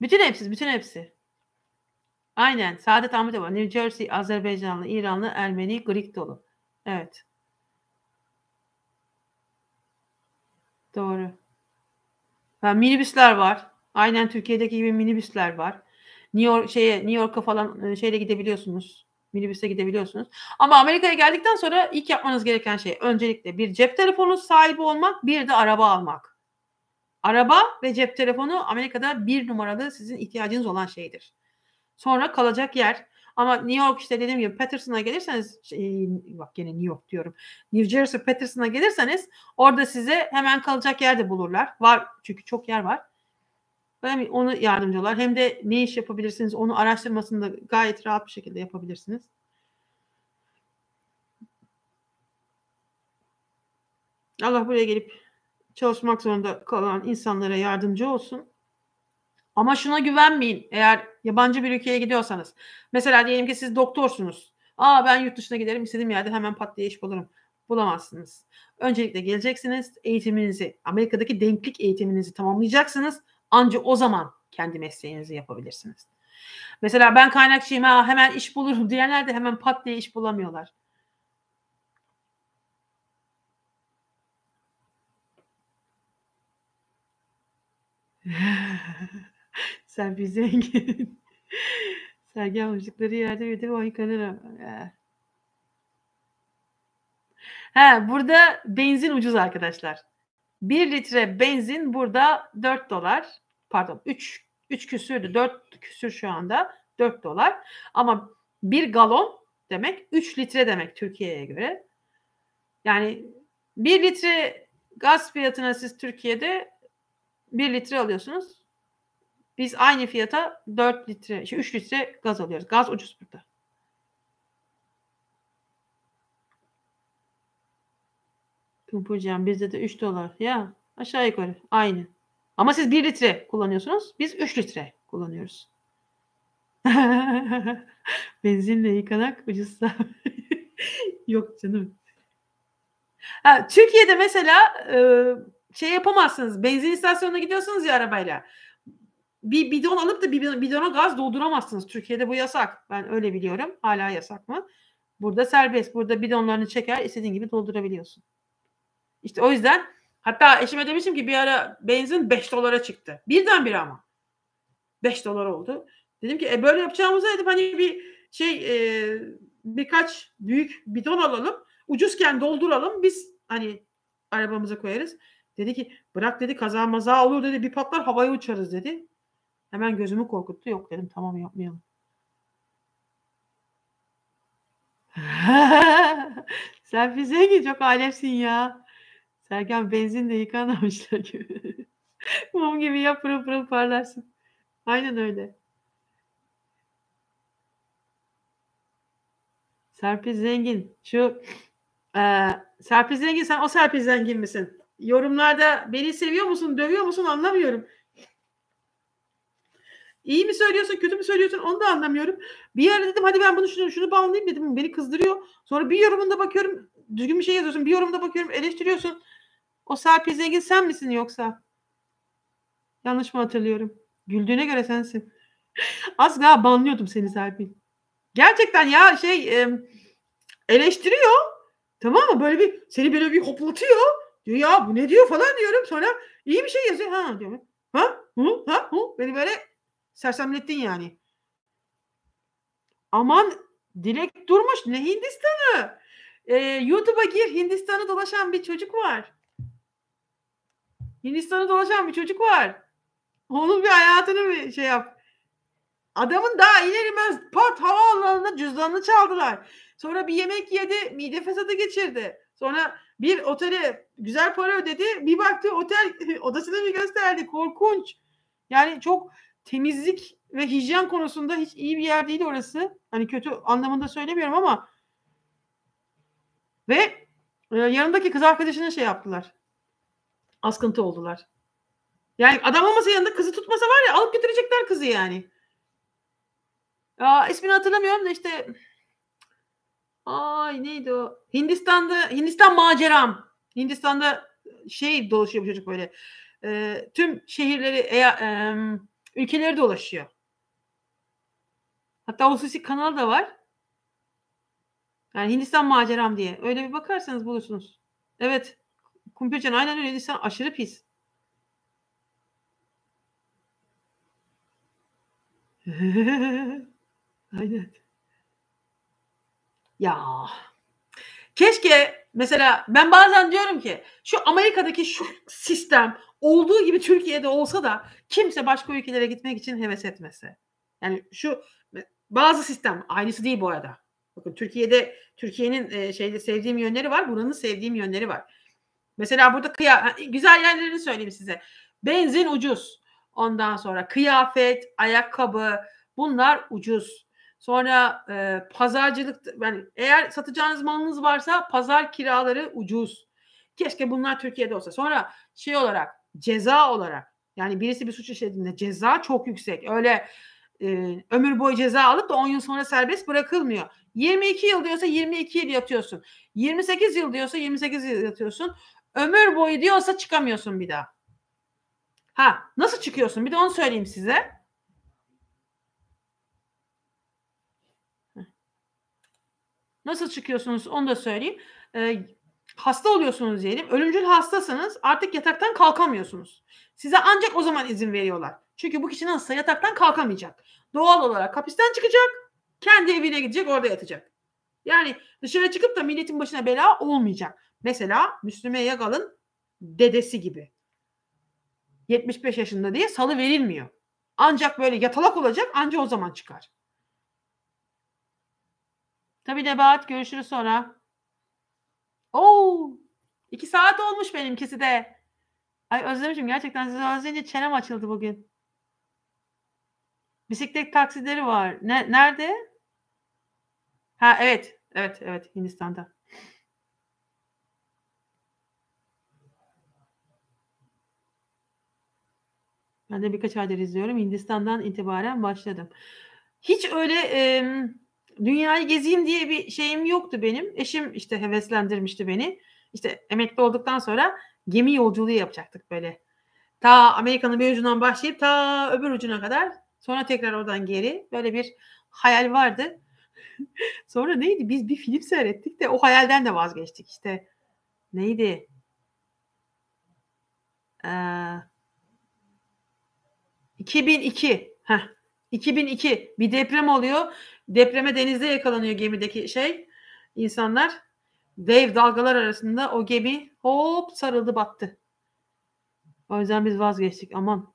S1: Bütün hepsi, bütün hepsi. Aynen. Saadet var. New Jersey, Azerbaycanlı, İranlı, Ermeni, Greek dolu. Evet. Doğru. Ha, minibüsler var. Aynen Türkiye'deki gibi minibüsler var. New York şeye New York'a falan e, şeyle gidebiliyorsunuz. Minibüse gidebiliyorsunuz. Ama Amerika'ya geldikten sonra ilk yapmanız gereken şey öncelikle bir cep telefonu sahibi olmak, bir de araba almak. Araba ve cep telefonu Amerika'da bir numaralı sizin ihtiyacınız olan şeydir. Sonra kalacak yer. Ama New York işte dediğim gibi Patterson'a gelirseniz şey, bak yine New York diyorum. New Jersey Patterson'a gelirseniz orada size hemen kalacak yer de bulurlar. Var çünkü çok yer var. Hem onu yardımcılar hem de ne iş yapabilirsiniz onu araştırmasında gayet rahat bir şekilde yapabilirsiniz. Allah buraya gelip çalışmak zorunda kalan insanlara yardımcı olsun. Ama şuna güvenmeyin eğer yabancı bir ülkeye gidiyorsanız. Mesela diyelim ki siz doktorsunuz. Aa ben yurt dışına giderim istediğim yerde hemen pat diye iş bulurum. Bulamazsınız. Öncelikle geleceksiniz eğitiminizi Amerika'daki denklik eğitiminizi tamamlayacaksınız. Ancak o zaman kendi mesleğinizi yapabilirsiniz. Mesela ben kaynakçıyım ha hemen iş bulurum diyenler de hemen pat diye iş bulamıyorlar. sen bir zengin. Sergi almışlıkları yerde ve de vahiy kanara. E. He, burada benzin ucuz arkadaşlar. bir litre benzin burada 4 dolar. Pardon 3 3 küsürdü. 4 küsür şu anda. 4 dolar. Ama bir galon demek 3 litre demek Türkiye'ye göre. Yani bir litre gaz fiyatına siz Türkiye'de bir litre alıyorsunuz. Biz aynı fiyata 4 litre, işte 3 litre gaz alıyoruz. Gaz ucuz burada. Hocam bizde de 3 dolar. Ya aşağı yukarı aynı. Ama siz 1 litre kullanıyorsunuz. Biz 3 litre kullanıyoruz. Benzinle yıkanak ucuzsa. Yok canım. Ha, Türkiye'de mesela şey yapamazsınız. Benzin istasyonuna gidiyorsunuz ya arabayla bir bidon alıp da bir bidona gaz dolduramazsınız. Türkiye'de bu yasak. Ben öyle biliyorum. Hala yasak mı? Burada serbest. Burada bidonlarını çeker istediğin gibi doldurabiliyorsun. İşte o yüzden hatta eşime demişim ki bir ara benzin 5 dolara çıktı. Birdenbire ama. 5 dolar oldu. Dedim ki e böyle yapacağımızı dedim hani bir şey e, birkaç büyük bidon alalım. Ucuzken dolduralım. Biz hani arabamıza koyarız. Dedi ki bırak dedi kaza maza olur dedi bir patlar havaya uçarız dedi. Hemen gözümü korkuttu. Yok dedim tamam yapmayalım. Sen Fizeki çok alemsin ya. Serkan benzin de yıkanamışlar gibi. Mum gibi ya pırıl pırıl parlarsın. Aynen öyle. Serpil Zengin. Şu e, Serpil Zengin sen o Serpil Zengin misin? Yorumlarda beni seviyor musun, dövüyor musun anlamıyorum. İyi mi söylüyorsun, kötü mü söylüyorsun onu da anlamıyorum. Bir yerde dedim hadi ben bunu şunu, şunu bağlayayım dedim. Beni kızdırıyor. Sonra bir yorumunda bakıyorum düzgün bir şey yazıyorsun. Bir yorumda bakıyorum eleştiriyorsun. O Serpil Zengin sen misin yoksa? Yanlış mı hatırlıyorum? Güldüğüne göre sensin. Az daha banlıyordum seni Serpil. Gerçekten ya şey eleştiriyor. Tamam mı? Böyle bir seni böyle bir hoplatıyor. Diyor ya bu ne diyor falan diyorum. Sonra iyi bir şey yazıyor. Ha diyor. Ha? Hı? Ha? Hı? Beni böyle sersemlettin yani. Aman Dilek Durmuş ne Hindistan'ı? Ee, YouTube'a gir Hindistan'ı dolaşan bir çocuk var. Hindistan'ı dolaşan bir çocuk var. Onun bir hayatını bir şey yap. Adamın daha inerimez pat havaalanında cüzdanını çaldılar. Sonra bir yemek yedi, mide fesadı geçirdi. Sonra bir otele güzel para ödedi. Bir baktı otel odasını bir gösterdi. Korkunç. Yani çok temizlik ve hijyen konusunda hiç iyi bir yer değil orası. Hani kötü anlamında söylemiyorum ama ve e, yanındaki kız arkadaşına şey yaptılar. Askıntı oldular. Yani adam olmasa yanında kızı tutmasa var ya alıp götürecekler kızı yani. Ya ismini hatırlamıyorum da işte ay neydi o? Hindistan'da Hindistan maceram. Hindistan'da şey dolaşıyor bu çocuk böyle. E, tüm şehirleri e, e, ülkeleri dolaşıyor. Hatta hususi kanal da var. Yani Hindistan maceram diye. Öyle bir bakarsanız bulursunuz. Evet. Kumpircan aynen öyle. Hindistan aşırı pis. aynen. Ya. Keşke mesela ben bazen diyorum ki şu Amerika'daki şu sistem olduğu gibi Türkiye'de olsa da kimse başka ülkelere gitmek için heves etmese. Yani şu bazı sistem aynısı değil bu arada. Bakın Türkiye'de Türkiye'nin e, şeyde sevdiğim yönleri var, buranın sevdiğim yönleri var. Mesela burada kıya güzel yerlerini söyleyeyim size. Benzin ucuz. Ondan sonra kıyafet, ayakkabı bunlar ucuz. Sonra e, pazarcılık yani eğer satacağınız malınız varsa pazar kiraları ucuz. Keşke bunlar Türkiye'de olsa. Sonra şey olarak ceza olarak yani birisi bir suç işlediğinde ceza çok yüksek. Öyle e, ömür boyu ceza alıp da 10 yıl sonra serbest bırakılmıyor. 22 yıl diyorsa 22 yıl yatıyorsun. 28 yıl diyorsa 28 yıl yatıyorsun. Ömür boyu diyorsa çıkamıyorsun bir daha. Ha nasıl çıkıyorsun? Bir de onu söyleyeyim size. Nasıl çıkıyorsunuz onu da söyleyeyim. Ee, hasta oluyorsunuz diyelim. Ölümcül hastasınız. Artık yataktan kalkamıyorsunuz. Size ancak o zaman izin veriyorlar. Çünkü bu kişinin hasta yataktan kalkamayacak. Doğal olarak hapisten çıkacak. Kendi evine gidecek orada yatacak. Yani dışarı çıkıp da milletin başına bela olmayacak. Mesela Müslüme Yagal'ın dedesi gibi. 75 yaşında diye salı verilmiyor. Ancak böyle yatalak olacak ancak o zaman çıkar. Tabii Nebahat görüşürüz sonra. Oo! Oh! İki saat olmuş benimkisi de. Ay özlemişim gerçekten sizi özleyince çenem açıldı bugün. Bisiklet taksileri var. Ne, nerede? Ha evet. Evet evet Hindistan'da. Ben de birkaç aydır izliyorum. Hindistan'dan itibaren başladım. Hiç öyle e, dünyayı gezeyim diye bir şeyim yoktu benim. Eşim işte heveslendirmişti beni. İşte emekli olduktan sonra gemi yolculuğu yapacaktık böyle. Ta Amerika'nın bir ucundan başlayıp ta öbür ucuna kadar sonra tekrar oradan geri böyle bir hayal vardı. sonra neydi biz bir film seyrettik de o hayalden de vazgeçtik işte. Neydi? Ee, 2002. Heh. 2002 bir deprem oluyor. Depreme denizde yakalanıyor gemideki şey insanlar. Dev dalgalar arasında o gemi hop sarıldı battı. O yüzden biz vazgeçtik aman.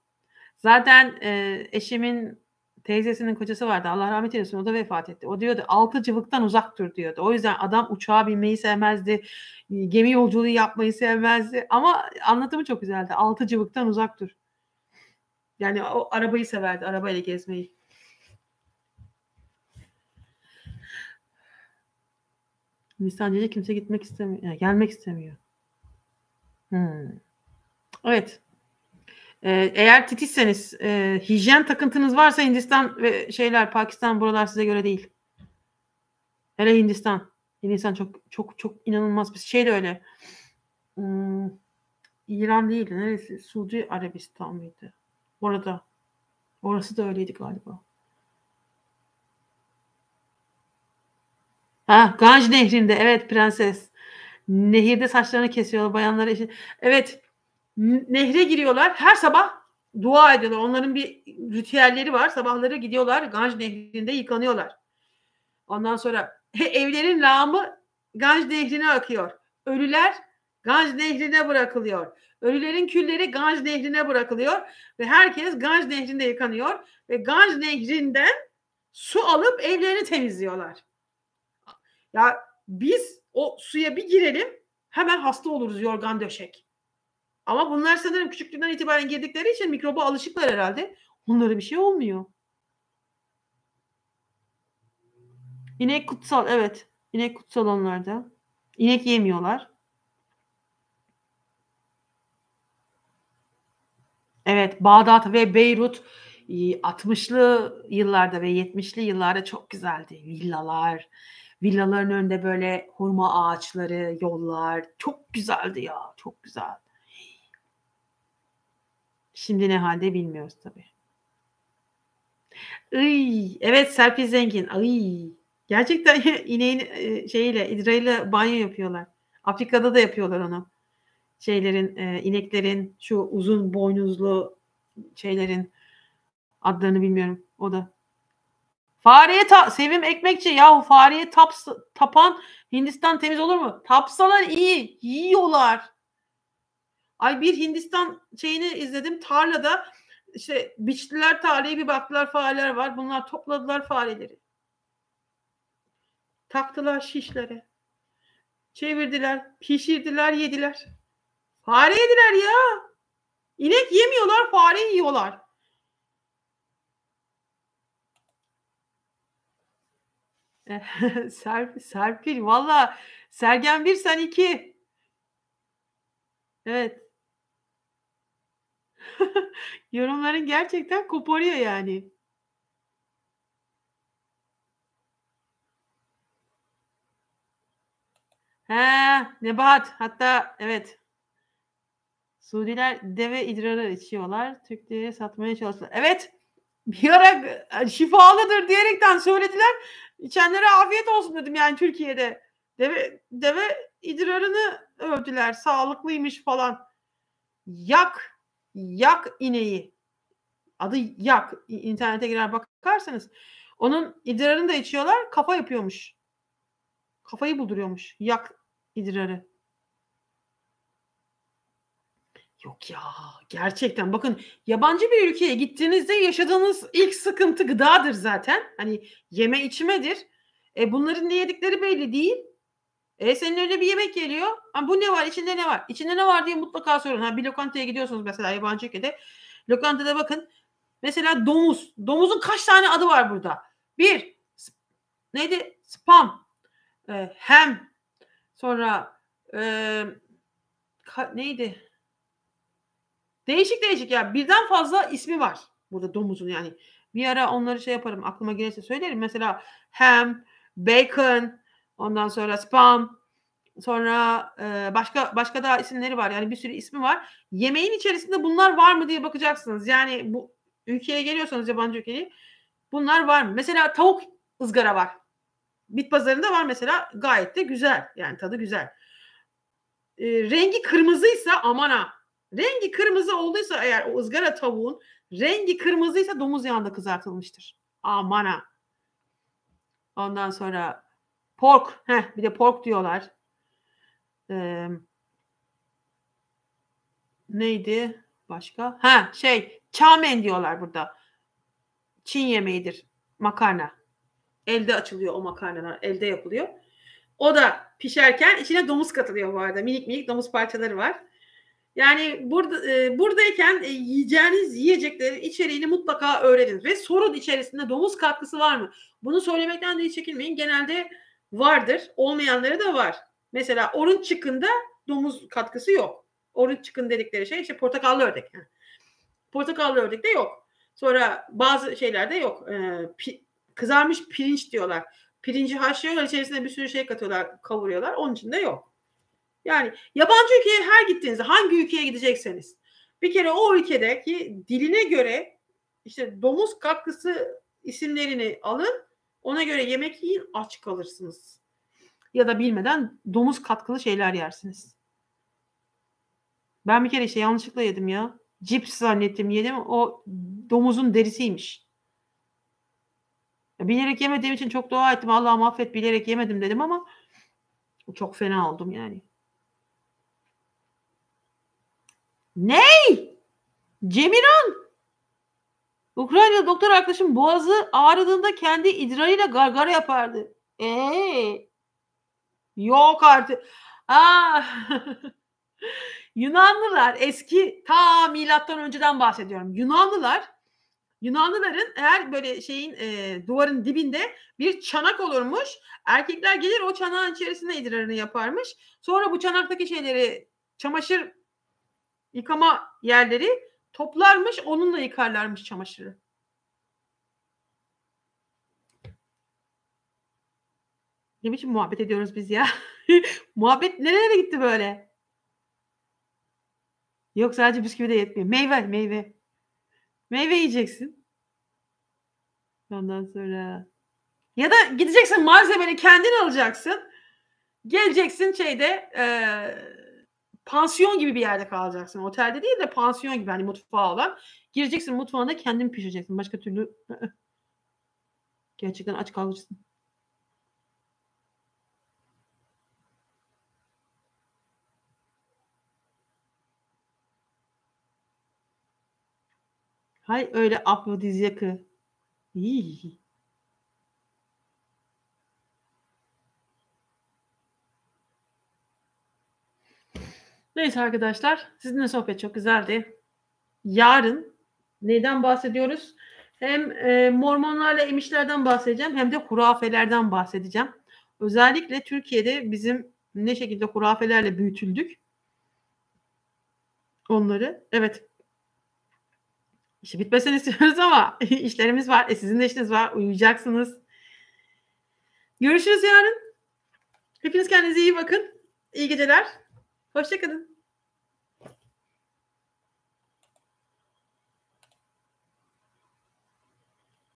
S1: Zaten e, eşimin teyzesinin kocası vardı. Allah rahmet eylesin. O da vefat etti. O diyordu altı cıvıktan uzak dur diyordu. O yüzden adam uçağa binmeyi sevmezdi. Gemi yolculuğu yapmayı sevmezdi. Ama anlatımı çok güzeldi. Altı cıvıktan uzak dur. Yani o arabayı severdi, arabayla gezmeyi. Nisancı'ya kimse gitmek istemiyor, yani gelmek istemiyor. Hmm. Evet. Ee, eğer titizseniz, e, hijyen takıntınız varsa Hindistan ve şeyler, Pakistan buralar size göre değil. Hele Hindistan. Hindistan çok çok çok inanılmaz bir şey de öyle. Hmm, İran değil, neresi? Suudi Arabistan mıydı? Orada. Orası da öyleydi galiba. Ha, Ganj Nehri'nde evet prenses. Nehirde saçlarını kesiyorlar bayanlara. Işte. Evet nehre giriyorlar. Her sabah dua ediyorlar. Onların bir ritüelleri var. Sabahları gidiyorlar Ganj Nehri'nde yıkanıyorlar. Ondan sonra evlerin lağımı Ganj Nehri'ne akıyor. Ölüler Ganj nehrine bırakılıyor. Ölülerin külleri Ganj nehrine bırakılıyor ve herkes Ganj nehrinde yıkanıyor ve Ganj nehrinden su alıp evlerini temizliyorlar. Ya biz o suya bir girelim hemen hasta oluruz yorgan döşek. Ama bunlar sanırım küçüklükten itibaren girdikleri için mikroba alışıklar herhalde. Onlara bir şey olmuyor. İnek kutsal evet. İnek kutsal onlarda. İnek yemiyorlar. Evet Bağdat ve Beyrut 60'lı e, yıllarda ve 70'li yıllarda çok güzeldi. Villalar, villaların önünde böyle hurma ağaçları, yollar çok güzeldi ya, çok güzel. Şimdi ne halde bilmiyoruz tabii. Ay, evet Serpil Zengin. Ay. Gerçekten ineğin e, şeyiyle, idrayla banyo yapıyorlar. Afrika'da da yapıyorlar onu şeylerin, e, ineklerin, şu uzun boynuzlu şeylerin adlarını bilmiyorum. O da Fareye ta- Sevim Ekmekçi yahu fareye taps tapan Hindistan temiz olur mu? Tapsalar iyi. Yiyorlar. Ay bir Hindistan şeyini izledim. Tarlada işte biçtiler tarlayı bir baktılar fareler var. Bunlar topladılar fareleri. Taktılar şişlere. Çevirdiler, pişirdiler, yediler. Fare yediler ya. İnek yemiyorlar, fare yiyorlar. Serp, Serpil valla Sergen bir sen iki. Evet. Yorumların gerçekten koparıyor yani. He, Nebahat hatta evet Suudiler deve idrarı içiyorlar. Türkiye'ye satmaya çalıştılar. Evet bir ara şifalıdır diyerekten söylediler. İçenlere afiyet olsun dedim yani Türkiye'de. Deve, deve idrarını övdüler. Sağlıklıymış falan. Yak. Yak ineği. Adı yak. İnternete girer bakarsanız. Onun idrarını da içiyorlar. Kafa yapıyormuş. Kafayı bulduruyormuş. Yak idrarı. Yok ya gerçekten bakın yabancı bir ülkeye gittiğinizde yaşadığınız ilk sıkıntı gıdadır zaten. Hani yeme içmedir. E bunların ne yedikleri belli değil. E senin öyle bir yemek geliyor. Ha, bu ne var içinde ne var? İçinde ne var diye mutlaka sorun. Ha, bir lokantaya gidiyorsunuz mesela yabancı ülkede. Lokantada bakın mesela domuz. Domuzun kaç tane adı var burada? Bir neydi? Spam. E, hem sonra e, ka, neydi? Değişik değişik ya. Birden fazla ismi var burada domuzun yani. Bir ara onları şey yaparım aklıma gelirse söylerim. Mesela ham, bacon, ondan sonra spam, sonra e, başka başka daha isimleri var. Yani bir sürü ismi var. Yemeğin içerisinde bunlar var mı diye bakacaksınız. Yani bu ülkeye geliyorsanız yabancı ülkeye bunlar var mı? Mesela tavuk ızgara var. Bit pazarında var mesela gayet de güzel. Yani tadı güzel. E, rengi kırmızıysa aman ha Rengi kırmızı olduysa eğer o ızgara tavuğun rengi kırmızıysa domuz yağında kızartılmıştır. Aman ha. Ondan sonra pork. Heh, bir de pork diyorlar. Ee, neydi başka? Ha şey çamen diyorlar burada. Çin yemeğidir. Makarna. Elde açılıyor o makarnalar. Elde yapılıyor. O da pişerken içine domuz katılıyor bu arada. Minik minik domuz parçaları var. Yani burada e, buradayken e, yiyeceğiniz yiyeceklerin içeriğini mutlaka öğrenin ve sorun içerisinde domuz katkısı var mı? Bunu söylemekten de hiç çekinmeyin. Genelde vardır. Olmayanları da var. Mesela orun çıkında domuz katkısı yok. Orun çıkın dedikleri şey işte portakallı ördek. Yani. Portakallı ördek de yok. Sonra bazı şeylerde yok. Ee, pi, kızarmış pirinç diyorlar. Pirinci haşlıyorlar içerisine bir sürü şey katıyorlar, kavuruyorlar. Onun için de yok. Yani yabancı ülkeye her gittiğinizde hangi ülkeye gidecekseniz bir kere o ülkedeki diline göre işte domuz katkısı isimlerini alın. Ona göre yemek yiyin aç kalırsınız. Ya da bilmeden domuz katkılı şeyler yersiniz. Ben bir kere işte yanlışlıkla yedim ya. Cips zannettim yedim. O domuzun derisiymiş. Bilerek yemediğim için çok dua ettim. Allah'ım affet bilerek yemedim dedim ama çok fena oldum yani. Ney? Cemiran. Ukraynalı doktor arkadaşım boğazı ağrıdığında kendi idrarıyla gargara yapardı. Eee? Yok artık. Ah, Yunanlılar eski ta milattan önceden bahsediyorum. Yunanlılar Yunanlıların eğer böyle şeyin e, duvarın dibinde bir çanak olurmuş. Erkekler gelir o çanağın içerisinde idrarını yaparmış. Sonra bu çanaktaki şeyleri çamaşır yıkama yerleri toplarmış onunla yıkarlarmış çamaşırı. Ne biçim muhabbet ediyoruz biz ya? muhabbet nerelere gitti böyle? Yok sadece bisküvi de yetmiyor. Meyve, meyve. Meyve yiyeceksin. Ondan sonra ya da gideceksin malzemeni kendin alacaksın. Geleceksin şeyde ee, pansiyon gibi bir yerde kalacaksın. Otelde değil de pansiyon gibi hani mutfağı olan. Gireceksin mutfağında kendin pişireceksin. Başka türlü gerçekten aç kalırsın. Hay öyle afrodizyakı. İyi. Neyse arkadaşlar sizinle sohbet çok güzeldi. Yarın neyden bahsediyoruz? Hem e, mormonlarla emişlerden bahsedeceğim hem de hurafelerden bahsedeceğim. Özellikle Türkiye'de bizim ne şekilde hurafelerle büyütüldük. Onları evet işi bitmesin istiyoruz ama işlerimiz var. E sizin de işiniz var. Uyuyacaksınız. Görüşürüz yarın. Hepiniz kendinize iyi bakın. İyi geceler. Hoşçakalın.